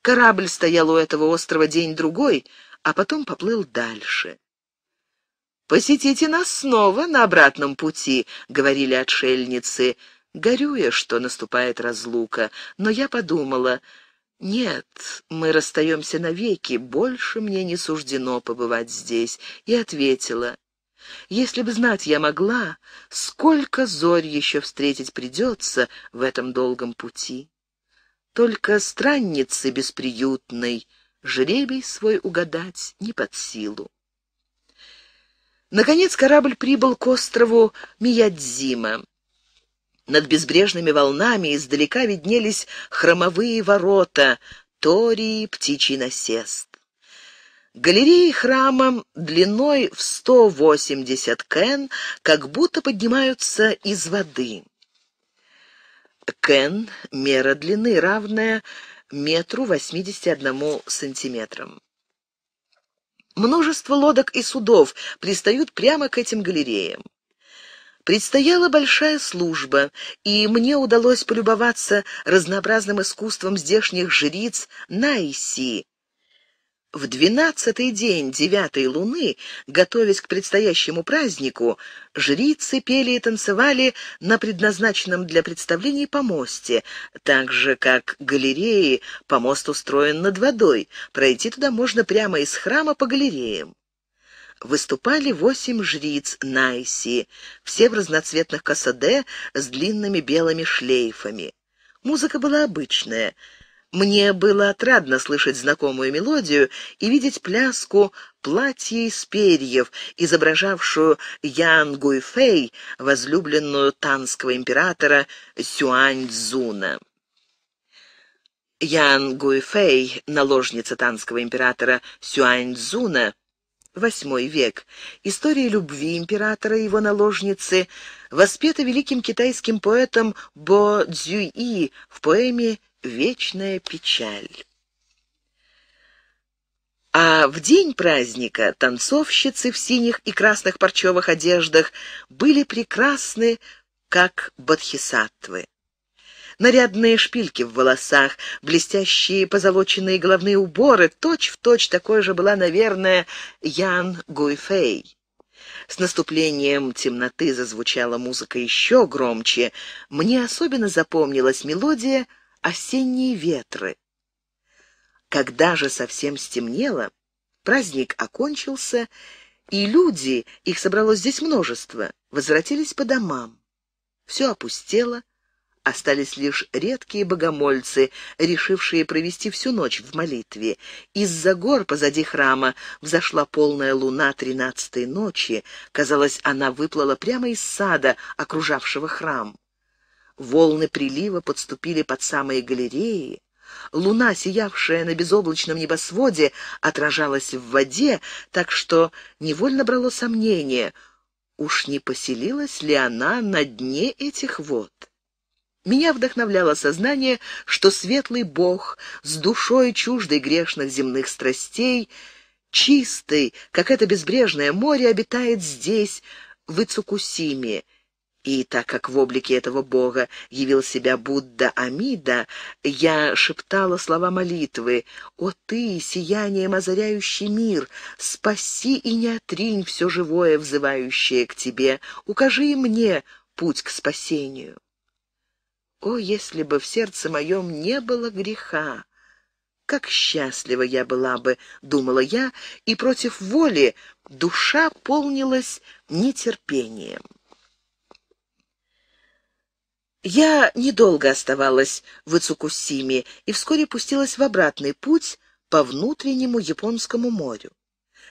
Корабль стоял у этого острова день-другой, а потом поплыл дальше. «Посетите нас снова на обратном пути», — говорили отшельницы, горюя, что наступает разлука. Но я подумала, «Нет, мы расстаемся навеки, больше мне не суждено побывать здесь», и ответила, «Если бы знать я могла, сколько зорь еще встретить придется в этом долгом пути. Только страннице бесприютной жребий свой угадать не под силу». Наконец корабль прибыл к острову Миядзима. Над безбрежными волнами издалека виднелись хромовые ворота, тории, птичий насест. Галереи храма длиной в 180 кен как будто поднимаются из воды. Кен — мера длины, равная метру 81 сантиметрам. Множество лодок и судов пристают прямо к этим галереям. Предстояла большая служба, и мне удалось полюбоваться разнообразным искусством здешних жриц Наиси, в двенадцатый день девятой луны, готовясь к предстоящему празднику, жрицы пели и танцевали на предназначенном для представлений помосте, так же, как галереи, помост устроен над водой, пройти туда можно прямо из храма по галереям. Выступали восемь жриц Найси, все в разноцветных касаде с длинными белыми шлейфами. Музыка была обычная, мне было отрадно слышать знакомую мелодию и видеть пляску платье из перьев, изображавшую Ян Гуйфэй, возлюбленную танского императора Сюань Цзуна. Ян Гуйфэй, наложница танского императора Сюань Цзуна, VIII век. История любви императора и его наложницы воспета великим китайским поэтом Бо Цзюи в поэме вечная печаль. А в день праздника танцовщицы в синих и красных парчевых одеждах были прекрасны, как бодхисаттвы. Нарядные шпильки в волосах, блестящие позолоченные головные уборы, точь-в-точь точь такой же была, наверное, Ян Гуйфей. С наступлением темноты зазвучала музыка еще громче. Мне особенно запомнилась мелодия — осенние ветры. Когда же совсем стемнело, праздник окончился, и люди, их собралось здесь множество, возвратились по домам. Все опустело, остались лишь редкие богомольцы, решившие провести всю ночь в молитве. Из-за гор позади храма взошла полная луна тринадцатой ночи. Казалось, она выплыла прямо из сада, окружавшего храм. Волны прилива подступили под самые галереи. Луна, сиявшая на безоблачном небосводе, отражалась в воде, так что невольно брало сомнение, уж не поселилась ли она на дне этих вод. Меня вдохновляло сознание, что светлый Бог с душой чуждой грешных земных страстей, чистый, как это безбрежное море, обитает здесь, в Ицукусиме, и так как в облике этого бога явил себя Будда Амида, я шептала слова молитвы «О ты, сиянием озаряющий мир, спаси и не отринь все живое, взывающее к тебе, укажи мне путь к спасению». О, если бы в сердце моем не было греха! Как счастлива я была бы, думала я, и против воли душа полнилась нетерпением. Я недолго оставалась в Ицукусиме и вскоре пустилась в обратный путь по внутреннему Японскому морю.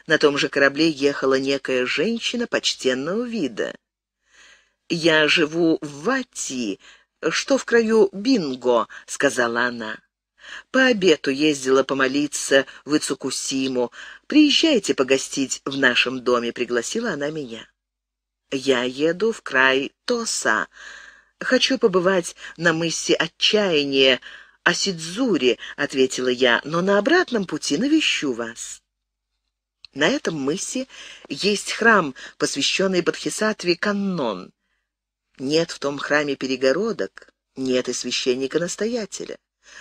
На том же корабле ехала некая женщина почтенного вида. «Я живу в Вати, что в краю Бинго», — сказала она. «По обету ездила помолиться в Ицукусиму. Приезжайте погостить в нашем доме», — пригласила она меня. «Я еду в край Тоса», «Хочу побывать на мысе Отчаяния, Асидзури», — ответила я, — «но на обратном пути навещу вас». На этом мысе есть храм, посвященный Бодхисаттве Каннон. Нет в том храме перегородок, нет и священника-настоятеля.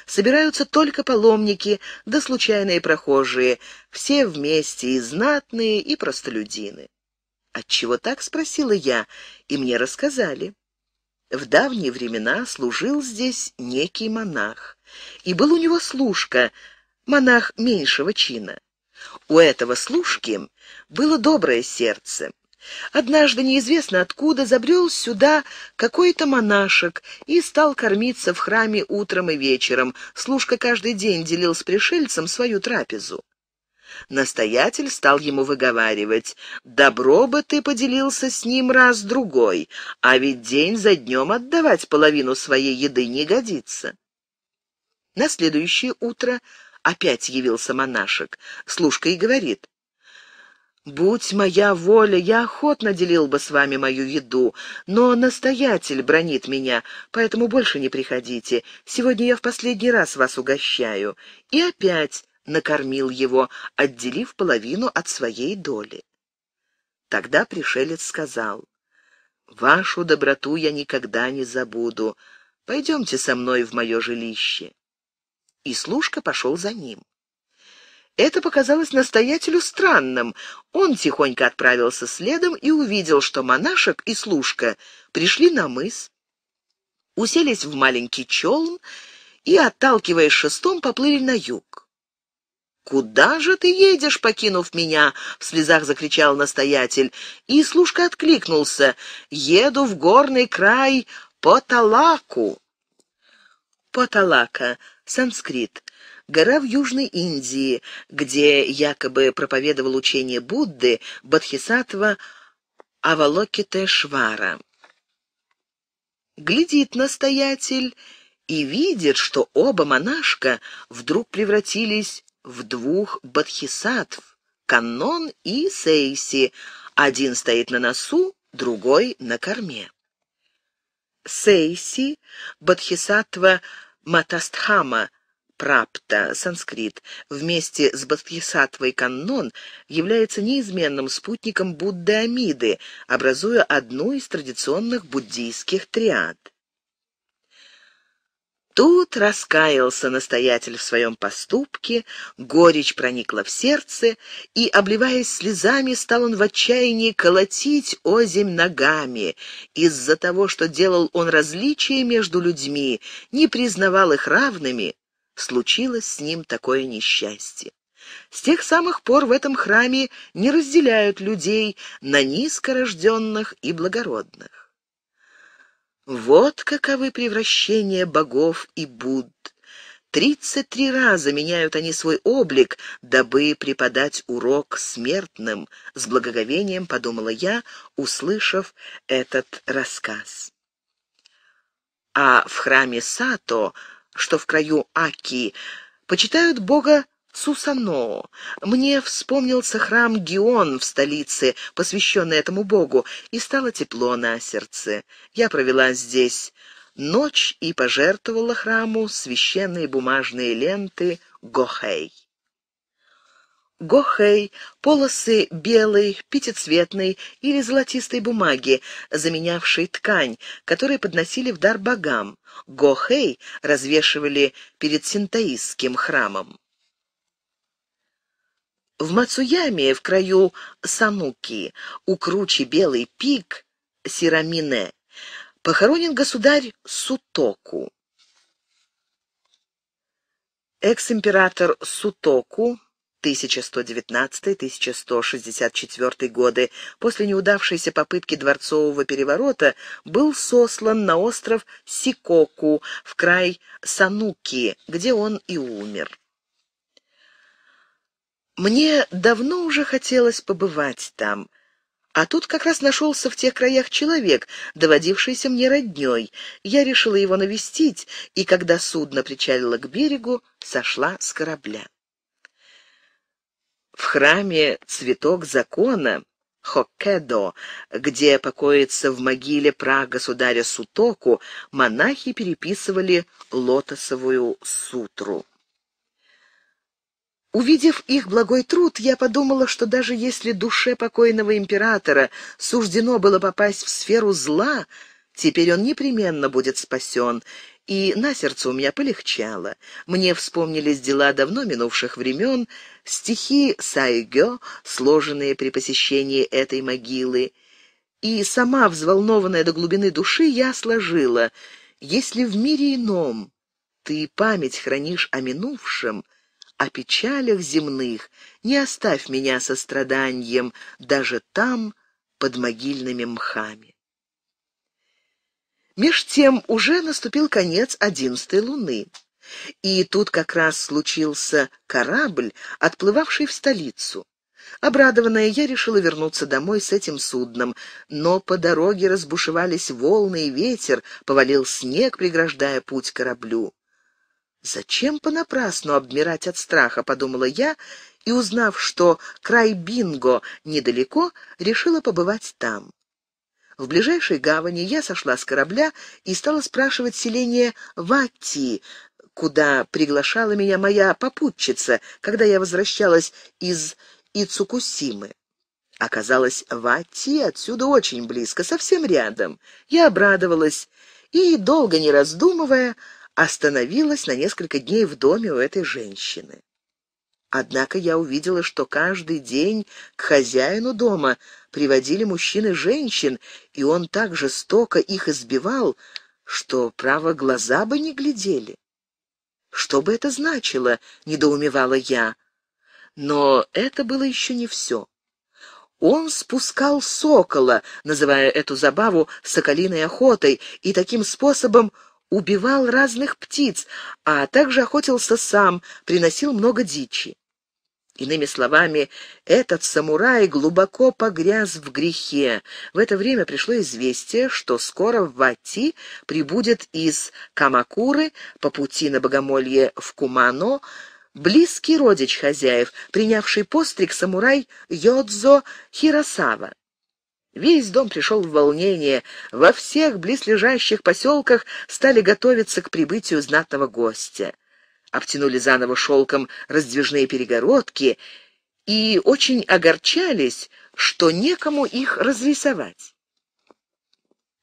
Собираются только паломники да случайные прохожие, все вместе и знатные, и простолюдины. «Отчего так?» — спросила я, и мне рассказали. В давние времена служил здесь некий монах, и был у него служка, монах меньшего чина. У этого служки было доброе сердце. Однажды неизвестно откуда забрел сюда какой-то монашек и стал кормиться в храме утром и вечером. Служка каждый день делил с пришельцем свою трапезу. Настоятель стал ему выговаривать, «Добро бы ты поделился с ним раз-другой, а ведь день за днем отдавать половину своей еды не годится». На следующее утро опять явился монашек. Служка и говорит, «Будь моя воля, я охотно делил бы с вами мою еду, но настоятель бронит меня, поэтому больше не приходите. Сегодня я в последний раз вас угощаю». И опять накормил его, отделив половину от своей доли. Тогда пришелец сказал, «Вашу доброту я никогда не забуду. Пойдемте со мной в мое жилище». И служка пошел за ним. Это показалось настоятелю странным. Он тихонько отправился следом и увидел, что монашек и служка пришли на мыс, уселись в маленький челн и, отталкиваясь шестом, поплыли на юг. «Куда же ты едешь, покинув меня?» — в слезах закричал настоятель. И служка откликнулся. «Еду в горный край по Талаку». Поталака, санскрит, гора в Южной Индии, где якобы проповедовал учение Будды Бодхисаттва Авалокитешвара. Глядит настоятель и видит, что оба монашка вдруг превратились в двух бодхисаттв — Каннон и Сейси. Один стоит на носу, другой — на корме. Сейси — бодхисаттва Матастхама — прапта, санскрит, вместе с Бадхисаттвой Каннон является неизменным спутником Будды Амиды, образуя одну из традиционных буддийских триад. Тут раскаялся настоятель в своем поступке, горечь проникла в сердце, и, обливаясь слезами, стал он в отчаянии колотить озимь ногами. Из-за того, что делал он различия между людьми, не признавал их равными, случилось с ним такое несчастье. С тех самых пор в этом храме не разделяют людей на низкорожденных и благородных. Вот каковы превращения богов и Будд. Тридцать три раза меняют они свой облик, дабы преподать урок смертным, с благоговением подумала я, услышав этот рассказ. А в храме Сато, что в краю Аки, почитают бога Сусано. Мне вспомнился храм Гион в столице, посвященный этому богу, и стало тепло на сердце. Я провела здесь ночь и пожертвовала храму священные бумажные ленты Гохей. Гохей – полосы белой, пятицветной или золотистой бумаги, заменявшей ткань, которые подносили в дар богам. Гохей развешивали перед синтаистским храмом. В Мацуяме, в краю Сануки, у кручи Белый пик Сирамине, похоронен государь Сутоку. Экс-император Сутоку 1119-1164 годы, после неудавшейся попытки дворцового переворота, был сослан на остров Сикоку в край Сануки, где он и умер. Мне давно уже хотелось побывать там. А тут как раз нашелся в тех краях человек, доводившийся мне родней. Я решила его навестить, и когда судно причалило к берегу, сошла с корабля. В храме «Цветок закона» Хоккедо, где покоится в могиле прагосударя Сутоку, монахи переписывали лотосовую сутру. Увидев их благой труд, я подумала, что даже если душе покойного императора суждено было попасть в сферу зла, теперь он непременно будет спасен, и на сердце у меня полегчало. Мне вспомнились дела давно минувших времен, стихи Сайгё, сложенные при посещении этой могилы. И сама, взволнованная до глубины души, я сложила «Если в мире ином ты память хранишь о минувшем», о печалях земных, не оставь меня состраданием даже там, под могильными мхами. Меж тем уже наступил конец одиннадцатой луны. И тут как раз случился корабль, отплывавший в столицу. Обрадованная, я решила вернуться домой с этим судном, но по дороге разбушевались волны и ветер, повалил снег, преграждая путь кораблю. «Зачем понапрасну обмирать от страха?» — подумала я, и, узнав, что край Бинго недалеко, решила побывать там. В ближайшей гавани я сошла с корабля и стала спрашивать селение Вати, куда приглашала меня моя попутчица, когда я возвращалась из Ицукусимы. Оказалось, Вати отсюда очень близко, совсем рядом. Я обрадовалась и, долго не раздумывая, остановилась на несколько дней в доме у этой женщины. Однако я увидела, что каждый день к хозяину дома приводили мужчины и женщин, и он так жестоко их избивал, что, право, глаза бы не глядели. Что бы это значило, недоумевала я. Но это было еще не все. Он спускал сокола, называя эту забаву соколиной охотой, и таким способом убивал разных птиц, а также охотился сам, приносил много дичи. Иными словами, этот самурай глубоко погряз в грехе. В это время пришло известие, что скоро в Вати прибудет из Камакуры по пути на богомолье в Кумано близкий родич хозяев, принявший постриг самурай Йодзо Хиросава. Весь дом пришел в волнение. Во всех близлежащих поселках стали готовиться к прибытию знатного гостя. Обтянули заново шелком раздвижные перегородки и очень огорчались, что некому их разрисовать.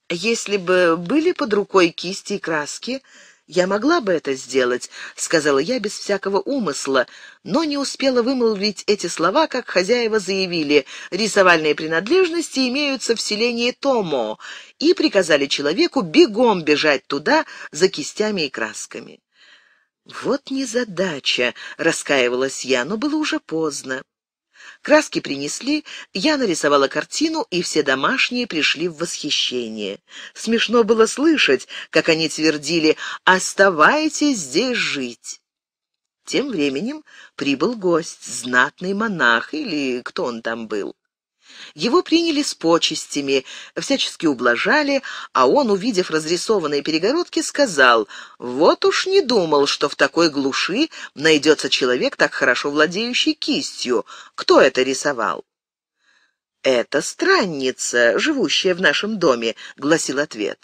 Если бы были под рукой кисти и краски, «Я могла бы это сделать», — сказала я без всякого умысла, но не успела вымолвить эти слова, как хозяева заявили, рисовальные принадлежности имеются в селении Томо, и приказали человеку бегом бежать туда за кистями и красками. «Вот незадача», — раскаивалась я, но было уже поздно. Краски принесли, я нарисовала картину, и все домашние пришли в восхищение. Смешно было слышать, как они твердили «Оставайтесь здесь жить». Тем временем прибыл гость, знатный монах или кто он там был. Его приняли с почестями, всячески ублажали, а он, увидев разрисованные перегородки, сказал, «Вот уж не думал, что в такой глуши найдется человек, так хорошо владеющий кистью. Кто это рисовал?» «Это странница, живущая в нашем доме», — гласил ответ.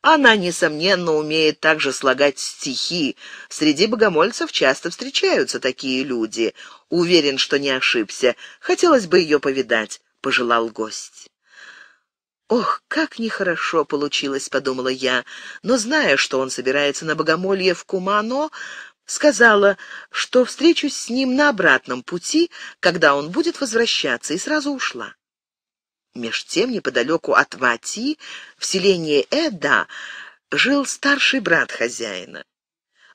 Она, несомненно, умеет также слагать стихи. Среди богомольцев часто встречаются такие люди. Уверен, что не ошибся. Хотелось бы ее повидать. — пожелал гость. «Ох, как нехорошо получилось», — подумала я, но, зная, что он собирается на богомолье в Кумано, сказала, что встречусь с ним на обратном пути, когда он будет возвращаться, и сразу ушла. Меж тем, неподалеку от Вати, в селении Эда, жил старший брат хозяина.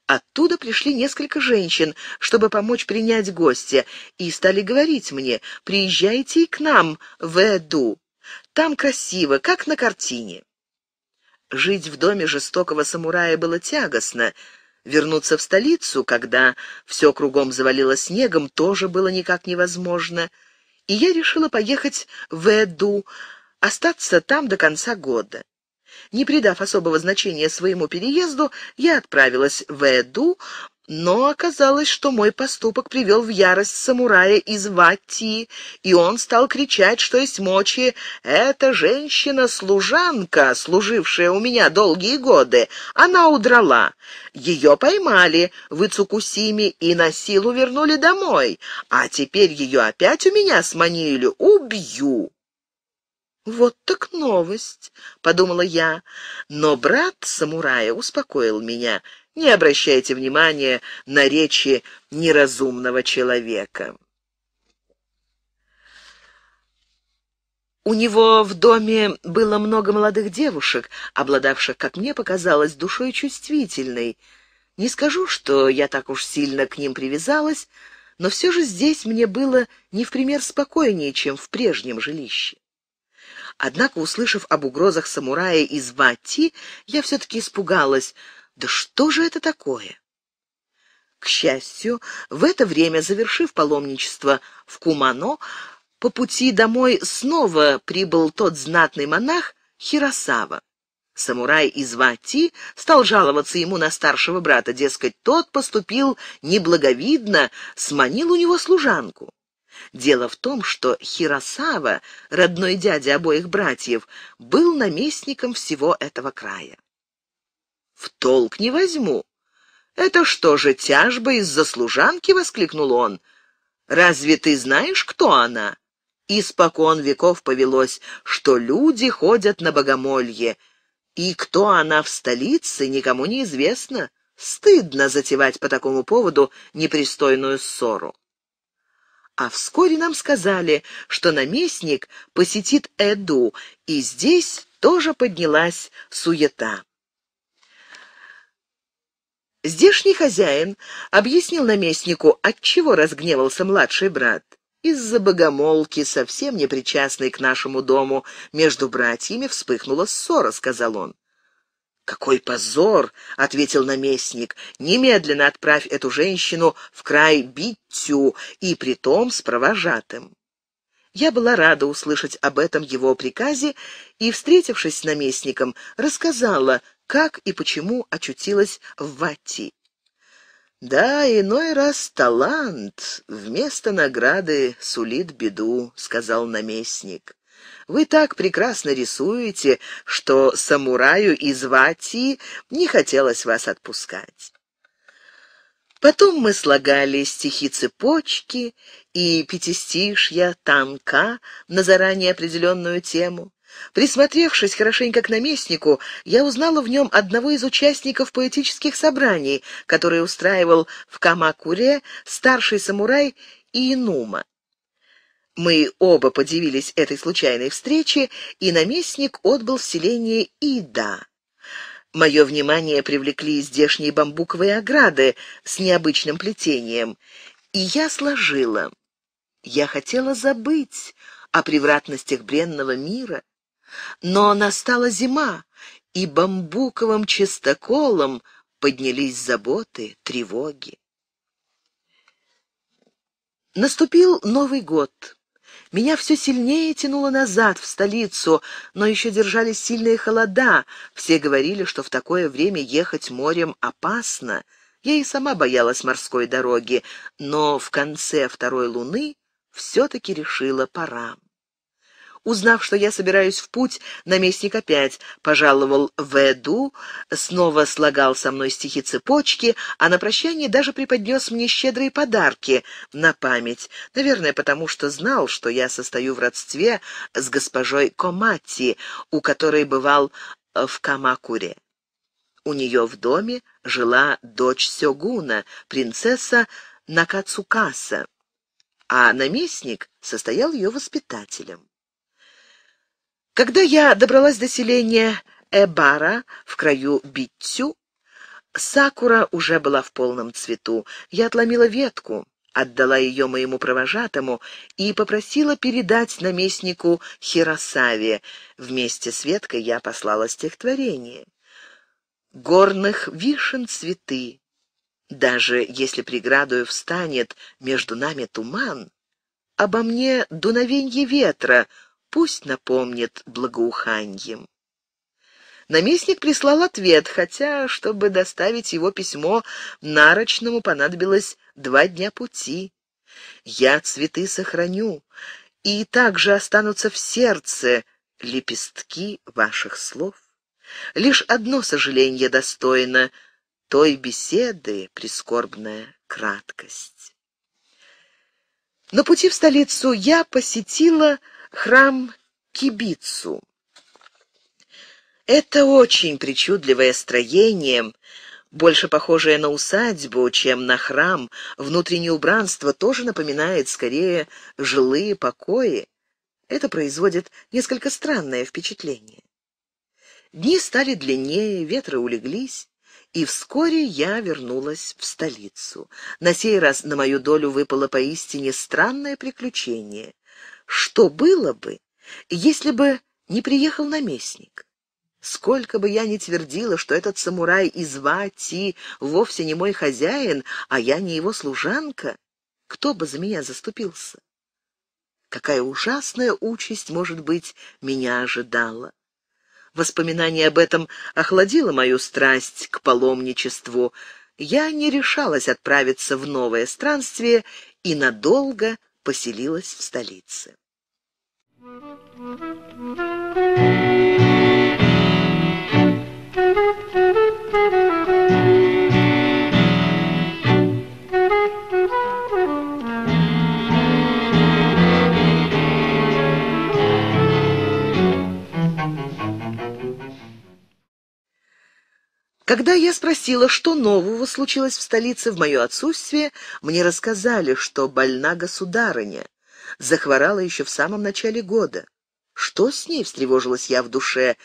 Оттуда пришли несколько женщин, чтобы помочь принять гостя, и стали говорить мне, приезжайте и к нам в Эду. Там красиво, как на картине. Жить в доме жестокого самурая было тягостно. Вернуться в столицу, когда все кругом завалило снегом, тоже было никак невозможно. И я решила поехать в Эду, остаться там до конца года. Не придав особого значения своему переезду, я отправилась в Эду, но оказалось, что мой поступок привел в ярость самурая из Ватти, и он стал кричать, что есть мочи. эта женщина женщина-служанка, служившая у меня долгие годы. Она удрала. Ее поймали в Ицукусиме и на силу вернули домой. А теперь ее опять у меня сманили. Убью!» «Вот так новость», — подумала я. Но брат самурая успокоил меня. «Не обращайте внимания на речи неразумного человека». У него в доме было много молодых девушек, обладавших, как мне показалось, душой чувствительной. Не скажу, что я так уж сильно к ним привязалась, но все же здесь мне было не в пример спокойнее, чем в прежнем жилище. Однако, услышав об угрозах самурая из Вати, я все-таки испугалась. Да что же это такое? К счастью, в это время, завершив паломничество в Кумано, по пути домой снова прибыл тот знатный монах Хиросава. Самурай из Вати стал жаловаться ему на старшего брата, дескать, тот поступил неблаговидно, сманил у него служанку. Дело в том, что Хиросава, родной дядя обоих братьев, был наместником всего этого края. «В толк не возьму!» «Это что же, тяжба из-за служанки?» — воскликнул он. «Разве ты знаешь, кто она?» Испокон веков повелось, что люди ходят на богомолье, и кто она в столице, никому не известно. Стыдно затевать по такому поводу непристойную ссору. А вскоре нам сказали, что наместник посетит Эду, и здесь тоже поднялась суета. Здешний хозяин объяснил наместнику, отчего разгневался младший брат. Из-за богомолки, совсем не причастной к нашему дому, между братьями вспыхнула ссора, сказал он. «Какой позор!» — ответил наместник. «Немедленно отправь эту женщину в край Биттю, и притом с провожатым». Я была рада услышать об этом его приказе и, встретившись с наместником, рассказала, как и почему очутилась в Вати. «Да, иной раз талант вместо награды сулит беду», — сказал наместник. Вы так прекрасно рисуете, что самураю из Ватии не хотелось вас отпускать. Потом мы слагали стихи цепочки и пятистишья, танка на заранее определенную тему. Присмотревшись хорошенько к наместнику, я узнала в нем одного из участников поэтических собраний, которые устраивал в Камакуре старший самурай Инума. Мы оба подивились этой случайной встрече, и наместник отбыл в селение Ида. Мое внимание привлекли здешние бамбуковые ограды с необычным плетением, и я сложила. Я хотела забыть о превратностях бренного мира, но настала зима, и бамбуковым чистоколом поднялись заботы, тревоги. Наступил Новый год. Меня все сильнее тянуло назад, в столицу, но еще держались сильные холода. Все говорили, что в такое время ехать морем опасно. Я и сама боялась морской дороги, но в конце второй луны все-таки решила пора. Узнав, что я собираюсь в путь, наместник опять пожаловал в Эду, снова слагал со мной стихи цепочки, а на прощание даже преподнес мне щедрые подарки на память, наверное, потому что знал, что я состою в родстве с госпожой Комати, у которой бывал э, в Камакуре. У нее в доме жила дочь Сёгуна, принцесса Накацукаса, а наместник состоял ее воспитателем. Когда я добралась до селения Эбара в краю Биттю, сакура уже была в полном цвету. Я отломила ветку, отдала ее моему провожатому и попросила передать наместнику Хиросаве. Вместе с веткой я послала стихотворение. «Горных вишен цветы, даже если преградою встанет между нами туман, обо мне дуновенье ветра — Пусть напомнит благоуханьем. Наместник прислал ответ, хотя, чтобы доставить его письмо, нарочному понадобилось два дня пути. «Я цветы сохраню, и также останутся в сердце лепестки ваших слов. Лишь одно сожаление достойно той беседы прискорбная краткость». На пути в столицу я посетила Храм Кибицу. Это очень причудливое строение, больше похожее на усадьбу, чем на храм. Внутреннее убранство тоже напоминает скорее жилые покои. Это производит несколько странное впечатление. Дни стали длиннее, ветры улеглись, и вскоре я вернулась в столицу. На сей раз на мою долю выпало поистине странное приключение. Что было бы, если бы не приехал наместник? Сколько бы я ни твердила, что этот самурай из Вати вовсе не мой хозяин, а я не его служанка, кто бы за меня заступился? Какая ужасная участь, может быть, меня ожидала. Воспоминание об этом охладило мою страсть к паломничеству. Я не решалась отправиться в новое странствие и надолго поселилась в столице. Thank you. Когда я спросила, что нового случилось в столице в мое отсутствие, мне рассказали, что больна государыня. Захворала еще в самом начале года. Что с ней, встревожилась я в душе,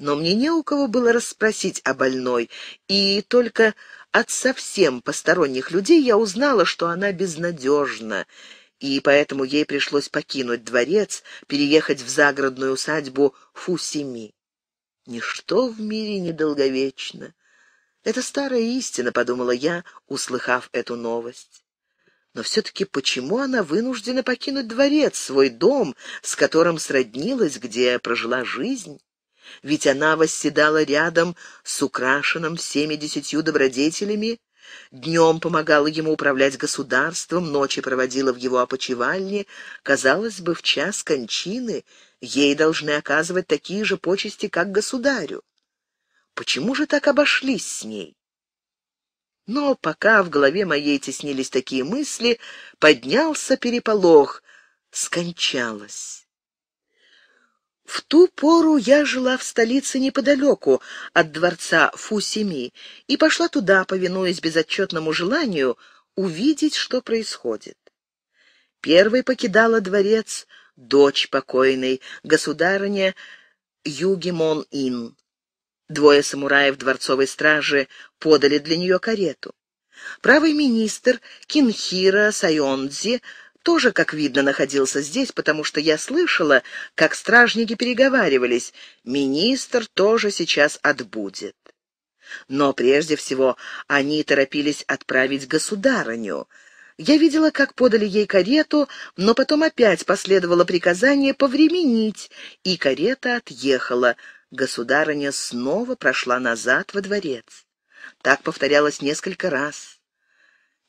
но мне не у кого было расспросить о больной, и только от совсем посторонних людей я узнала, что она безнадежна, и поэтому ей пришлось покинуть дворец, переехать в загородную усадьбу Фусими. Ничто в мире недолговечно. Это старая истина, подумала я, услыхав эту новость. Но все-таки почему она вынуждена покинуть дворец, свой дом, с которым сроднилась, где прожила жизнь? Ведь она восседала рядом с украшенным всеми десятью добродетелями, днем помогала ему управлять государством, ночи проводила в его опочивальне. Казалось бы, в час кончины ей должны оказывать такие же почести, как государю. Почему же так обошлись с ней? Но пока в голове моей теснились такие мысли, поднялся переполох. Скончалась. В ту пору я жила в столице неподалеку от дворца Фусими и пошла туда, повинуясь безотчетному желанию, увидеть, что происходит. Первой покидала дворец дочь покойной, государыня Югимон-Ин. Двое самураев дворцовой стражи подали для нее карету. Правый министр Кинхира Сайонзи тоже, как видно, находился здесь, потому что я слышала, как стражники переговаривались. Министр тоже сейчас отбудет. Но прежде всего они торопились отправить государыню. Я видела, как подали ей карету, но потом опять последовало приказание повременить, и карета отъехала — Государыня снова прошла назад во дворец. Так повторялось несколько раз.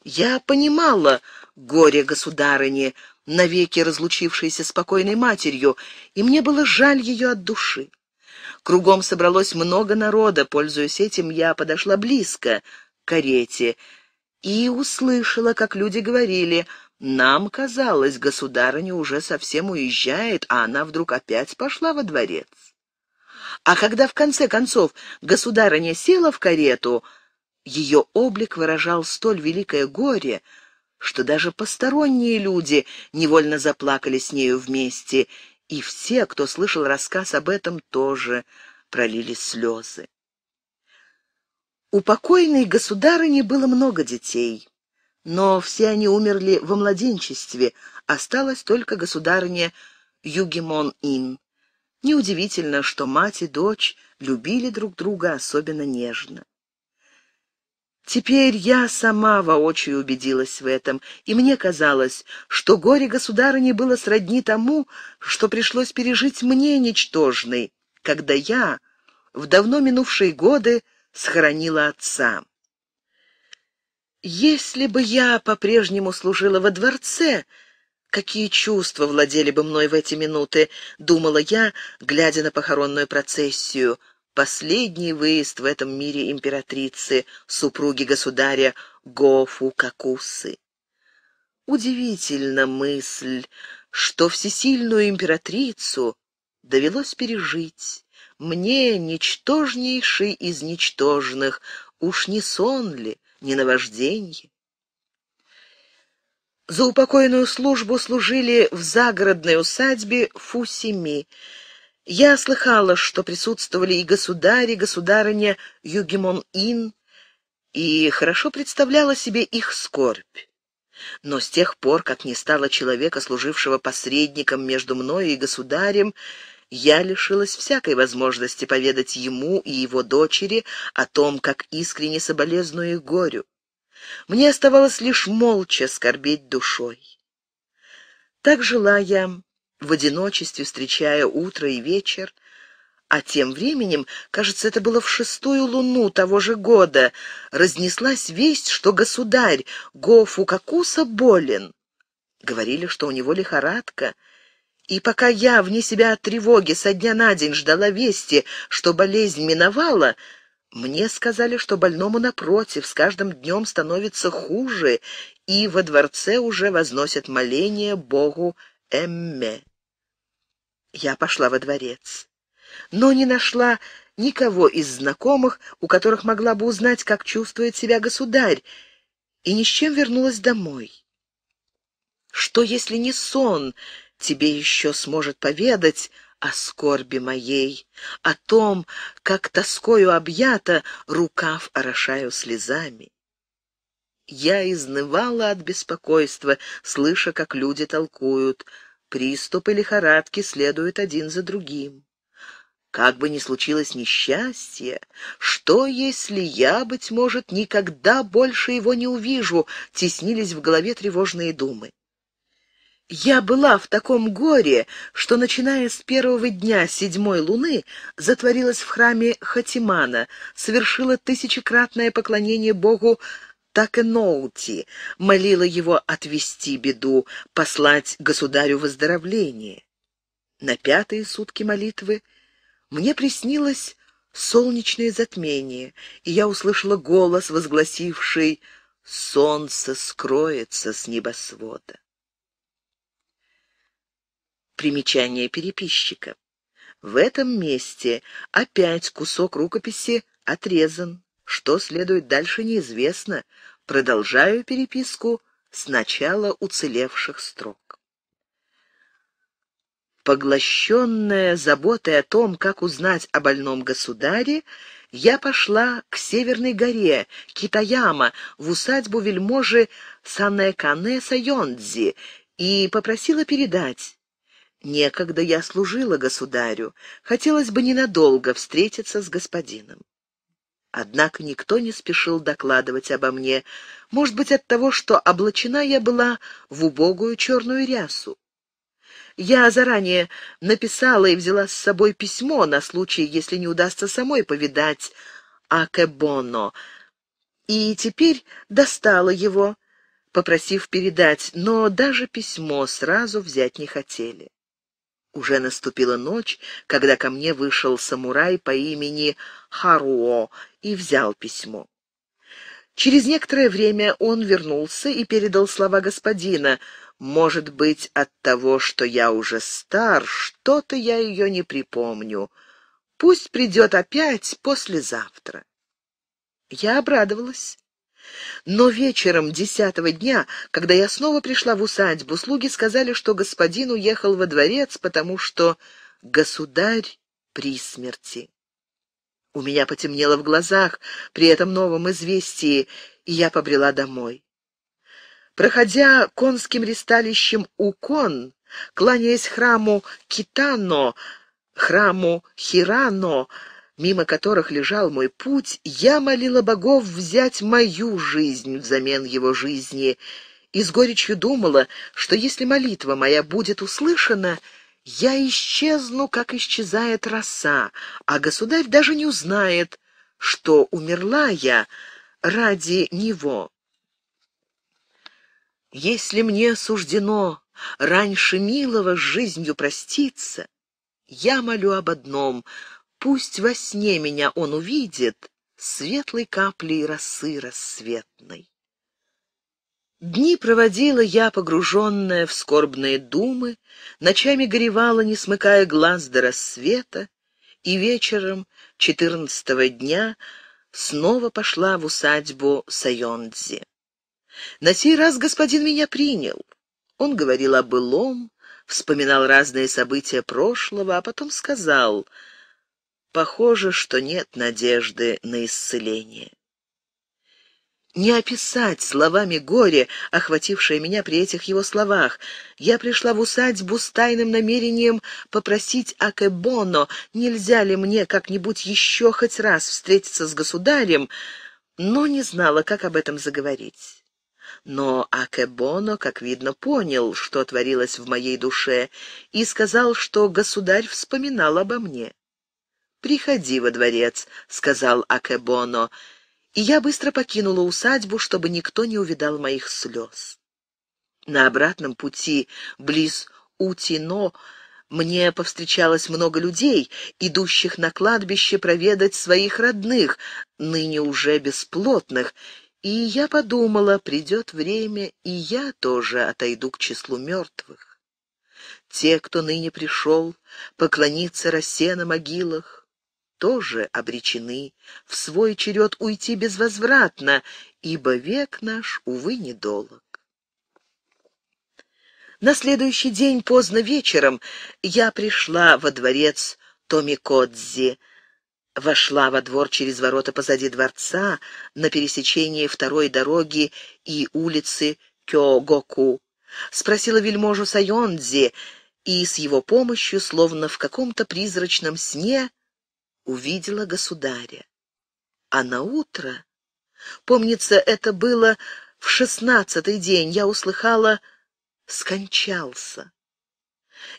Я понимала горе государыни, навеки разлучившейся спокойной матерью, и мне было жаль ее от души. Кругом собралось много народа, пользуясь этим, я подошла близко к карете и услышала, как люди говорили, «Нам казалось, государыня уже совсем уезжает, а она вдруг опять пошла во дворец». А когда в конце концов государыня села в карету, ее облик выражал столь великое горе, что даже посторонние люди невольно заплакали с нею вместе, и все, кто слышал рассказ об этом, тоже пролили слезы. У покойной государыни было много детей, но все они умерли во младенчестве, осталась только государыня Югимон-Ин. Неудивительно, что мать и дочь любили друг друга особенно нежно. Теперь я сама воочию убедилась в этом, и мне казалось, что горе государыни было сродни тому, что пришлось пережить мне, ничтожной, когда я в давно минувшие годы схоронила отца. Если бы я по-прежнему служила во дворце, Какие чувства владели бы мной в эти минуты, думала я, глядя на похоронную процессию. Последний выезд в этом мире императрицы, супруги государя Гофу Какусы. Удивительна мысль, что всесильную императрицу довелось пережить. Мне, ничтожнейший из ничтожных, уж не сон ли, не наважденье? За упокойную службу служили в загородной усадьбе Фусими. Я слыхала, что присутствовали и государь, и государыня Югимон-Ин, и хорошо представляла себе их скорбь. Но с тех пор, как не стало человека, служившего посредником между мною и государем, я лишилась всякой возможности поведать ему и его дочери о том, как искренне соболезную их горю. Мне оставалось лишь молча скорбеть душой. Так жила я, в одиночестве встречая утро и вечер, а тем временем, кажется, это было в шестую луну того же года, разнеслась весть, что государь Гофу Кокуса болен. Говорили, что у него лихорадка. И пока я, вне себя от тревоги, со дня на день ждала вести, что болезнь миновала, мне сказали, что больному напротив с каждым днем становится хуже, и во дворце уже возносят моление Богу Эмме. Я пошла во дворец, но не нашла никого из знакомых, у которых могла бы узнать, как чувствует себя государь, и ни с чем вернулась домой. Что, если не сон тебе еще сможет поведать о скорби моей, о том, как тоскою объята, рукав орошаю слезами. Я изнывала от беспокойства, слыша, как люди толкуют. Приступы лихорадки следуют один за другим. Как бы ни случилось несчастье, что, если я, быть может, никогда больше его не увижу, теснились в голове тревожные думы. Я была в таком горе, что, начиная с первого дня седьмой луны, затворилась в храме Хатимана, совершила тысячекратное поклонение Богу так и Ноути, молила его отвести беду, послать государю выздоровление. На пятые сутки молитвы мне приснилось солнечное затмение, и я услышала голос, возгласивший «Солнце скроется с небосвода». Примечание переписчика. В этом месте опять кусок рукописи отрезан. Что следует дальше, неизвестно. Продолжаю переписку с начала уцелевших строк. Поглощенная заботой о том, как узнать о больном государе, я пошла к Северной горе, Китаяма, в усадьбу вельможи Санэканэ Сайондзи и попросила передать, Некогда я служила государю. Хотелось бы ненадолго встретиться с господином. Однако никто не спешил докладывать обо мне. Может быть, от того, что облачена я была в убогую черную рясу. Я заранее написала и взяла с собой письмо на случай, если не удастся самой повидать Акебоно, и теперь достала его, попросив передать, но даже письмо сразу взять не хотели. Уже наступила ночь, когда ко мне вышел самурай по имени Харуо и взял письмо. Через некоторое время он вернулся и передал слова господина. «Может быть, от того, что я уже стар, что-то я ее не припомню. Пусть придет опять послезавтра». Я обрадовалась. Но вечером десятого дня, когда я снова пришла в усадьбу, слуги сказали, что господин уехал во дворец, потому что государь при смерти. У меня потемнело в глазах при этом новом известии, и я побрела домой. Проходя конским ресталищем Укон, кланяясь храму Китано, храму Хирано, мимо которых лежал мой путь, я молила богов взять мою жизнь взамен его жизни и с горечью думала, что если молитва моя будет услышана, я исчезну, как исчезает роса, а государь даже не узнает, что умерла я ради него. Если мне суждено раньше милого с жизнью проститься, я молю об одном Пусть во сне меня он увидит светлой каплей росы рассветной. Дни проводила я, погруженная в скорбные думы, ночами горевала, не смыкая глаз до рассвета, и вечером четырнадцатого дня снова пошла в усадьбу Сайонзи. На сей раз господин меня принял. Он говорил о былом, вспоминал разные события прошлого, а потом сказал — Похоже, что нет надежды на исцеление. Не описать словами горе, охватившее меня при этих его словах. Я пришла в усадьбу с тайным намерением попросить Акебоно, нельзя ли мне как-нибудь еще хоть раз встретиться с государем, но не знала, как об этом заговорить. Но Акебоно, как видно, понял, что творилось в моей душе, и сказал, что государь вспоминал обо мне. «Приходи во дворец», — сказал Акебоно, и я быстро покинула усадьбу, чтобы никто не увидал моих слез. На обратном пути близ Утино мне повстречалось много людей, идущих на кладбище проведать своих родных, ныне уже бесплотных, и я подумала, придет время, и я тоже отойду к числу мертвых. Те, кто ныне пришел, поклониться росе на могилах, тоже обречены в свой черед уйти безвозвратно, ибо век наш, увы, недолог. На следующий день поздно вечером я пришла во дворец Томикодзи, вошла во двор через ворота позади дворца на пересечении второй дороги и улицы Кёгоку, спросила вельможу Сайонзи и с его помощью, словно в каком-то призрачном сне, увидела государя. А на утро, помнится, это было в шестнадцатый день, я услыхала «скончался».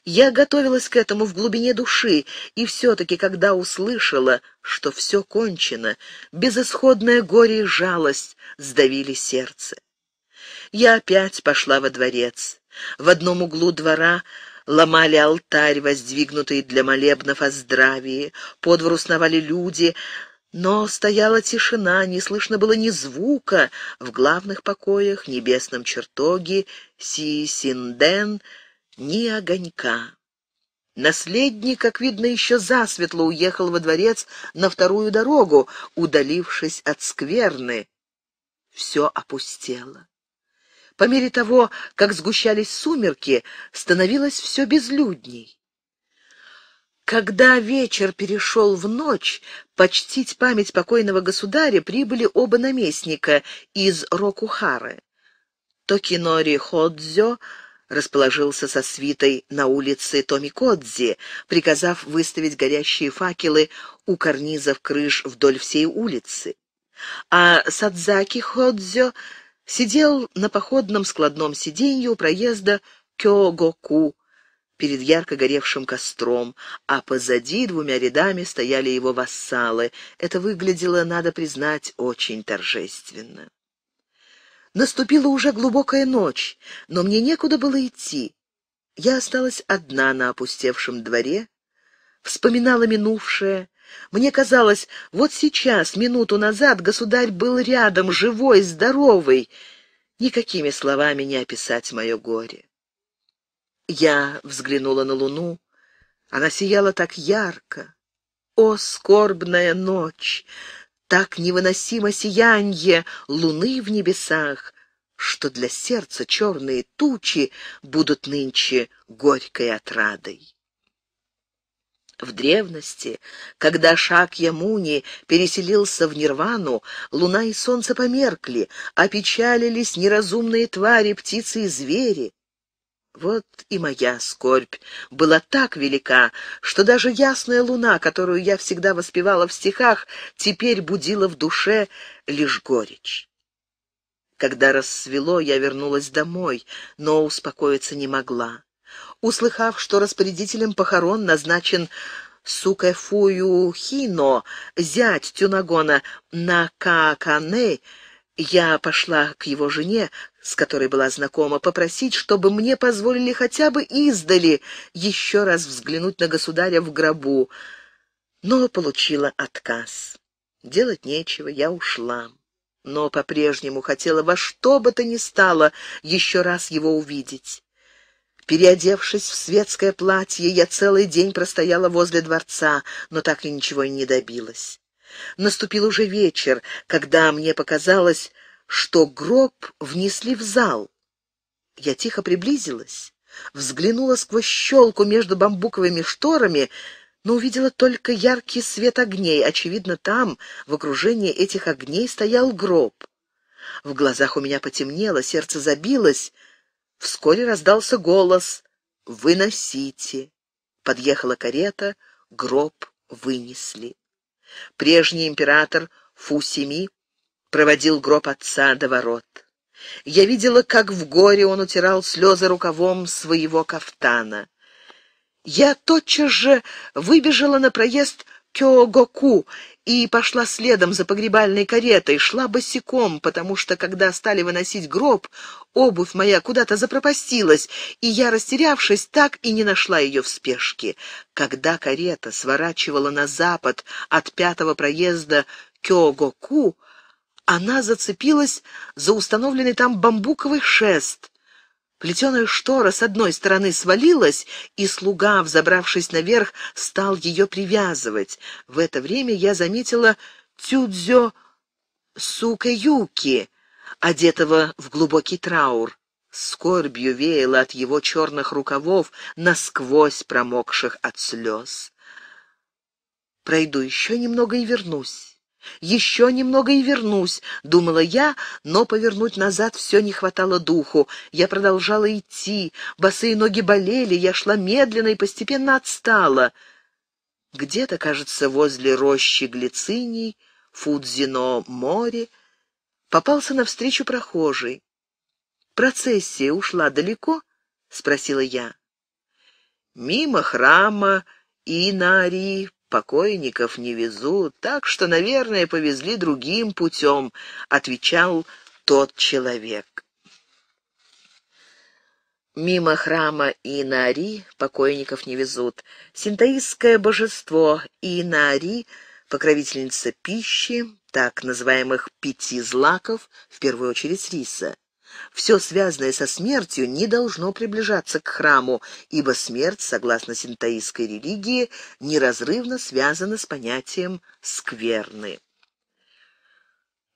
Я готовилась к этому в глубине души, и все-таки, когда услышала, что все кончено, безысходное горе и жалость сдавили сердце. Я опять пошла во дворец. В одном углу двора ломали алтарь, воздвигнутый для молебнов о здравии, по двору сновали люди, но стояла тишина, не слышно было ни звука. В главных покоях, небесном чертоге, Си-Синден, ни огонька. Наследник, как видно, еще засветло уехал во дворец на вторую дорогу, удалившись от скверны. Все опустело. По мере того, как сгущались сумерки, становилось все безлюдней. Когда вечер перешел в ночь, почтить память покойного государя прибыли оба наместника из Рокухары. Токинори Ходзё расположился со свитой на улице Томикодзи, приказав выставить горящие факелы у карнизов крыш вдоль всей улицы. А Садзаки Ходзё сидел на походном складном сиденье у проезда Кёгоку перед ярко горевшим костром, а позади двумя рядами стояли его вассалы. Это выглядело, надо признать, очень торжественно. Наступила уже глубокая ночь, но мне некуда было идти. Я осталась одна на опустевшем дворе, вспоминала минувшее, мне казалось, вот сейчас, минуту назад, государь был рядом, живой, здоровый. Никакими словами не описать мое горе. Я взглянула на луну. Она сияла так ярко. О, скорбная ночь! Так невыносимо сиянье луны в небесах, что для сердца черные тучи будут нынче горькой отрадой. В древности, когда Шакьямуни переселился в Нирвану, луна и солнце померкли, опечалились неразумные твари, птицы и звери. Вот и моя скорбь была так велика, что даже ясная луна, которую я всегда воспевала в стихах, теперь будила в душе лишь горечь. Когда рассвело, я вернулась домой, но успокоиться не могла. Услыхав, что распорядителем похорон назначен Сукэфую Хино, зять Тюнагона на Каакане, я пошла к его жене, с которой была знакома, попросить, чтобы мне позволили хотя бы издали еще раз взглянуть на государя в гробу, но получила отказ. Делать нечего, я ушла, но по-прежнему хотела во что бы то ни стало еще раз его увидеть. Переодевшись в светское платье, я целый день простояла возле дворца, но так и ничего и не добилась. Наступил уже вечер, когда мне показалось, что гроб внесли в зал. Я тихо приблизилась, взглянула сквозь щелку между бамбуковыми шторами, но увидела только яркий свет огней. Очевидно, там, в окружении этих огней, стоял гроб. В глазах у меня потемнело, сердце забилось — Вскоре раздался голос «Выносите». Подъехала карета, гроб вынесли. Прежний император Фусими проводил гроб отца до ворот. Я видела, как в горе он утирал слезы рукавом своего кафтана. Я тотчас же выбежала на проезд Кёгоку и пошла следом за погребальной каретой, шла босиком, потому что, когда стали выносить гроб, обувь моя куда-то запропастилась, и я, растерявшись, так и не нашла ее в спешке. Когда карета сворачивала на запад от пятого проезда Кёгоку, она зацепилась за установленный там бамбуковый шест — Плетеная штора с одной стороны свалилась, и слуга, взобравшись наверх, стал ее привязывать. В это время я заметила Тюдзё Сукаюки, одетого в глубокий траур. Скорбью веяло от его черных рукавов, насквозь промокших от слез. «Пройду еще немного и вернусь». «Еще немного и вернусь», — думала я, но повернуть назад все не хватало духу. Я продолжала идти, босые ноги болели, я шла медленно и постепенно отстала. Где-то, кажется, возле рощи глициний, Фудзино море, попался навстречу прохожий. «Процессия ушла далеко?» — спросила я. «Мимо храма Инари покойников не везут, так что, наверное, повезли другим путем», — отвечал тот человек. Мимо храма Инари покойников не везут. Синтаистское божество Инари, покровительница пищи, так называемых пяти злаков, в первую очередь риса. Все, связанное со смертью, не должно приближаться к храму, ибо смерть, согласно синтоистской религии, неразрывно связана с понятием «скверны».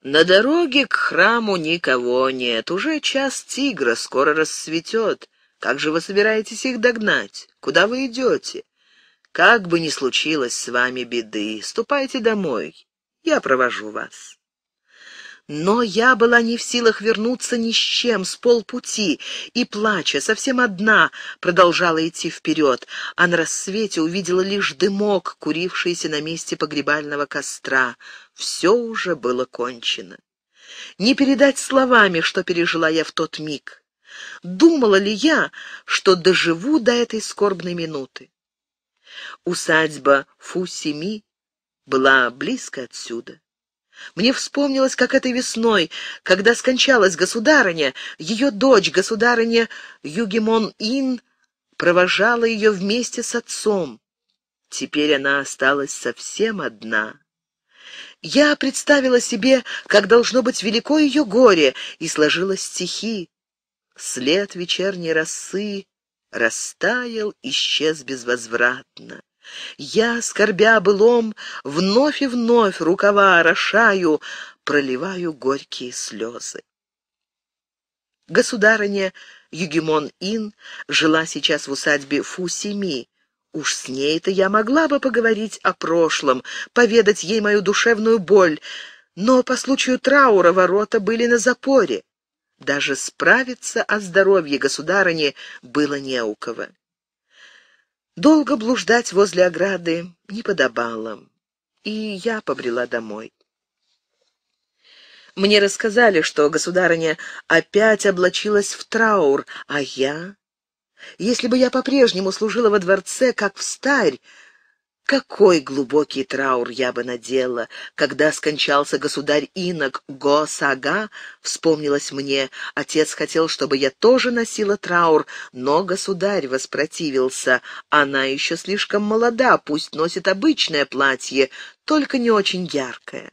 На дороге к храму никого нет. Уже час тигра, скоро расцветет. Как же вы собираетесь их догнать? Куда вы идете? Как бы ни случилось с вами беды, ступайте домой. Я провожу вас. Но я была не в силах вернуться ни с чем, с полпути, и, плача, совсем одна, продолжала идти вперед, а на рассвете увидела лишь дымок, курившийся на месте погребального костра. Все уже было кончено. Не передать словами, что пережила я в тот миг. Думала ли я, что доживу до этой скорбной минуты? Усадьба Фусими была близко отсюда. Мне вспомнилось, как этой весной, когда скончалась государыня, ее дочь, государыня Югимон-Ин, провожала ее вместе с отцом. Теперь она осталась совсем одна. Я представила себе, как должно быть велико ее горе, и сложила стихи. След вечерней росы растаял, исчез безвозвратно. Я, скорбя о былом, вновь и вновь рукава орошаю, проливаю горькие слезы. Государыня Югимон-Ин жила сейчас в усадьбе Фусими. Уж с ней-то я могла бы поговорить о прошлом, поведать ей мою душевную боль, но по случаю траура ворота были на запоре. Даже справиться о здоровье государыни было не у кого. Долго блуждать возле ограды не подобало, и я побрела домой. Мне рассказали, что государыня опять облачилась в траур, а я... Если бы я по-прежнему служила во дворце, как в встарь, какой глубокий траур я бы надела, когда скончался государь инок Го Сага, вспомнилось мне. Отец хотел, чтобы я тоже носила траур, но государь воспротивился. Она еще слишком молода, пусть носит обычное платье, только не очень яркое.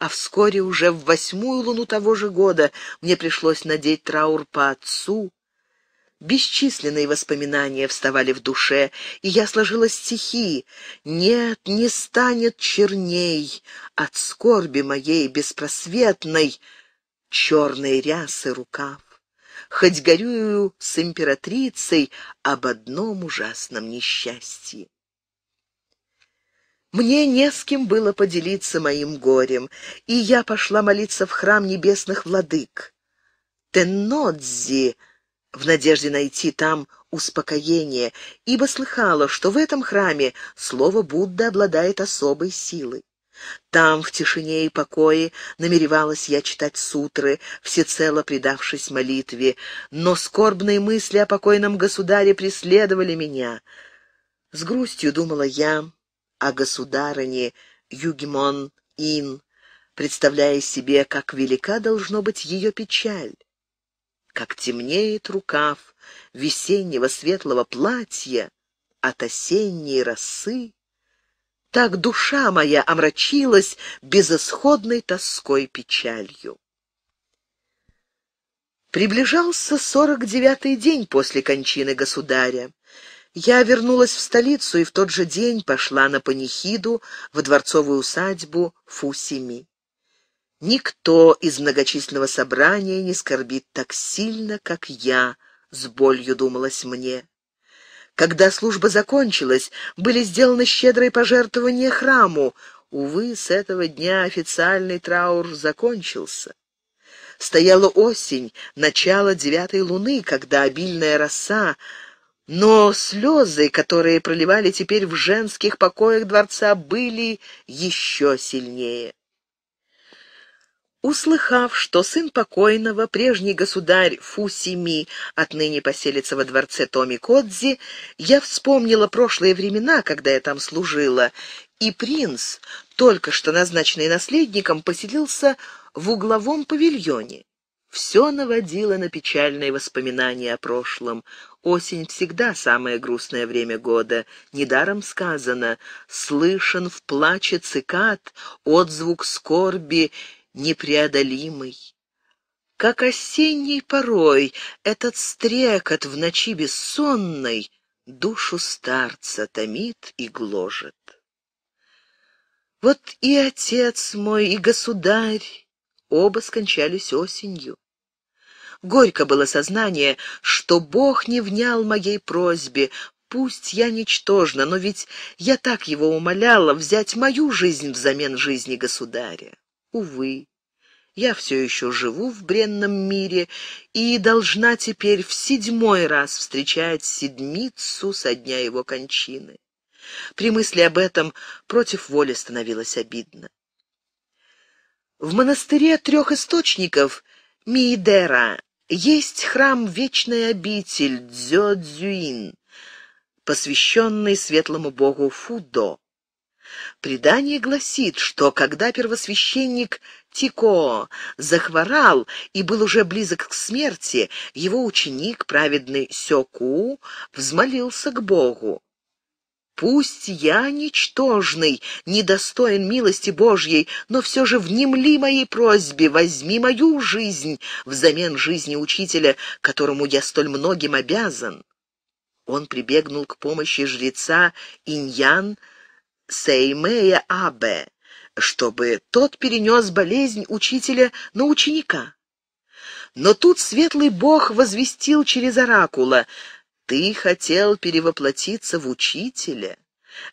А вскоре уже в восьмую луну того же года мне пришлось надеть траур по отцу, Бесчисленные воспоминания вставали в душе, и я сложила стихи. «Нет, не станет черней от скорби моей беспросветной черной рясы рукав. Хоть горюю с императрицей об одном ужасном несчастье». Мне не с кем было поделиться моим горем, и я пошла молиться в храм небесных владык. Теннодзи — в надежде найти там успокоение, ибо слыхала, что в этом храме слово Будды обладает особой силой. Там, в тишине и покое, намеревалась я читать сутры, всецело предавшись молитве, но скорбные мысли о покойном государе преследовали меня. С грустью думала я о государыне Югимон-Ин, представляя себе, как велика должно быть ее печаль как темнеет рукав весеннего светлого платья от осенней росы, так душа моя омрачилась безысходной тоской печалью. Приближался сорок девятый день после кончины государя. Я вернулась в столицу и в тот же день пошла на панихиду в дворцовую усадьбу Фусими. Никто из многочисленного собрания не скорбит так сильно, как я, с болью думалось мне. Когда служба закончилась, были сделаны щедрые пожертвования храму. Увы, с этого дня официальный траур закончился. Стояла осень, начало девятой луны, когда обильная роса, но слезы, которые проливали теперь в женских покоях дворца, были еще сильнее. Услыхав, что сын покойного, прежний государь Фусими, отныне поселится во дворце Томи Кодзи, я вспомнила прошлые времена, когда я там служила, и принц, только что назначенный наследником, поселился в угловом павильоне. Все наводило на печальные воспоминания о прошлом. Осень всегда самое грустное время года. Недаром сказано «слышен в плаче цикад отзвук скорби непреодолимый. Как осенний порой этот стрекот в ночи бессонной душу старца томит и гложет. Вот и отец мой, и государь оба скончались осенью. Горько было сознание, что Бог не внял моей просьбе, пусть я ничтожна, но ведь я так его умоляла взять мою жизнь взамен жизни государя. Увы, я все еще живу в бренном мире и должна теперь в седьмой раз встречать седмицу со дня его кончины. При мысли об этом против воли становилось обидно. В монастыре трех источников Мидера есть храм Вечной обитель дзё посвященный светлому богу Фудо. Предание гласит, что когда первосвященник Тико захворал и был уже близок к смерти, его ученик, праведный Сёку, взмолился к Богу. «Пусть я ничтожный, недостоин милости Божьей, но все же внемли моей просьбе, возьми мою жизнь взамен жизни учителя, которому я столь многим обязан». Он прибегнул к помощи жреца Иньян, Сеймея Абе, чтобы тот перенес болезнь учителя на ученика. Но тут светлый бог возвестил через оракула «Ты хотел перевоплотиться в учителя,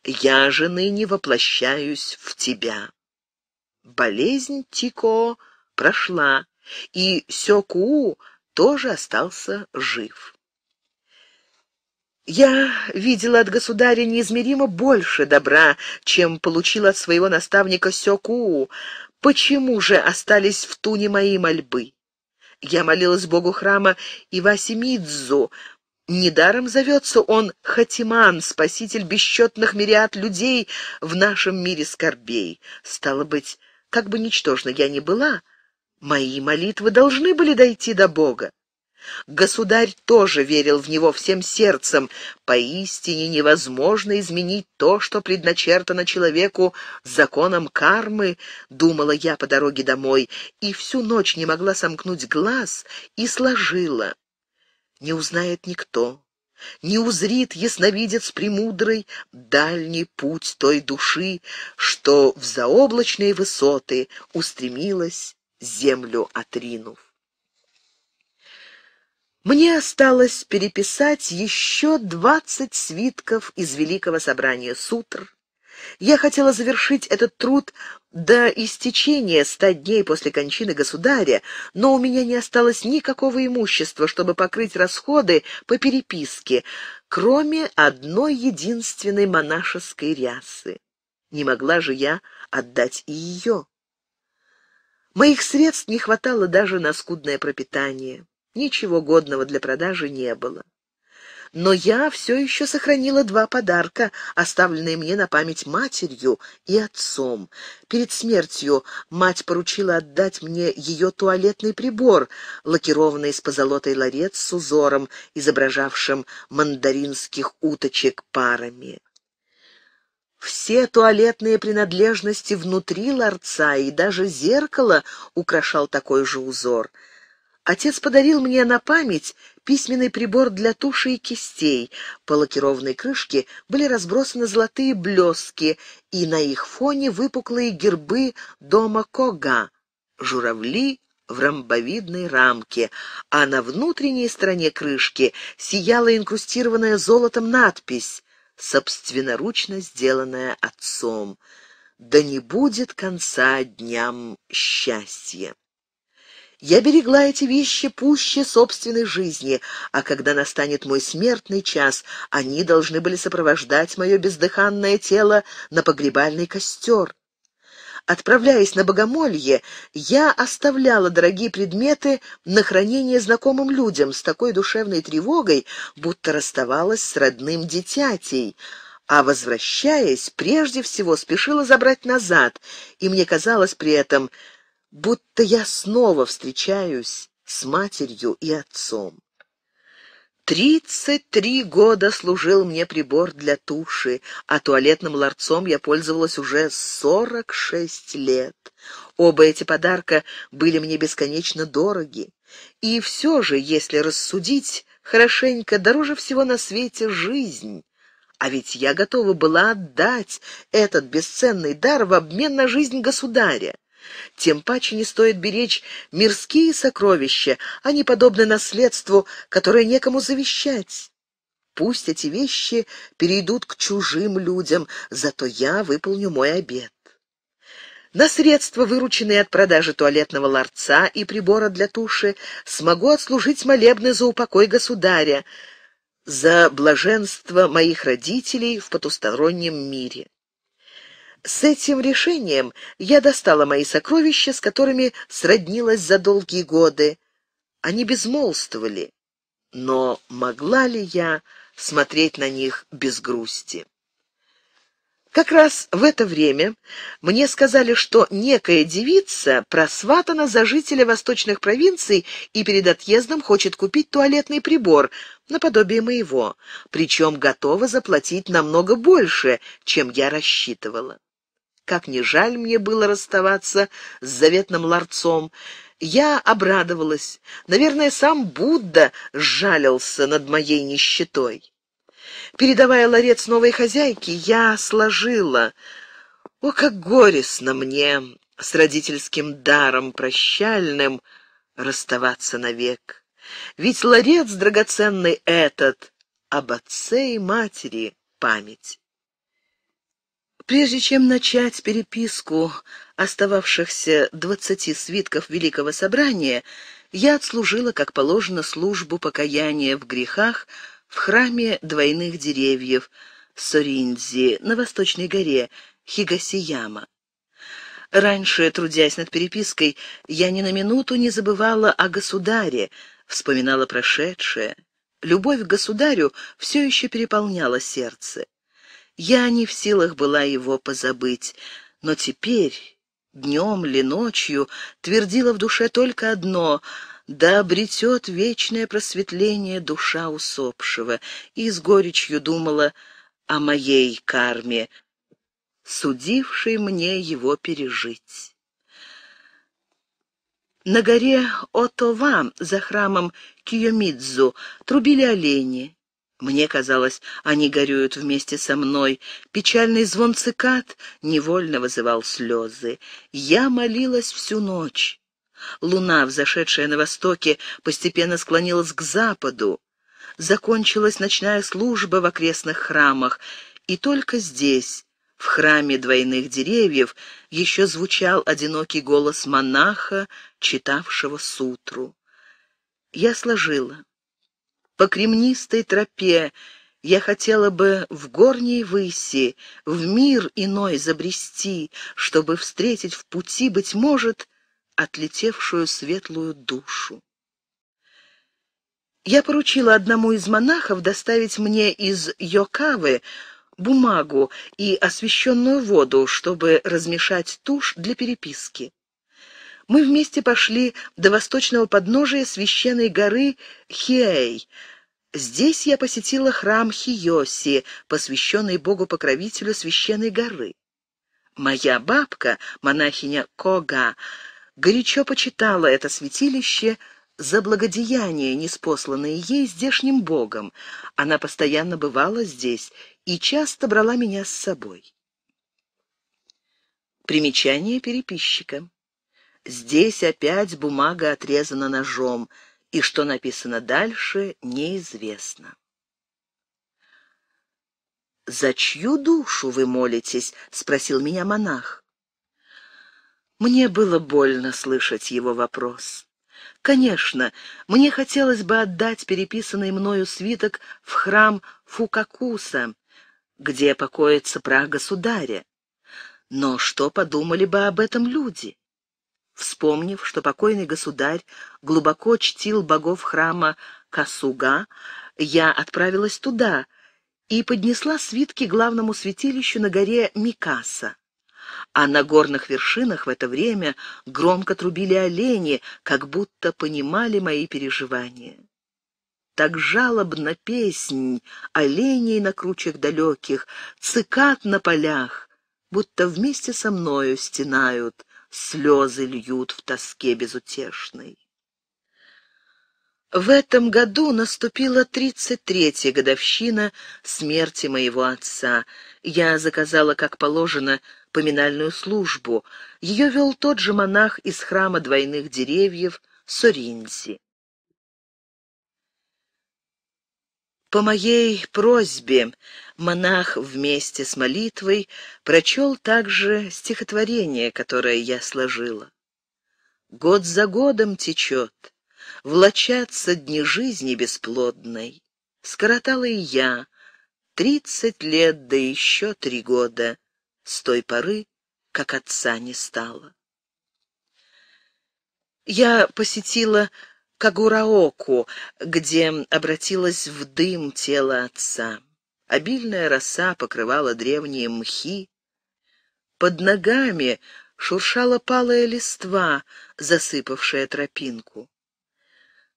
я же ныне воплощаюсь в тебя». Болезнь Тико прошла, и Сёкуу тоже остался жив. Я видела от государя неизмеримо больше добра, чем получила от своего наставника Сёкуу. Почему же остались в туне мои мольбы? Я молилась Богу храма Ивасимидзу. Недаром зовется он Хатиман, спаситель бесчетных мириад людей в нашем мире скорбей. Стало быть, как бы ничтожна я ни была, мои молитвы должны были дойти до Бога. Государь тоже верил в него всем сердцем. Поистине невозможно изменить то, что предначертано человеку законом кармы, думала я по дороге домой, и всю ночь не могла сомкнуть глаз и сложила. Не узнает никто, не узрит ясновидец премудрый дальний путь той души, что в заоблачные высоты устремилась, землю отринув. Мне осталось переписать еще двадцать свитков из Великого собрания сутр. Я хотела завершить этот труд до истечения ста дней после кончины государя, но у меня не осталось никакого имущества, чтобы покрыть расходы по переписке, кроме одной единственной монашеской рясы. Не могла же я отдать и ее. Моих средств не хватало даже на скудное пропитание. Ничего годного для продажи не было. Но я все еще сохранила два подарка, оставленные мне на память матерью и отцом. Перед смертью мать поручила отдать мне ее туалетный прибор, лакированный с позолотой ларец с узором, изображавшим мандаринских уточек парами. Все туалетные принадлежности внутри ларца и даже зеркало украшал такой же узор — Отец подарил мне на память письменный прибор для туши и кистей. По лакированной крышке были разбросаны золотые блестки, и на их фоне выпуклые гербы дома Кога — журавли в ромбовидной рамке, а на внутренней стороне крышки сияла инкрустированная золотом надпись, собственноручно сделанная отцом. «Да не будет конца дням счастья». Я берегла эти вещи пуще собственной жизни, а когда настанет мой смертный час, они должны были сопровождать мое бездыханное тело на погребальный костер. Отправляясь на богомолье, я оставляла дорогие предметы на хранение знакомым людям с такой душевной тревогой, будто расставалась с родным детятей, а, возвращаясь, прежде всего спешила забрать назад, и мне казалось при этом, будто я снова встречаюсь с матерью и отцом. Тридцать три года служил мне прибор для туши, а туалетным ларцом я пользовалась уже сорок шесть лет. Оба эти подарка были мне бесконечно дороги. И все же, если рассудить хорошенько, дороже всего на свете жизнь. А ведь я готова была отдать этот бесценный дар в обмен на жизнь государя. Тем паче не стоит беречь мирские сокровища, они подобны наследству, которое некому завещать. Пусть эти вещи перейдут к чужим людям, зато я выполню мой обет. На средства, вырученные от продажи туалетного ларца и прибора для туши, смогу отслужить молебны за упокой государя, за блаженство моих родителей в потустороннем мире. С этим решением я достала мои сокровища, с которыми сроднилась за долгие годы. Они безмолвствовали, но могла ли я смотреть на них без грусти? Как раз в это время мне сказали, что некая девица просватана за жителя восточных провинций и перед отъездом хочет купить туалетный прибор, наподобие моего, причем готова заплатить намного больше, чем я рассчитывала. Как не жаль мне было расставаться с заветным ларцом. Я обрадовалась. Наверное, сам Будда сжалился над моей нищетой. Передавая ларец новой хозяйке, я сложила. О, как горестно мне с родительским даром прощальным расставаться навек. Ведь ларец драгоценный этот об отце и матери память. Прежде чем начать переписку остававшихся двадцати свитков Великого Собрания, я отслужила, как положено, службу покаяния в грехах в храме двойных деревьев Соринзи на Восточной горе Хигасияма. Раньше, трудясь над перепиской, я ни на минуту не забывала о государе, вспоминала прошедшее. Любовь к государю все еще переполняла сердце. Я не в силах была его позабыть, но теперь, днем ли ночью, твердила в душе только одно — да обретет вечное просветление душа усопшего, и с горечью думала о моей карме, судившей мне его пережить. На горе Отова за храмом Киомидзу трубили олени. Мне казалось, они горюют вместе со мной. Печальный звон цикад невольно вызывал слезы. Я молилась всю ночь. Луна, взошедшая на востоке, постепенно склонилась к западу. Закончилась ночная служба в окрестных храмах, и только здесь, в храме двойных деревьев, еще звучал одинокий голос монаха, читавшего сутру. Я сложила по кремнистой тропе, я хотела бы в горней выси, в мир иной забрести, чтобы встретить в пути, быть может, отлетевшую светлую душу. Я поручила одному из монахов доставить мне из Йокавы бумагу и освященную воду, чтобы размешать тушь для переписки. Мы вместе пошли до восточного подножия священной горы Хиэй. Здесь я посетила храм Хиоси, посвященный богу-покровителю священной горы. Моя бабка, монахиня Кога, горячо почитала это святилище за благодеяние, неспосланное ей здешним богом. Она постоянно бывала здесь и часто брала меня с собой. Примечание переписчика. Здесь опять бумага отрезана ножом, и что написано дальше, неизвестно. «За чью душу вы молитесь?» — спросил меня монах. Мне было больно слышать его вопрос. Конечно, мне хотелось бы отдать переписанный мною свиток в храм Фукакуса, где покоится прах государя. Но что подумали бы об этом люди? вспомнив, что покойный государь глубоко чтил богов храма Касуга, я отправилась туда и поднесла свитки главному святилищу на горе Микаса. А на горных вершинах в это время громко трубили олени, как будто понимали мои переживания. Так жалобно песнь оленей на кручах далеких, цикад на полях, будто вместе со мною стенают слезы льют в тоске безутешной. В этом году наступила тридцать третья годовщина смерти моего отца. Я заказала, как положено, поминальную службу. Ее вел тот же монах из храма двойных деревьев Соринзи. По моей просьбе монах вместе с молитвой прочел также стихотворение, которое я сложила. «Год за годом течет, влачатся дни жизни бесплодной. Скоротала и я тридцать лет, да еще три года, с той поры, как отца не стало». Я посетила Кагураоку, где обратилось в дым тело отца. Обильная роса покрывала древние мхи. Под ногами шуршала палая листва, засыпавшая тропинку.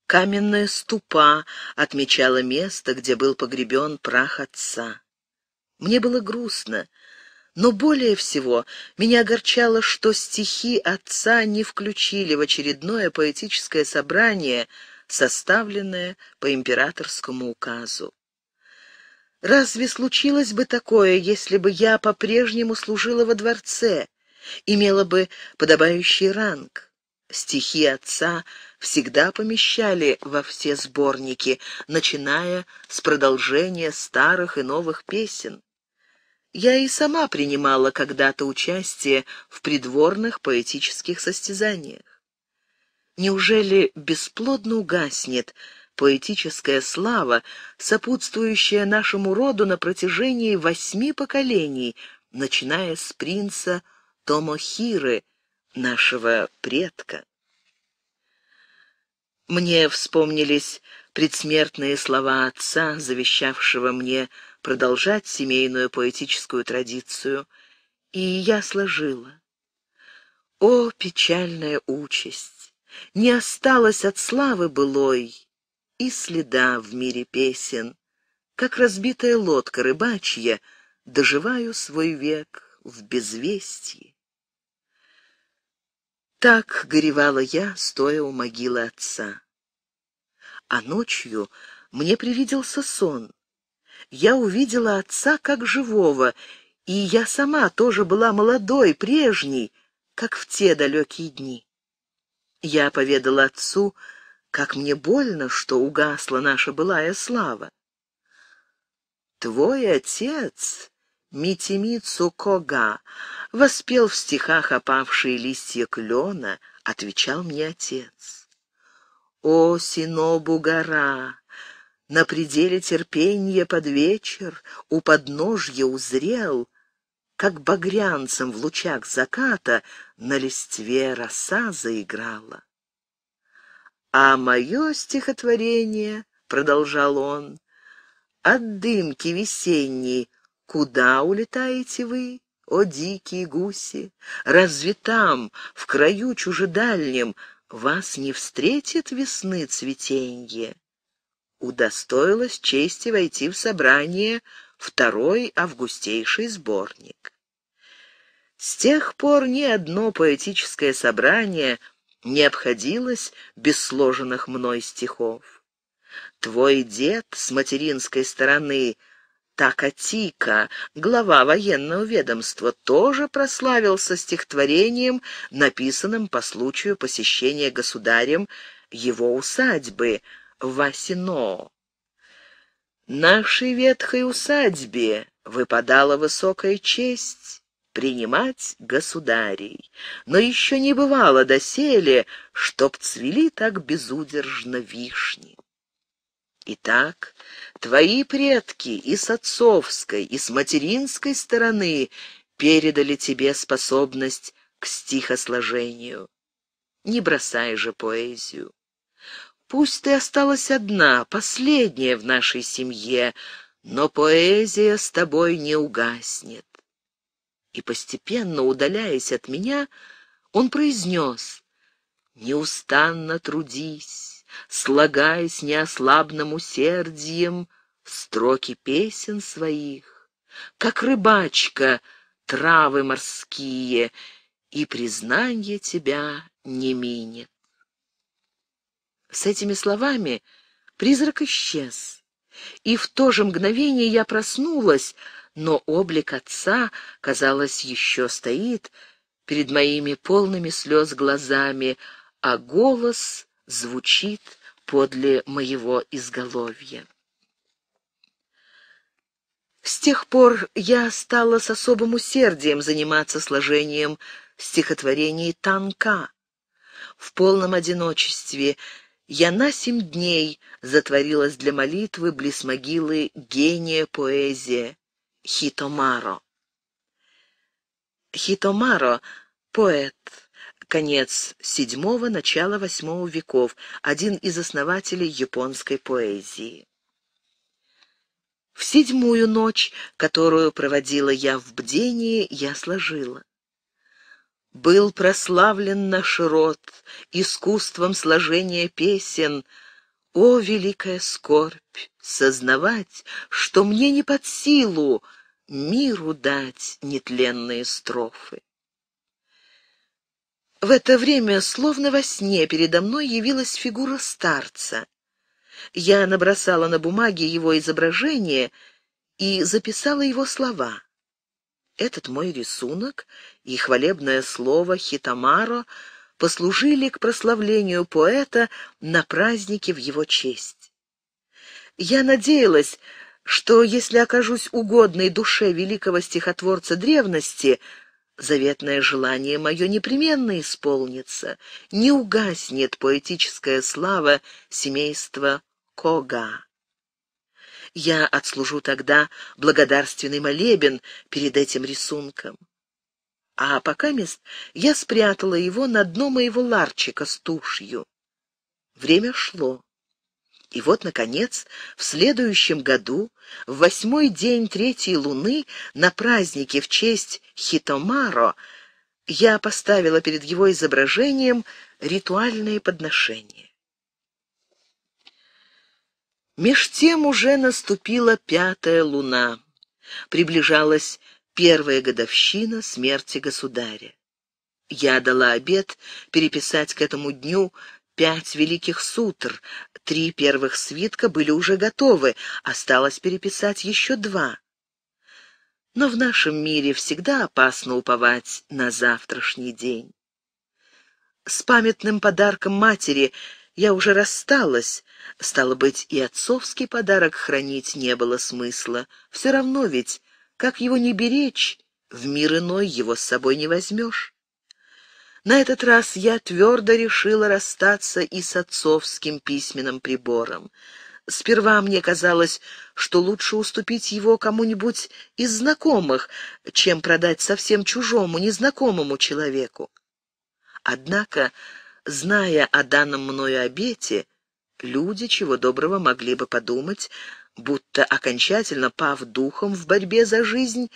Каменная ступа отмечала место, где был погребен прах отца. Мне было грустно, но более всего меня огорчало, что стихи отца не включили в очередное поэтическое собрание, составленное по императорскому указу. Разве случилось бы такое, если бы я по-прежнему служила во дворце, имела бы подобающий ранг? Стихи отца всегда помещали во все сборники, начиная с продолжения старых и новых песен. Я и сама принимала когда-то участие в придворных поэтических состязаниях. Неужели бесплодно угаснет поэтическая слава, сопутствующая нашему роду на протяжении восьми поколений, начиная с принца Томохиры, нашего предка? Мне вспомнились предсмертные слова отца, завещавшего мне продолжать семейную поэтическую традицию, и я сложила. О, печальная участь! Не осталось от славы былой и следа в мире песен. Как разбитая лодка рыбачья, доживаю свой век в безвестии. Так горевала я, стоя у могилы отца. А ночью мне привиделся сон я увидела отца как живого, и я сама тоже была молодой, прежней, как в те далекие дни. Я поведала отцу, как мне больно, что угасла наша былая слава. «Твой отец, Митимицу Кога, воспел в стихах опавшие листья клена», — отвечал мне отец. «О, Синобу гора, на пределе терпения под вечер у подножья узрел, как багрянцем в лучах заката на листве роса заиграла. «А мое стихотворение, — продолжал он, — от дымки весенней куда улетаете вы, о дикие гуси? Разве там, в краю чужедальнем, вас не встретит весны цветенье?» удостоилась чести войти в собрание второй августейший сборник. С тех пор ни одно поэтическое собрание не обходилось без сложенных мной стихов. Твой дед с материнской стороны Такатика, глава военного ведомства, тоже прославился стихотворением, написанным по случаю посещения государем его усадьбы – Васино. Нашей ветхой усадьбе выпадала высокая честь принимать государей, но еще не бывало доселе, чтоб цвели так безудержно вишни. Итак, твои предки и с отцовской, и с материнской стороны передали тебе способность к стихосложению. Не бросай же поэзию. Пусть ты осталась одна, последняя в нашей семье, но поэзия с тобой не угаснет. И постепенно, удаляясь от меня, он произнес «Неустанно трудись, слагай с неослабным усердием строки песен своих, как рыбачка, травы морские, и признание тебя не минет». С этими словами призрак исчез. И в то же мгновение я проснулась, но облик отца, казалось, еще стоит перед моими полными слез глазами, а голос звучит подле моего изголовья. С тех пор я стала с особым усердием заниматься сложением стихотворений танка. В полном одиночестве я на семь дней затворилась для молитвы близ могилы гения поэзии Хитомаро. Хитомаро — поэт, конец седьмого начало восьмого веков, один из основателей японской поэзии. В седьмую ночь, которую проводила я в бдении, я сложила. Был прославлен наш род искусством сложения песен. О, великая скорбь, сознавать, что мне не под силу миру дать нетленные строфы. В это время, словно во сне, передо мной явилась фигура старца. Я набросала на бумаге его изображение и записала его слова. Этот мой рисунок и хвалебное слово «хитамаро» послужили к прославлению поэта на празднике в его честь. Я надеялась, что если окажусь угодной душе великого стихотворца древности, заветное желание мое непременно исполнится, не угаснет поэтическая слава семейства Кога. Я отслужу тогда благодарственный молебен перед этим рисунком. А пока мест я спрятала его на дно моего ларчика с тушью. Время шло. И вот, наконец, в следующем году, в восьмой день третьей луны, на празднике в честь Хитомаро, я поставила перед его изображением ритуальные подношения. Меж тем уже наступила пятая луна. Приближалась первая годовщина смерти государя. Я дала обед переписать к этому дню пять великих сутр. Три первых свитка были уже готовы, осталось переписать еще два. Но в нашем мире всегда опасно уповать на завтрашний день. С памятным подарком матери я уже рассталась, Стало быть, и отцовский подарок хранить не было смысла. Все равно ведь, как его не беречь, в мир иной его с собой не возьмешь. На этот раз я твердо решила расстаться и с отцовским письменным прибором. Сперва мне казалось, что лучше уступить его кому-нибудь из знакомых, чем продать совсем чужому, незнакомому человеку. Однако, зная о данном мною обете, Люди, чего доброго, могли бы подумать, будто окончательно пав духом в борьбе за жизнь,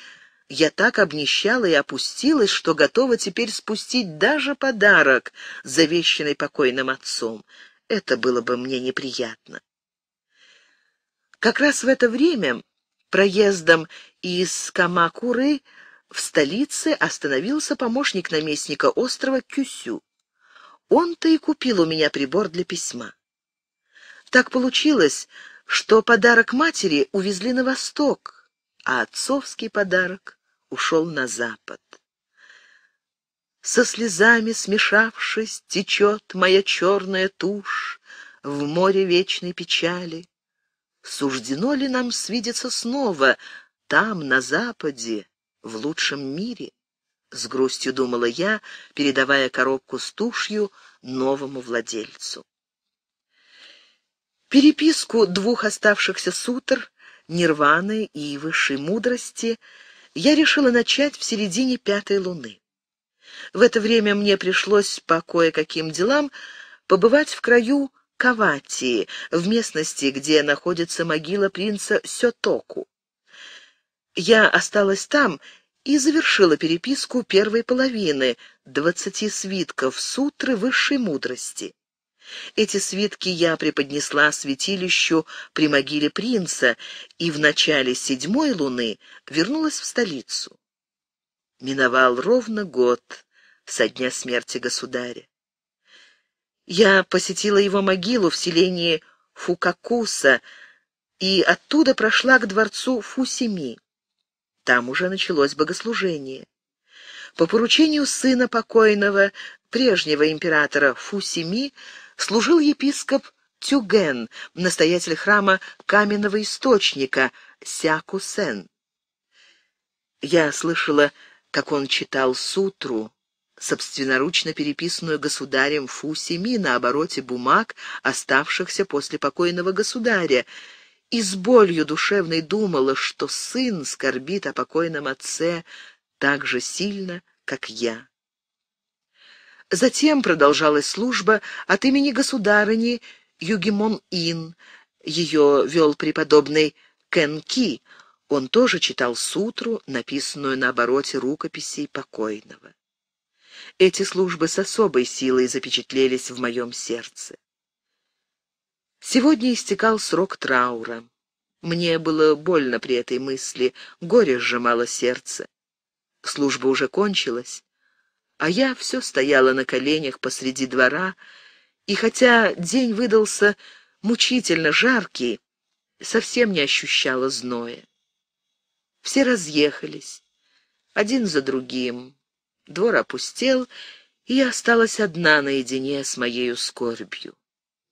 я так обнищала и опустилась, что готова теперь спустить даже подарок, завещанный покойным отцом. Это было бы мне неприятно. Как раз в это время проездом из Камакуры в столице остановился помощник наместника острова Кюсю. Он-то и купил у меня прибор для письма. Так получилось, что подарок матери увезли на восток, а отцовский подарок ушел на запад. Со слезами смешавшись, течет моя черная тушь в море вечной печали. Суждено ли нам свидеться снова там, на западе, в лучшем мире? С грустью думала я, передавая коробку с тушью новому владельцу. Переписку двух оставшихся сутр, Нирваны и Высшей Мудрости, я решила начать в середине пятой луны. В это время мне пришлось по кое-каким делам побывать в краю Каватии, в местности, где находится могила принца Сётоку. Я осталась там и завершила переписку первой половины двадцати свитков сутры высшей мудрости. Эти свитки я преподнесла святилищу при могиле принца и в начале седьмой луны вернулась в столицу. Миновал ровно год со дня смерти государя. Я посетила его могилу в селении Фукакуса и оттуда прошла к дворцу Фусими. Там уже началось богослужение. По поручению сына покойного, прежнего императора Фусими, служил епископ Тюген, настоятель храма каменного источника Сякусен. Я слышала, как он читал сутру, собственноручно переписанную государем Фусими на обороте бумаг, оставшихся после покойного государя, и с болью душевной думала, что сын скорбит о покойном отце так же сильно, как я. Затем продолжалась служба от имени государыни Югимон-Ин. Ее вел преподобный Кенки. Он тоже читал сутру, написанную на обороте рукописей покойного. Эти службы с особой силой запечатлелись в моем сердце. Сегодня истекал срок траура. Мне было больно при этой мысли, горе сжимало сердце. Служба уже кончилась. А я все стояла на коленях посреди двора, и хотя день выдался мучительно жаркий, совсем не ощущала зноя. Все разъехались, один за другим. Двор опустел, и я осталась одна наедине с моею скорбью.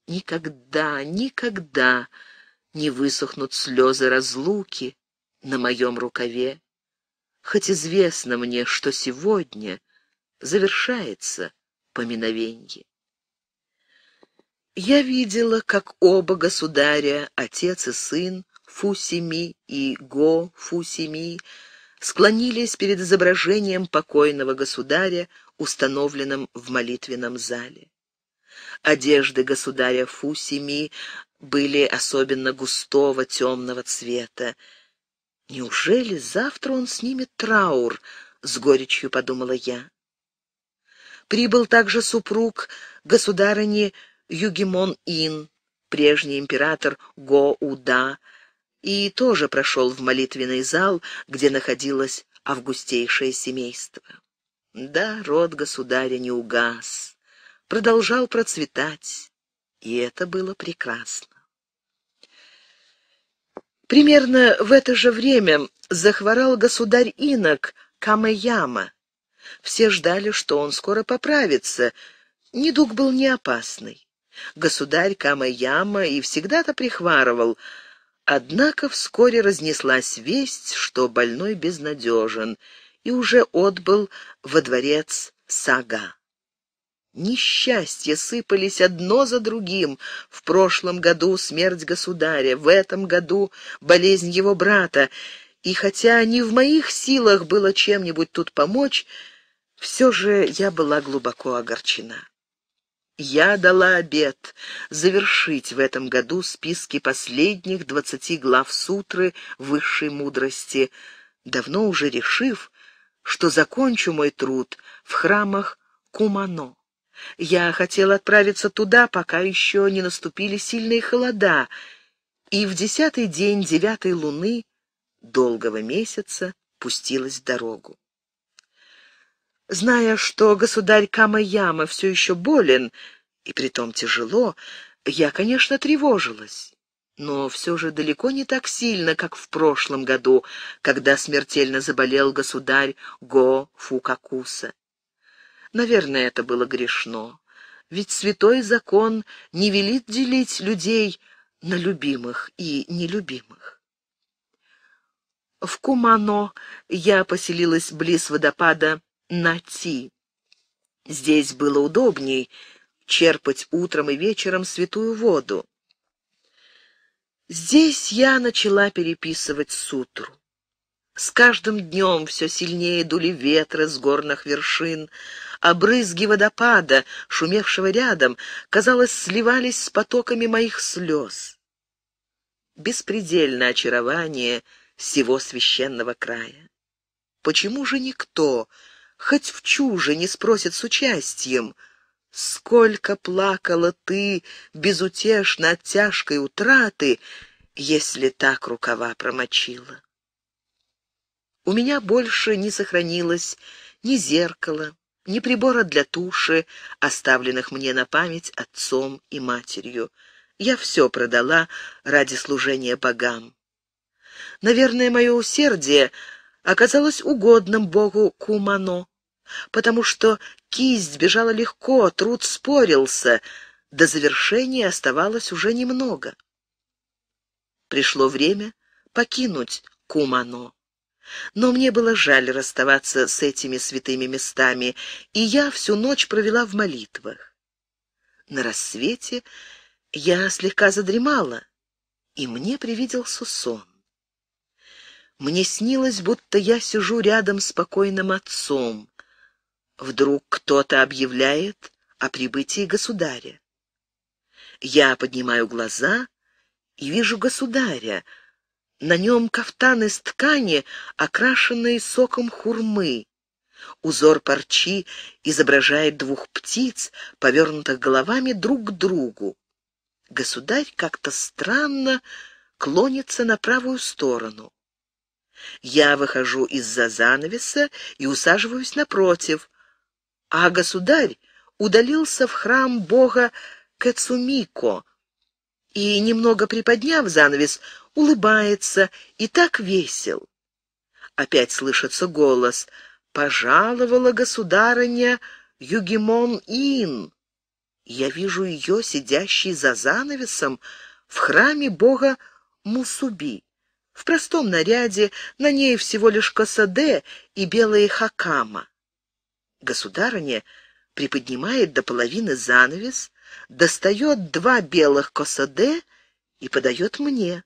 Никогда, никогда не высохнут слезы разлуки на моем рукаве. Хоть известно мне, что сегодня — завершается поминовенье. Я видела, как оба государя, отец и сын, Фусими и Го Фусими, склонились перед изображением покойного государя, установленным в молитвенном зале. Одежды государя Фусими были особенно густого темного цвета. «Неужели завтра он снимет траур?» — с горечью подумала я. Прибыл также супруг государыни Югимон-Ин, прежний император Го-Уда, и тоже прошел в молитвенный зал, где находилось августейшее семейство. Да, род государя не угас, продолжал процветать, и это было прекрасно. Примерно в это же время захворал государь Инок Камаяма, все ждали, что он скоро поправится. Недуг был не опасный. Государь Камаяма и всегда-то прихварывал. Однако вскоре разнеслась весть, что больной безнадежен, и уже отбыл во дворец Сага. Несчастья сыпались одно за другим. В прошлом году смерть государя, в этом году болезнь его брата. И хотя не в моих силах было чем-нибудь тут помочь, все же я была глубоко огорчена. Я дала обет завершить в этом году списки последних двадцати глав сутры высшей мудрости, давно уже решив, что закончу мой труд в храмах Кумано. Я хотела отправиться туда, пока еще не наступили сильные холода, и в десятый день девятой луны долгого месяца пустилась в дорогу. Зная, что государь Камаяма все еще болен, и притом тяжело, я, конечно, тревожилась. Но все же далеко не так сильно, как в прошлом году, когда смертельно заболел государь Го Фукакуса. Наверное, это было грешно, ведь святой закон не велит делить людей на любимых и нелюбимых. В Кумано я поселилась близ водопада на «ти». Здесь было удобней черпать утром и вечером святую воду. Здесь я начала переписывать сутру. С каждым днем все сильнее дули ветры с горных вершин, а брызги водопада, шумевшего рядом, казалось, сливались с потоками моих слез. Беспредельное очарование всего священного края. Почему же никто хоть в чуже не спросят с участием. Сколько плакала ты безутешно от тяжкой утраты, если так рукава промочила. У меня больше не сохранилось ни зеркала, ни прибора для туши, оставленных мне на память отцом и матерью. Я все продала ради служения богам. Наверное, мое усердие оказалось угодным богу Кумано потому что кисть бежала легко, труд спорился, до завершения оставалось уже немного. Пришло время покинуть Кумано. Но мне было жаль расставаться с этими святыми местами, и я всю ночь провела в молитвах. На рассвете я слегка задремала, и мне привиделся сон. Мне снилось, будто я сижу рядом с покойным отцом. Вдруг кто-то объявляет о прибытии государя. Я поднимаю глаза и вижу государя. На нем кафтан из ткани, окрашенный соком хурмы. Узор парчи изображает двух птиц, повернутых головами друг к другу. Государь как-то странно клонится на правую сторону. Я выхожу из-за занавеса и усаживаюсь напротив — а государь удалился в храм бога Кэцумико и, немного приподняв занавес, улыбается и так весел. Опять слышится голос «Пожаловала государыня Югимон-Ин». Я вижу ее, сидящей за занавесом, в храме бога Мусуби. В простом наряде на ней всего лишь косаде и белые хакама. Государыня приподнимает до половины занавес, достает два белых косаде и подает мне.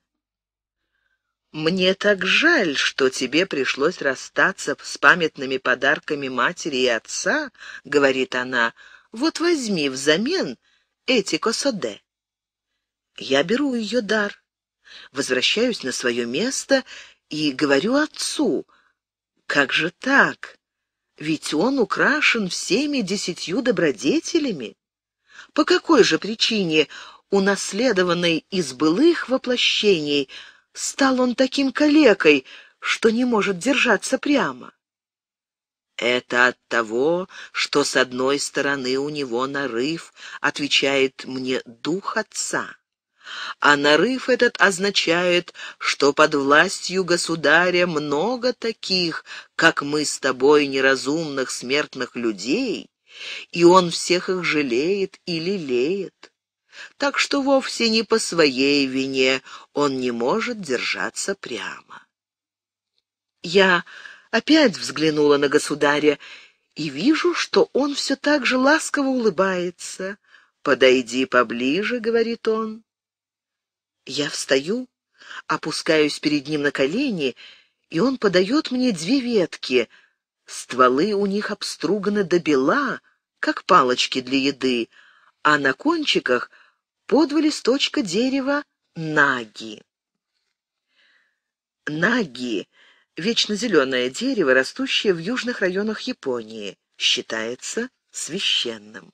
«Мне так жаль, что тебе пришлось расстаться с памятными подарками матери и отца», — говорит она. «Вот возьми взамен эти косаде. Я беру ее дар, возвращаюсь на свое место и говорю отцу. «Как же так? Ведь он украшен всеми десятью добродетелями. По какой же причине, унаследованной из былых воплощений, стал он таким калекой, что не может держаться прямо? «Это от того, что с одной стороны у него нарыв», — отвечает мне дух отца а нарыв этот означает, что под властью государя много таких, как мы с тобой, неразумных смертных людей, и он всех их жалеет и лелеет. Так что вовсе не по своей вине он не может держаться прямо. Я опять взглянула на государя и вижу, что он все так же ласково улыбается. «Подойди поближе», — говорит он. Я встаю, опускаюсь перед ним на колени, и он подает мне две ветки. Стволы у них обструганы до бела, как палочки для еды, а на кончиках по два листочка дерева наги. Наги — вечно зеленое дерево, растущее в южных районах Японии, считается священным.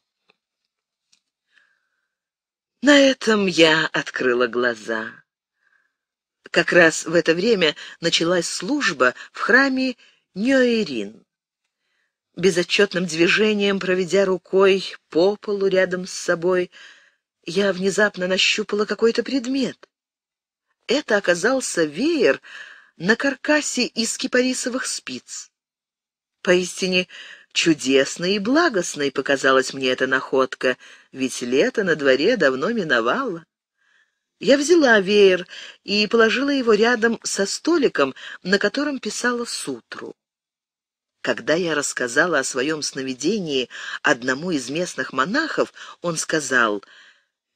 На этом я открыла глаза. Как раз в это время началась служба в храме Нёирин. Безотчетным движением, проведя рукой по полу рядом с собой, я внезапно нащупала какой-то предмет. Это оказался веер на каркасе из кипарисовых спиц. Поистине чудесной и благостной показалась мне эта находка — ведь лето на дворе давно миновало. Я взяла веер и положила его рядом со столиком, на котором писала сутру. Когда я рассказала о своем сновидении одному из местных монахов, он сказал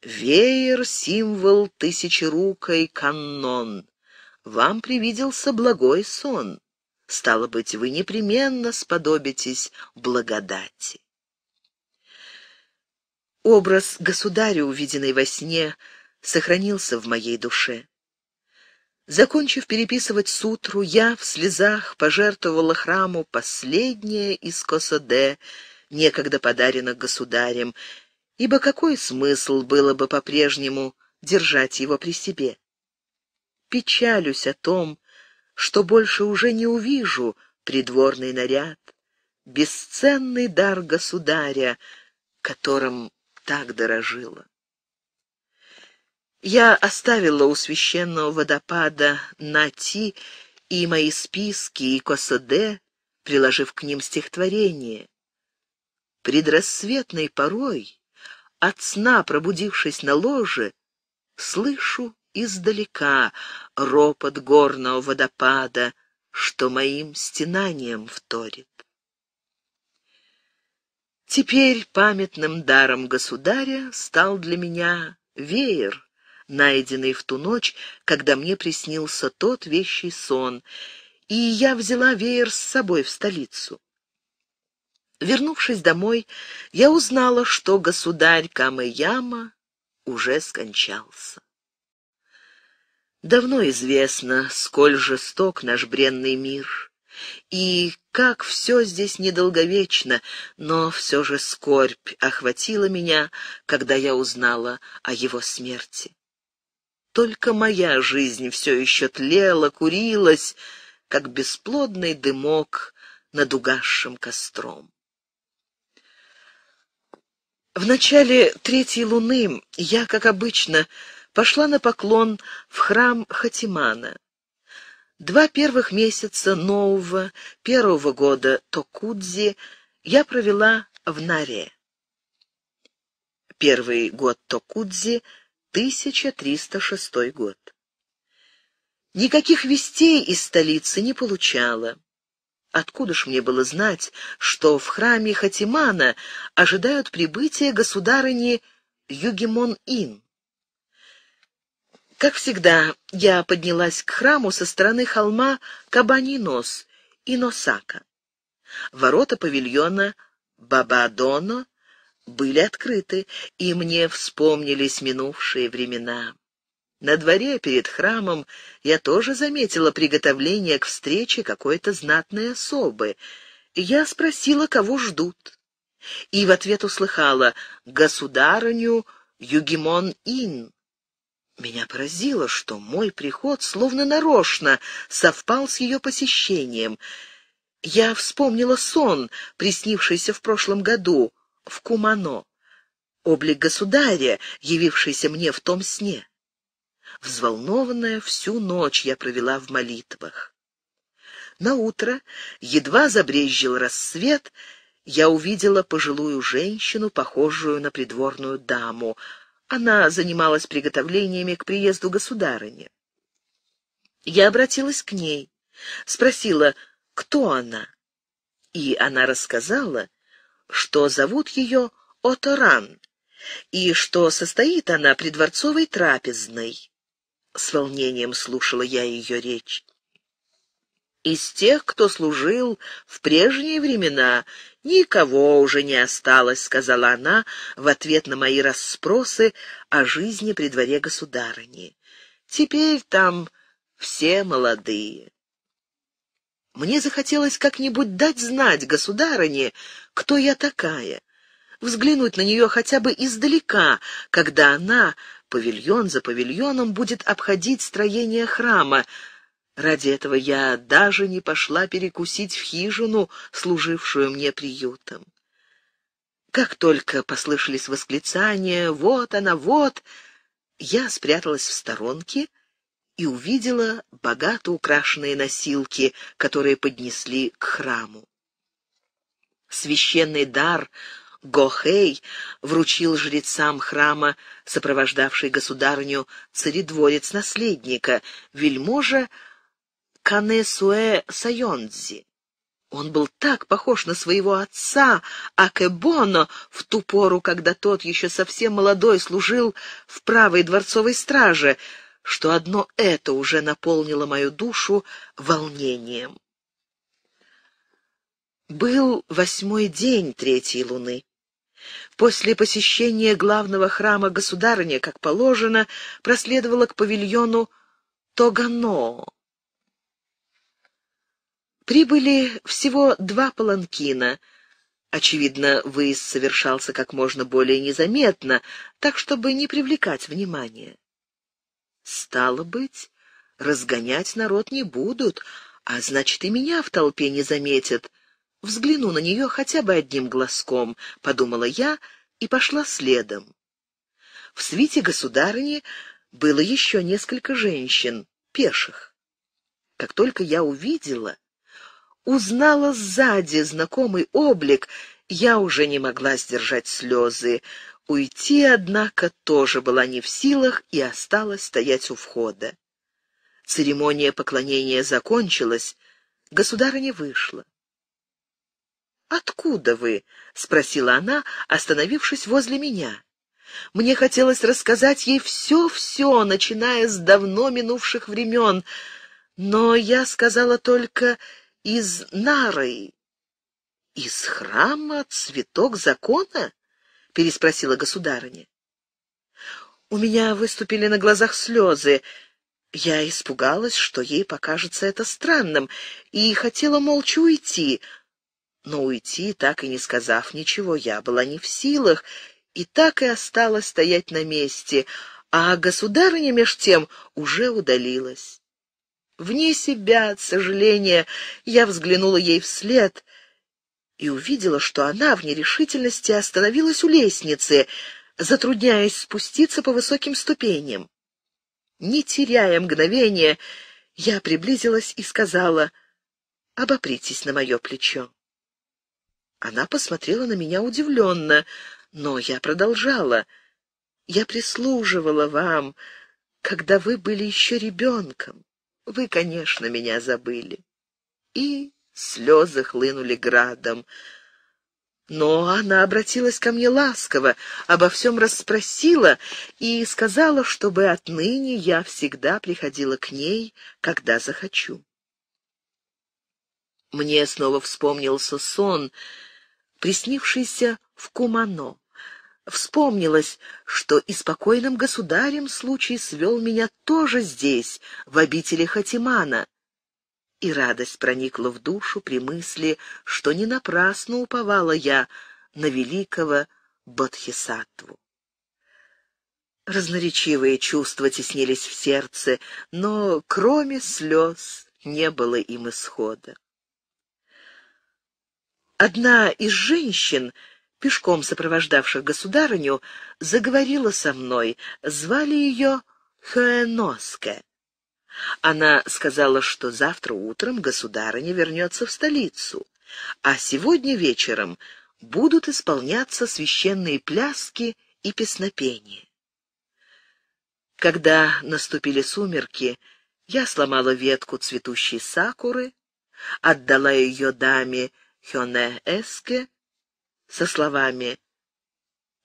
«Веер — символ тысячерукой каннон. Вам привиделся благой сон. Стало быть, вы непременно сподобитесь благодати». Образ государя, увиденный во сне, сохранился в моей душе. Закончив переписывать сутру, я в слезах пожертвовала храму последнее из Косоде, некогда подарено государем, ибо какой смысл было бы по-прежнему держать его при себе? Печалюсь о том, что больше уже не увижу придворный наряд, бесценный дар государя, которым так дорожила. Я оставила у священного водопада Нати и мои списки, и Косаде, приложив к ним стихотворение. Предрассветной порой, от сна пробудившись на ложе, слышу издалека ропот горного водопада, что моим стенанием вторит. Теперь памятным даром государя стал для меня веер, найденный в ту ночь, когда мне приснился тот вещий сон, и я взяла веер с собой в столицу. Вернувшись домой, я узнала, что государь Камаяма уже скончался. Давно известно, сколь жесток наш бренный мир. И как все здесь недолговечно, но все же скорбь охватила меня, когда я узнала о его смерти. Только моя жизнь все еще тлела, курилась, как бесплодный дымок над угасшим костром. В начале третьей луны я, как обычно, пошла на поклон в храм Хатимана. Два первых месяца нового, первого года Токудзи я провела в Наре. Первый год Токудзи, 1306 год. Никаких вестей из столицы не получала. Откуда ж мне было знать, что в храме Хатимана ожидают прибытия государыни Югимон-Ин? Как всегда, я поднялась к храму со стороны холма Кабаний нос и Носака. Ворота павильона Бабадоно были открыты, и мне вспомнились минувшие времена. На дворе перед храмом я тоже заметила приготовление к встрече какой-то знатной особы. Я спросила, кого ждут, и в ответ услыхала «Государыню Югимон-Ин». Меня поразило, что мой приход словно нарочно совпал с ее посещением. Я вспомнила сон, приснившийся в прошлом году в Кумано, облик государя, явившийся мне в том сне. Взволнованная всю ночь я провела в молитвах. На утро едва забрезжил рассвет, я увидела пожилую женщину, похожую на придворную даму — она занималась приготовлениями к приезду государыни. Я обратилась к ней, спросила, кто она, и она рассказала, что зовут ее Оторан, и что состоит она при дворцовой трапезной. С волнением слушала я ее речь. Из тех, кто служил в прежние времена «Никого уже не осталось», — сказала она в ответ на мои расспросы о жизни при дворе государыни. «Теперь там все молодые». Мне захотелось как-нибудь дать знать государыне, кто я такая, взглянуть на нее хотя бы издалека, когда она, павильон за павильоном, будет обходить строение храма, Ради этого я даже не пошла перекусить в хижину, служившую мне приютом. Как только послышались восклицания «Вот она, вот!», я спряталась в сторонке и увидела богато украшенные носилки, которые поднесли к храму. Священный дар Гохей вручил жрецам храма, сопровождавший государню, царедворец наследника, вельможа, Канесуэ Сайонзи. Он был так похож на своего отца, Акебоно в ту пору, когда тот еще совсем молодой служил в правой дворцовой страже, что одно это уже наполнило мою душу волнением. Был восьмой день третьей луны. После посещения главного храма государыня, как положено, проследовала к павильону Тогано, Прибыли всего два паланкина. Очевидно, выезд совершался как можно более незаметно, так, чтобы не привлекать внимания. Стало быть, разгонять народ не будут, а значит, и меня в толпе не заметят. Взгляну на нее хотя бы одним глазком, — подумала я и пошла следом. В свите государыни было еще несколько женщин, пеших. Как только я увидела узнала сзади знакомый облик, я уже не могла сдержать слезы. Уйти, однако, тоже была не в силах и осталась стоять у входа. Церемония поклонения закончилась, государыня вышла. «Откуда вы?» — спросила она, остановившись возле меня. Мне хотелось рассказать ей все-все, начиная с давно минувших времен, но я сказала только из нары. «Из храма цветок закона?» — переспросила государыня. У меня выступили на глазах слезы. Я испугалась, что ей покажется это странным, и хотела молча уйти. Но уйти, так и не сказав ничего, я была не в силах, и так и осталась стоять на месте, а государыня меж тем уже удалилась. Вне себя от сожаления я взглянула ей вслед и увидела, что она в нерешительности остановилась у лестницы, затрудняясь спуститься по высоким ступеням. Не теряя мгновения, я приблизилась и сказала «Обопритесь на мое плечо». Она посмотрела на меня удивленно, но я продолжала. «Я прислуживала вам, когда вы были еще ребенком. Вы, конечно, меня забыли». И слезы хлынули градом. Но она обратилась ко мне ласково, обо всем расспросила и сказала, чтобы отныне я всегда приходила к ней, когда захочу. Мне снова вспомнился сон, приснившийся в Кумано. Вспомнилось, что и спокойным государем случай свел меня тоже здесь, в обители Хатимана. И радость проникла в душу при мысли, что не напрасно уповала я на великого Бодхисаттву. Разноречивые чувства теснились в сердце, но кроме слез не было им исхода. Одна из женщин — пешком сопровождавших государыню, заговорила со мной. Звали ее Хоэноске. Она сказала, что завтра утром государыня вернется в столицу, а сегодня вечером будут исполняться священные пляски и песнопения. Когда наступили сумерки, я сломала ветку цветущей сакуры, отдала ее даме Хёне Эске, со словами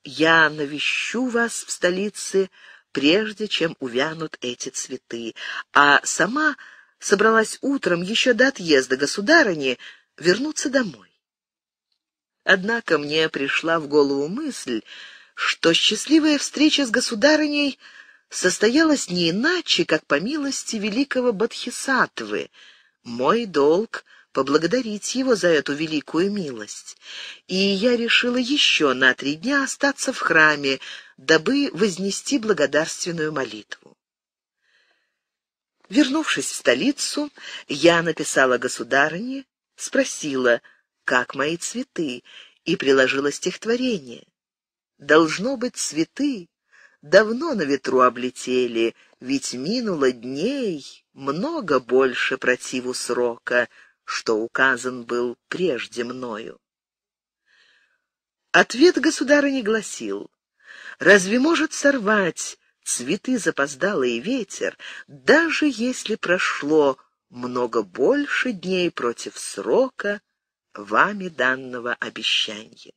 «Я навещу вас в столице, прежде чем увянут эти цветы», а сама собралась утром еще до отъезда государыни вернуться домой. Однако мне пришла в голову мысль, что счастливая встреча с государыней состоялась не иначе, как по милости великого Бадхисатвы. Мой долг — поблагодарить его за эту великую милость. И я решила еще на три дня остаться в храме, дабы вознести благодарственную молитву. Вернувшись в столицу, я написала государыне, спросила, как мои цветы, и приложила стихотворение. «Должно быть, цветы давно на ветру облетели, ведь минуло дней много больше противу срока, что указан был прежде мною. Ответ государыни гласил, «Разве может сорвать цветы запоздалый ветер, даже если прошло много больше дней против срока вами данного обещания?»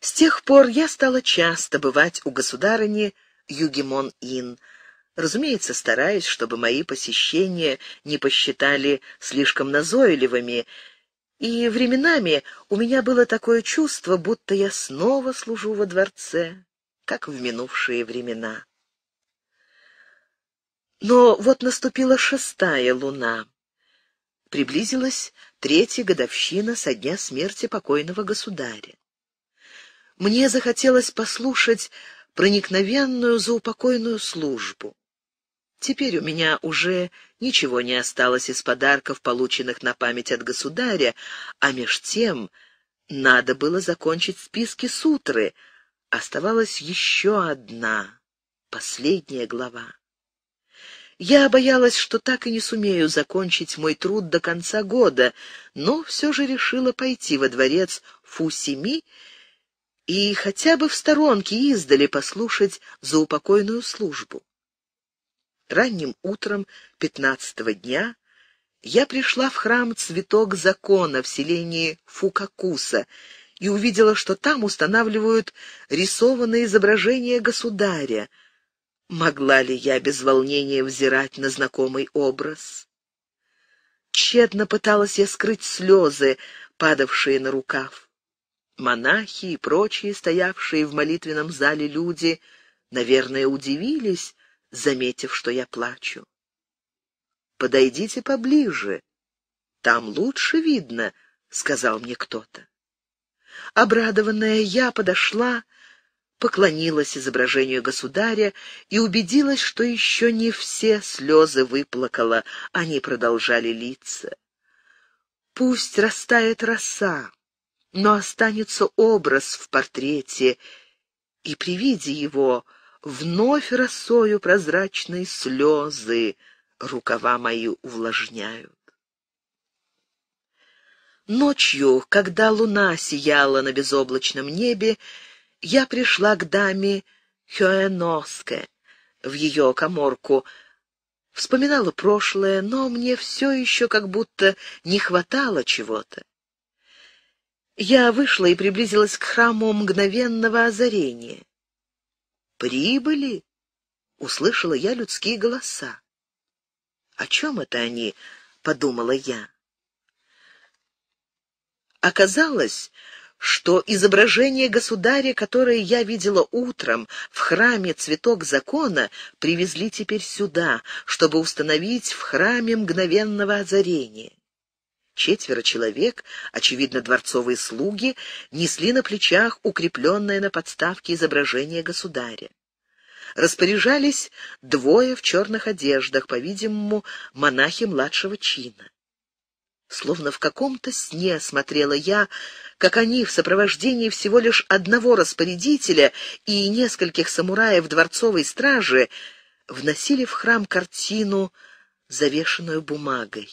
С тех пор я стала часто бывать у государыни Югимон-Ин, Разумеется, стараюсь, чтобы мои посещения не посчитали слишком назойливыми, и временами у меня было такое чувство, будто я снова служу во дворце, как в минувшие времена. Но вот наступила шестая луна. Приблизилась третья годовщина со дня смерти покойного государя. Мне захотелось послушать проникновенную заупокойную службу. Теперь у меня уже ничего не осталось из подарков, полученных на память от государя, а меж тем надо было закончить списки сутры. Оставалась еще одна, последняя глава. Я боялась, что так и не сумею закончить мой труд до конца года, но все же решила пойти во дворец Фусими и хотя бы в сторонке издали послушать заупокойную службу. Ранним утром пятнадцатого дня я пришла в храм «Цветок закона» в селении Фукакуса и увидела, что там устанавливают рисованное изображение государя. Могла ли я без волнения взирать на знакомый образ? Тщетно пыталась я скрыть слезы, падавшие на рукав. Монахи и прочие стоявшие в молитвенном зале люди, наверное, удивились, заметив, что я плачу. «Подойдите поближе, там лучше видно», — сказал мне кто-то. Обрадованная я подошла, поклонилась изображению государя и убедилась, что еще не все слезы выплакала, они продолжали литься. Пусть растает роса, но останется образ в портрете, и при виде его — Вновь росою прозрачные слезы рукава мои увлажняют. Ночью, когда луна сияла на безоблачном небе, я пришла к даме Хёэноске в ее коморку, вспоминала прошлое, но мне все еще как будто не хватало чего-то. Я вышла и приблизилась к храму мгновенного озарения. «Прибыли!» — услышала я людские голоса. «О чем это они?» — подумала я. Оказалось, что изображение государя, которое я видела утром в храме «Цветок закона», привезли теперь сюда, чтобы установить в храме мгновенного озарения. Четверо человек, очевидно, дворцовые слуги, несли на плечах укрепленное на подставке изображение государя. Распоряжались двое в черных одеждах, по-видимому, монахи младшего чина. Словно в каком-то сне смотрела я, как они в сопровождении всего лишь одного распорядителя и нескольких самураев дворцовой стражи вносили в храм картину, завешенную бумагой.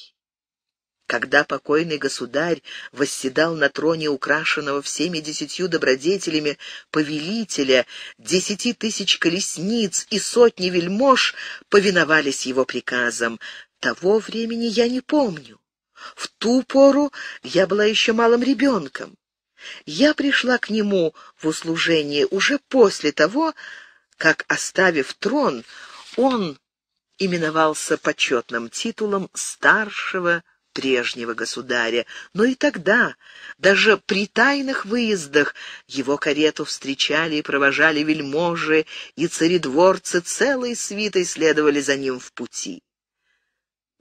Когда покойный государь восседал на троне украшенного всеми десятью добродетелями повелителя, десяти тысяч колесниц и сотни вельмож повиновались его приказам. Того времени я не помню. В ту пору я была еще малым ребенком. Я пришла к нему в услужение уже после того, как, оставив трон, он именовался почетным титулом старшего прежнего государя, но и тогда, даже при тайных выездах, его карету встречали и провожали вельможи, и царедворцы целой свитой следовали за ним в пути.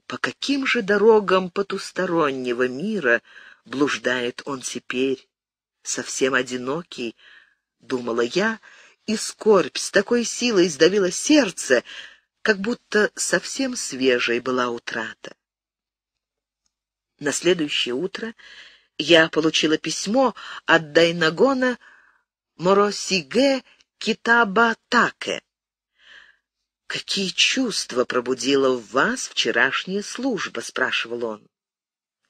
По каким же дорогам потустороннего мира блуждает он теперь, совсем одинокий, думала я, и скорбь с такой силой сдавила сердце, как будто совсем свежей была утрата. На следующее утро я получила письмо от Дайнагона Моросиге Китабатаке. «Какие чувства пробудила в вас вчерашняя служба?» — спрашивал он.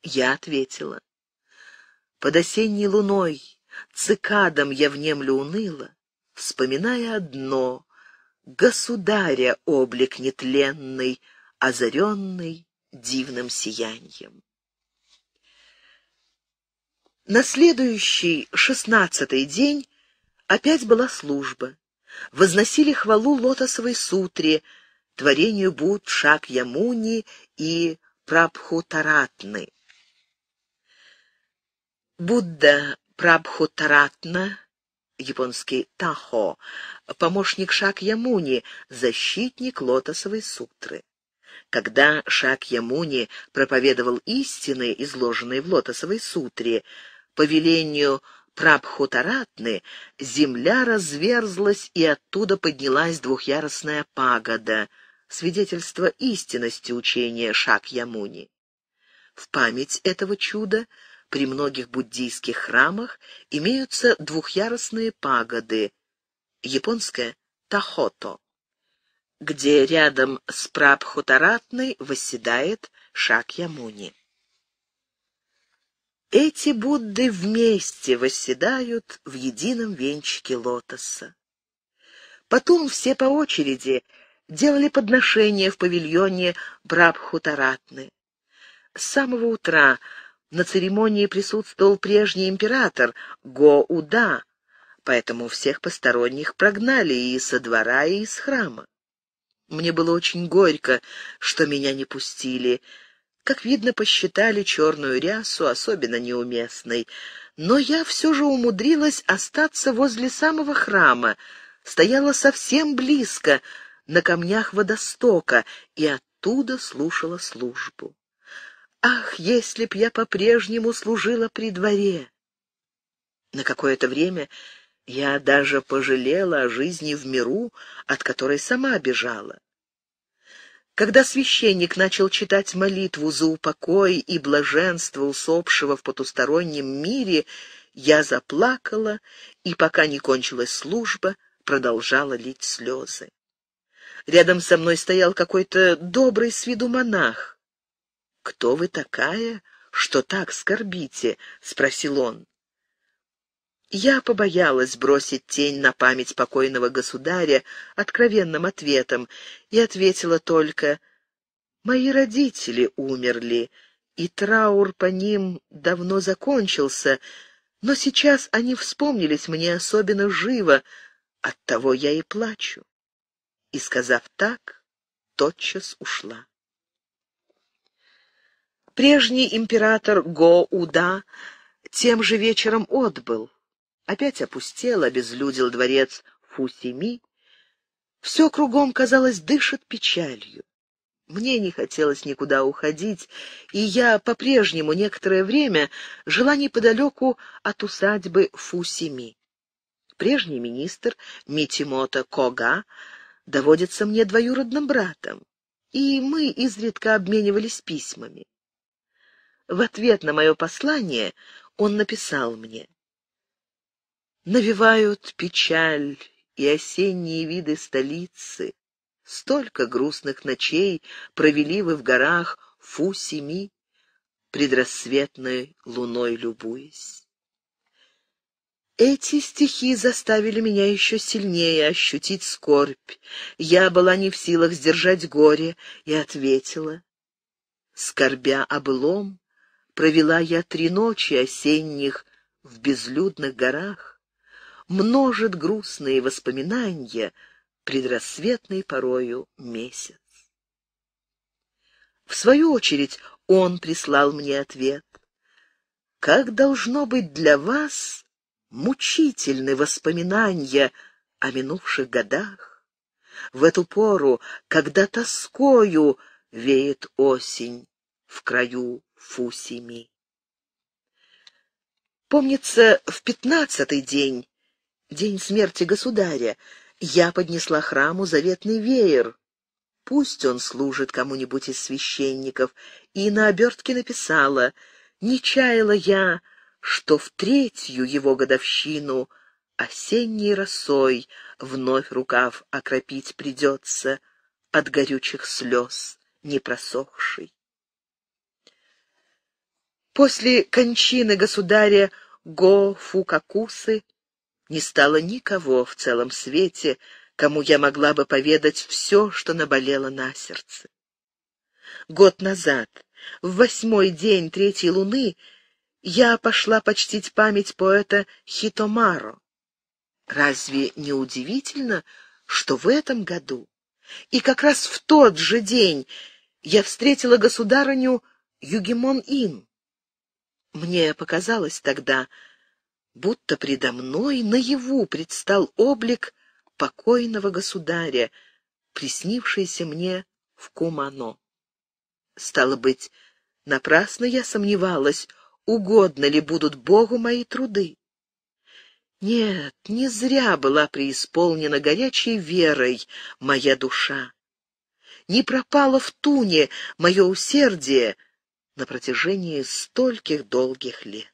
Я ответила. «Под осенней луной, цикадом я внемлю уныло, вспоминая одно — государя облик нетленный, озаренный дивным сиянием». На следующий, шестнадцатый день опять была служба. Возносили хвалу лотосовой сутре, творению Буд, Шак Ямуни и Прабхутаратны. Будда Прабхутаратна, японский Тахо, помощник Шак Ямуни, защитник лотосовой сутры. Когда Шак Ямуни проповедовал истины, изложенные в лотосовой сутре, по велению Прабхутаратны, земля разверзлась, и оттуда поднялась двухъярусная пагода, свидетельство истинности учения Шакьямуни. В память этого чуда при многих буддийских храмах имеются двухъярусные пагоды, японское «тахото», где рядом с Прабхутаратной восседает Шакьямуни. Эти Будды вместе восседают в едином венчике лотоса. Потом все по очереди делали подношения в павильоне Брабхутаратны. С самого утра на церемонии присутствовал прежний император Го-Уда, поэтому всех посторонних прогнали и со двора, и из храма. Мне было очень горько, что меня не пустили — как видно, посчитали черную рясу особенно неуместной. Но я все же умудрилась остаться возле самого храма, стояла совсем близко, на камнях водостока, и оттуда слушала службу. Ах, если б я по-прежнему служила при дворе! На какое-то время я даже пожалела о жизни в миру, от которой сама бежала. Когда священник начал читать молитву за упокой и блаженство усопшего в потустороннем мире, я заплакала и, пока не кончилась служба, продолжала лить слезы. Рядом со мной стоял какой-то добрый с виду монах. «Кто вы такая, что так скорбите?» — спросил он. Я побоялась бросить тень на память покойного государя откровенным ответом и ответила только «Мои родители умерли, и траур по ним давно закончился, но сейчас они вспомнились мне особенно живо, оттого я и плачу». И, сказав так, тотчас ушла. Прежний император Го-Уда тем же вечером отбыл. Опять опустел, обезлюдил дворец Фусими. Все кругом, казалось, дышит печалью. Мне не хотелось никуда уходить, и я по-прежнему некоторое время жила неподалеку от усадьбы Фусими. Прежний министр Митимото Кога доводится мне двоюродным братом, и мы изредка обменивались письмами. В ответ на мое послание он написал мне навевают печаль и осенние виды столицы. Столько грустных ночей провели вы в горах Фу-Семи, предрассветной луной любуясь. Эти стихи заставили меня еще сильнее ощутить скорбь. Я была не в силах сдержать горе и ответила. Скорбя облом, провела я три ночи осенних в безлюдных горах множит грустные воспоминания предрассветный порою месяц. В свою очередь он прислал мне ответ. «Как должно быть для вас мучительны воспоминания о минувших годах? В эту пору, когда тоскою веет осень в краю Фусими». Помнится, в пятнадцатый день день смерти государя, я поднесла храму заветный веер. Пусть он служит кому-нибудь из священников. И на обертке написала «Не чаяла я, что в третью его годовщину осенней росой вновь рукав окропить придется от горючих слез не просохший». После кончины государя Го Фукакусы не стало никого в целом свете, кому я могла бы поведать все, что наболело на сердце. Год назад, в восьмой день третьей луны, я пошла почтить память поэта Хитомаро. Разве не удивительно, что в этом году и как раз в тот же день я встретила государыню Югимон-Ин? Мне показалось тогда, будто предо мной наяву предстал облик покойного государя, приснившийся мне в Кумано. Стало быть, напрасно я сомневалась, угодно ли будут Богу мои труды. Нет, не зря была преисполнена горячей верой моя душа. Не пропало в туне мое усердие на протяжении стольких долгих лет.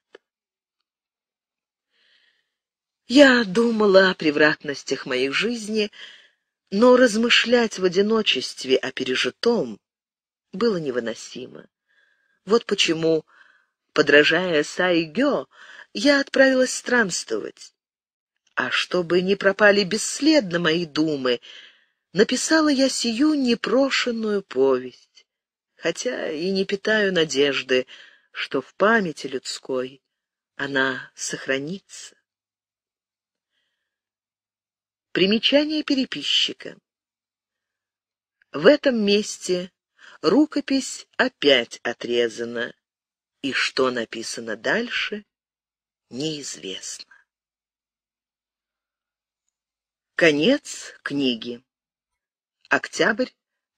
Я думала о превратностях моей жизни, но размышлять в одиночестве о пережитом было невыносимо. Вот почему, подражая Сайгё, я отправилась странствовать. А чтобы не пропали бесследно мои думы, написала я сию непрошенную повесть, хотя и не питаю надежды, что в памяти людской она сохранится. Примечание переписчика. В этом месте рукопись опять отрезана, и что написано дальше, неизвестно. Конец книги. Октябрь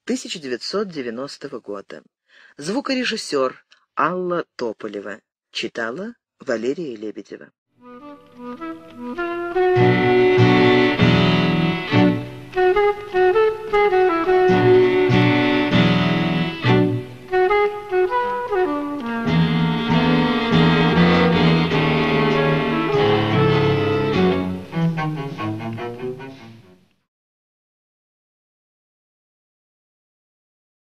1990 года. Звукорежиссер Алла Тополева. Читала Валерия Лебедева. Thank you.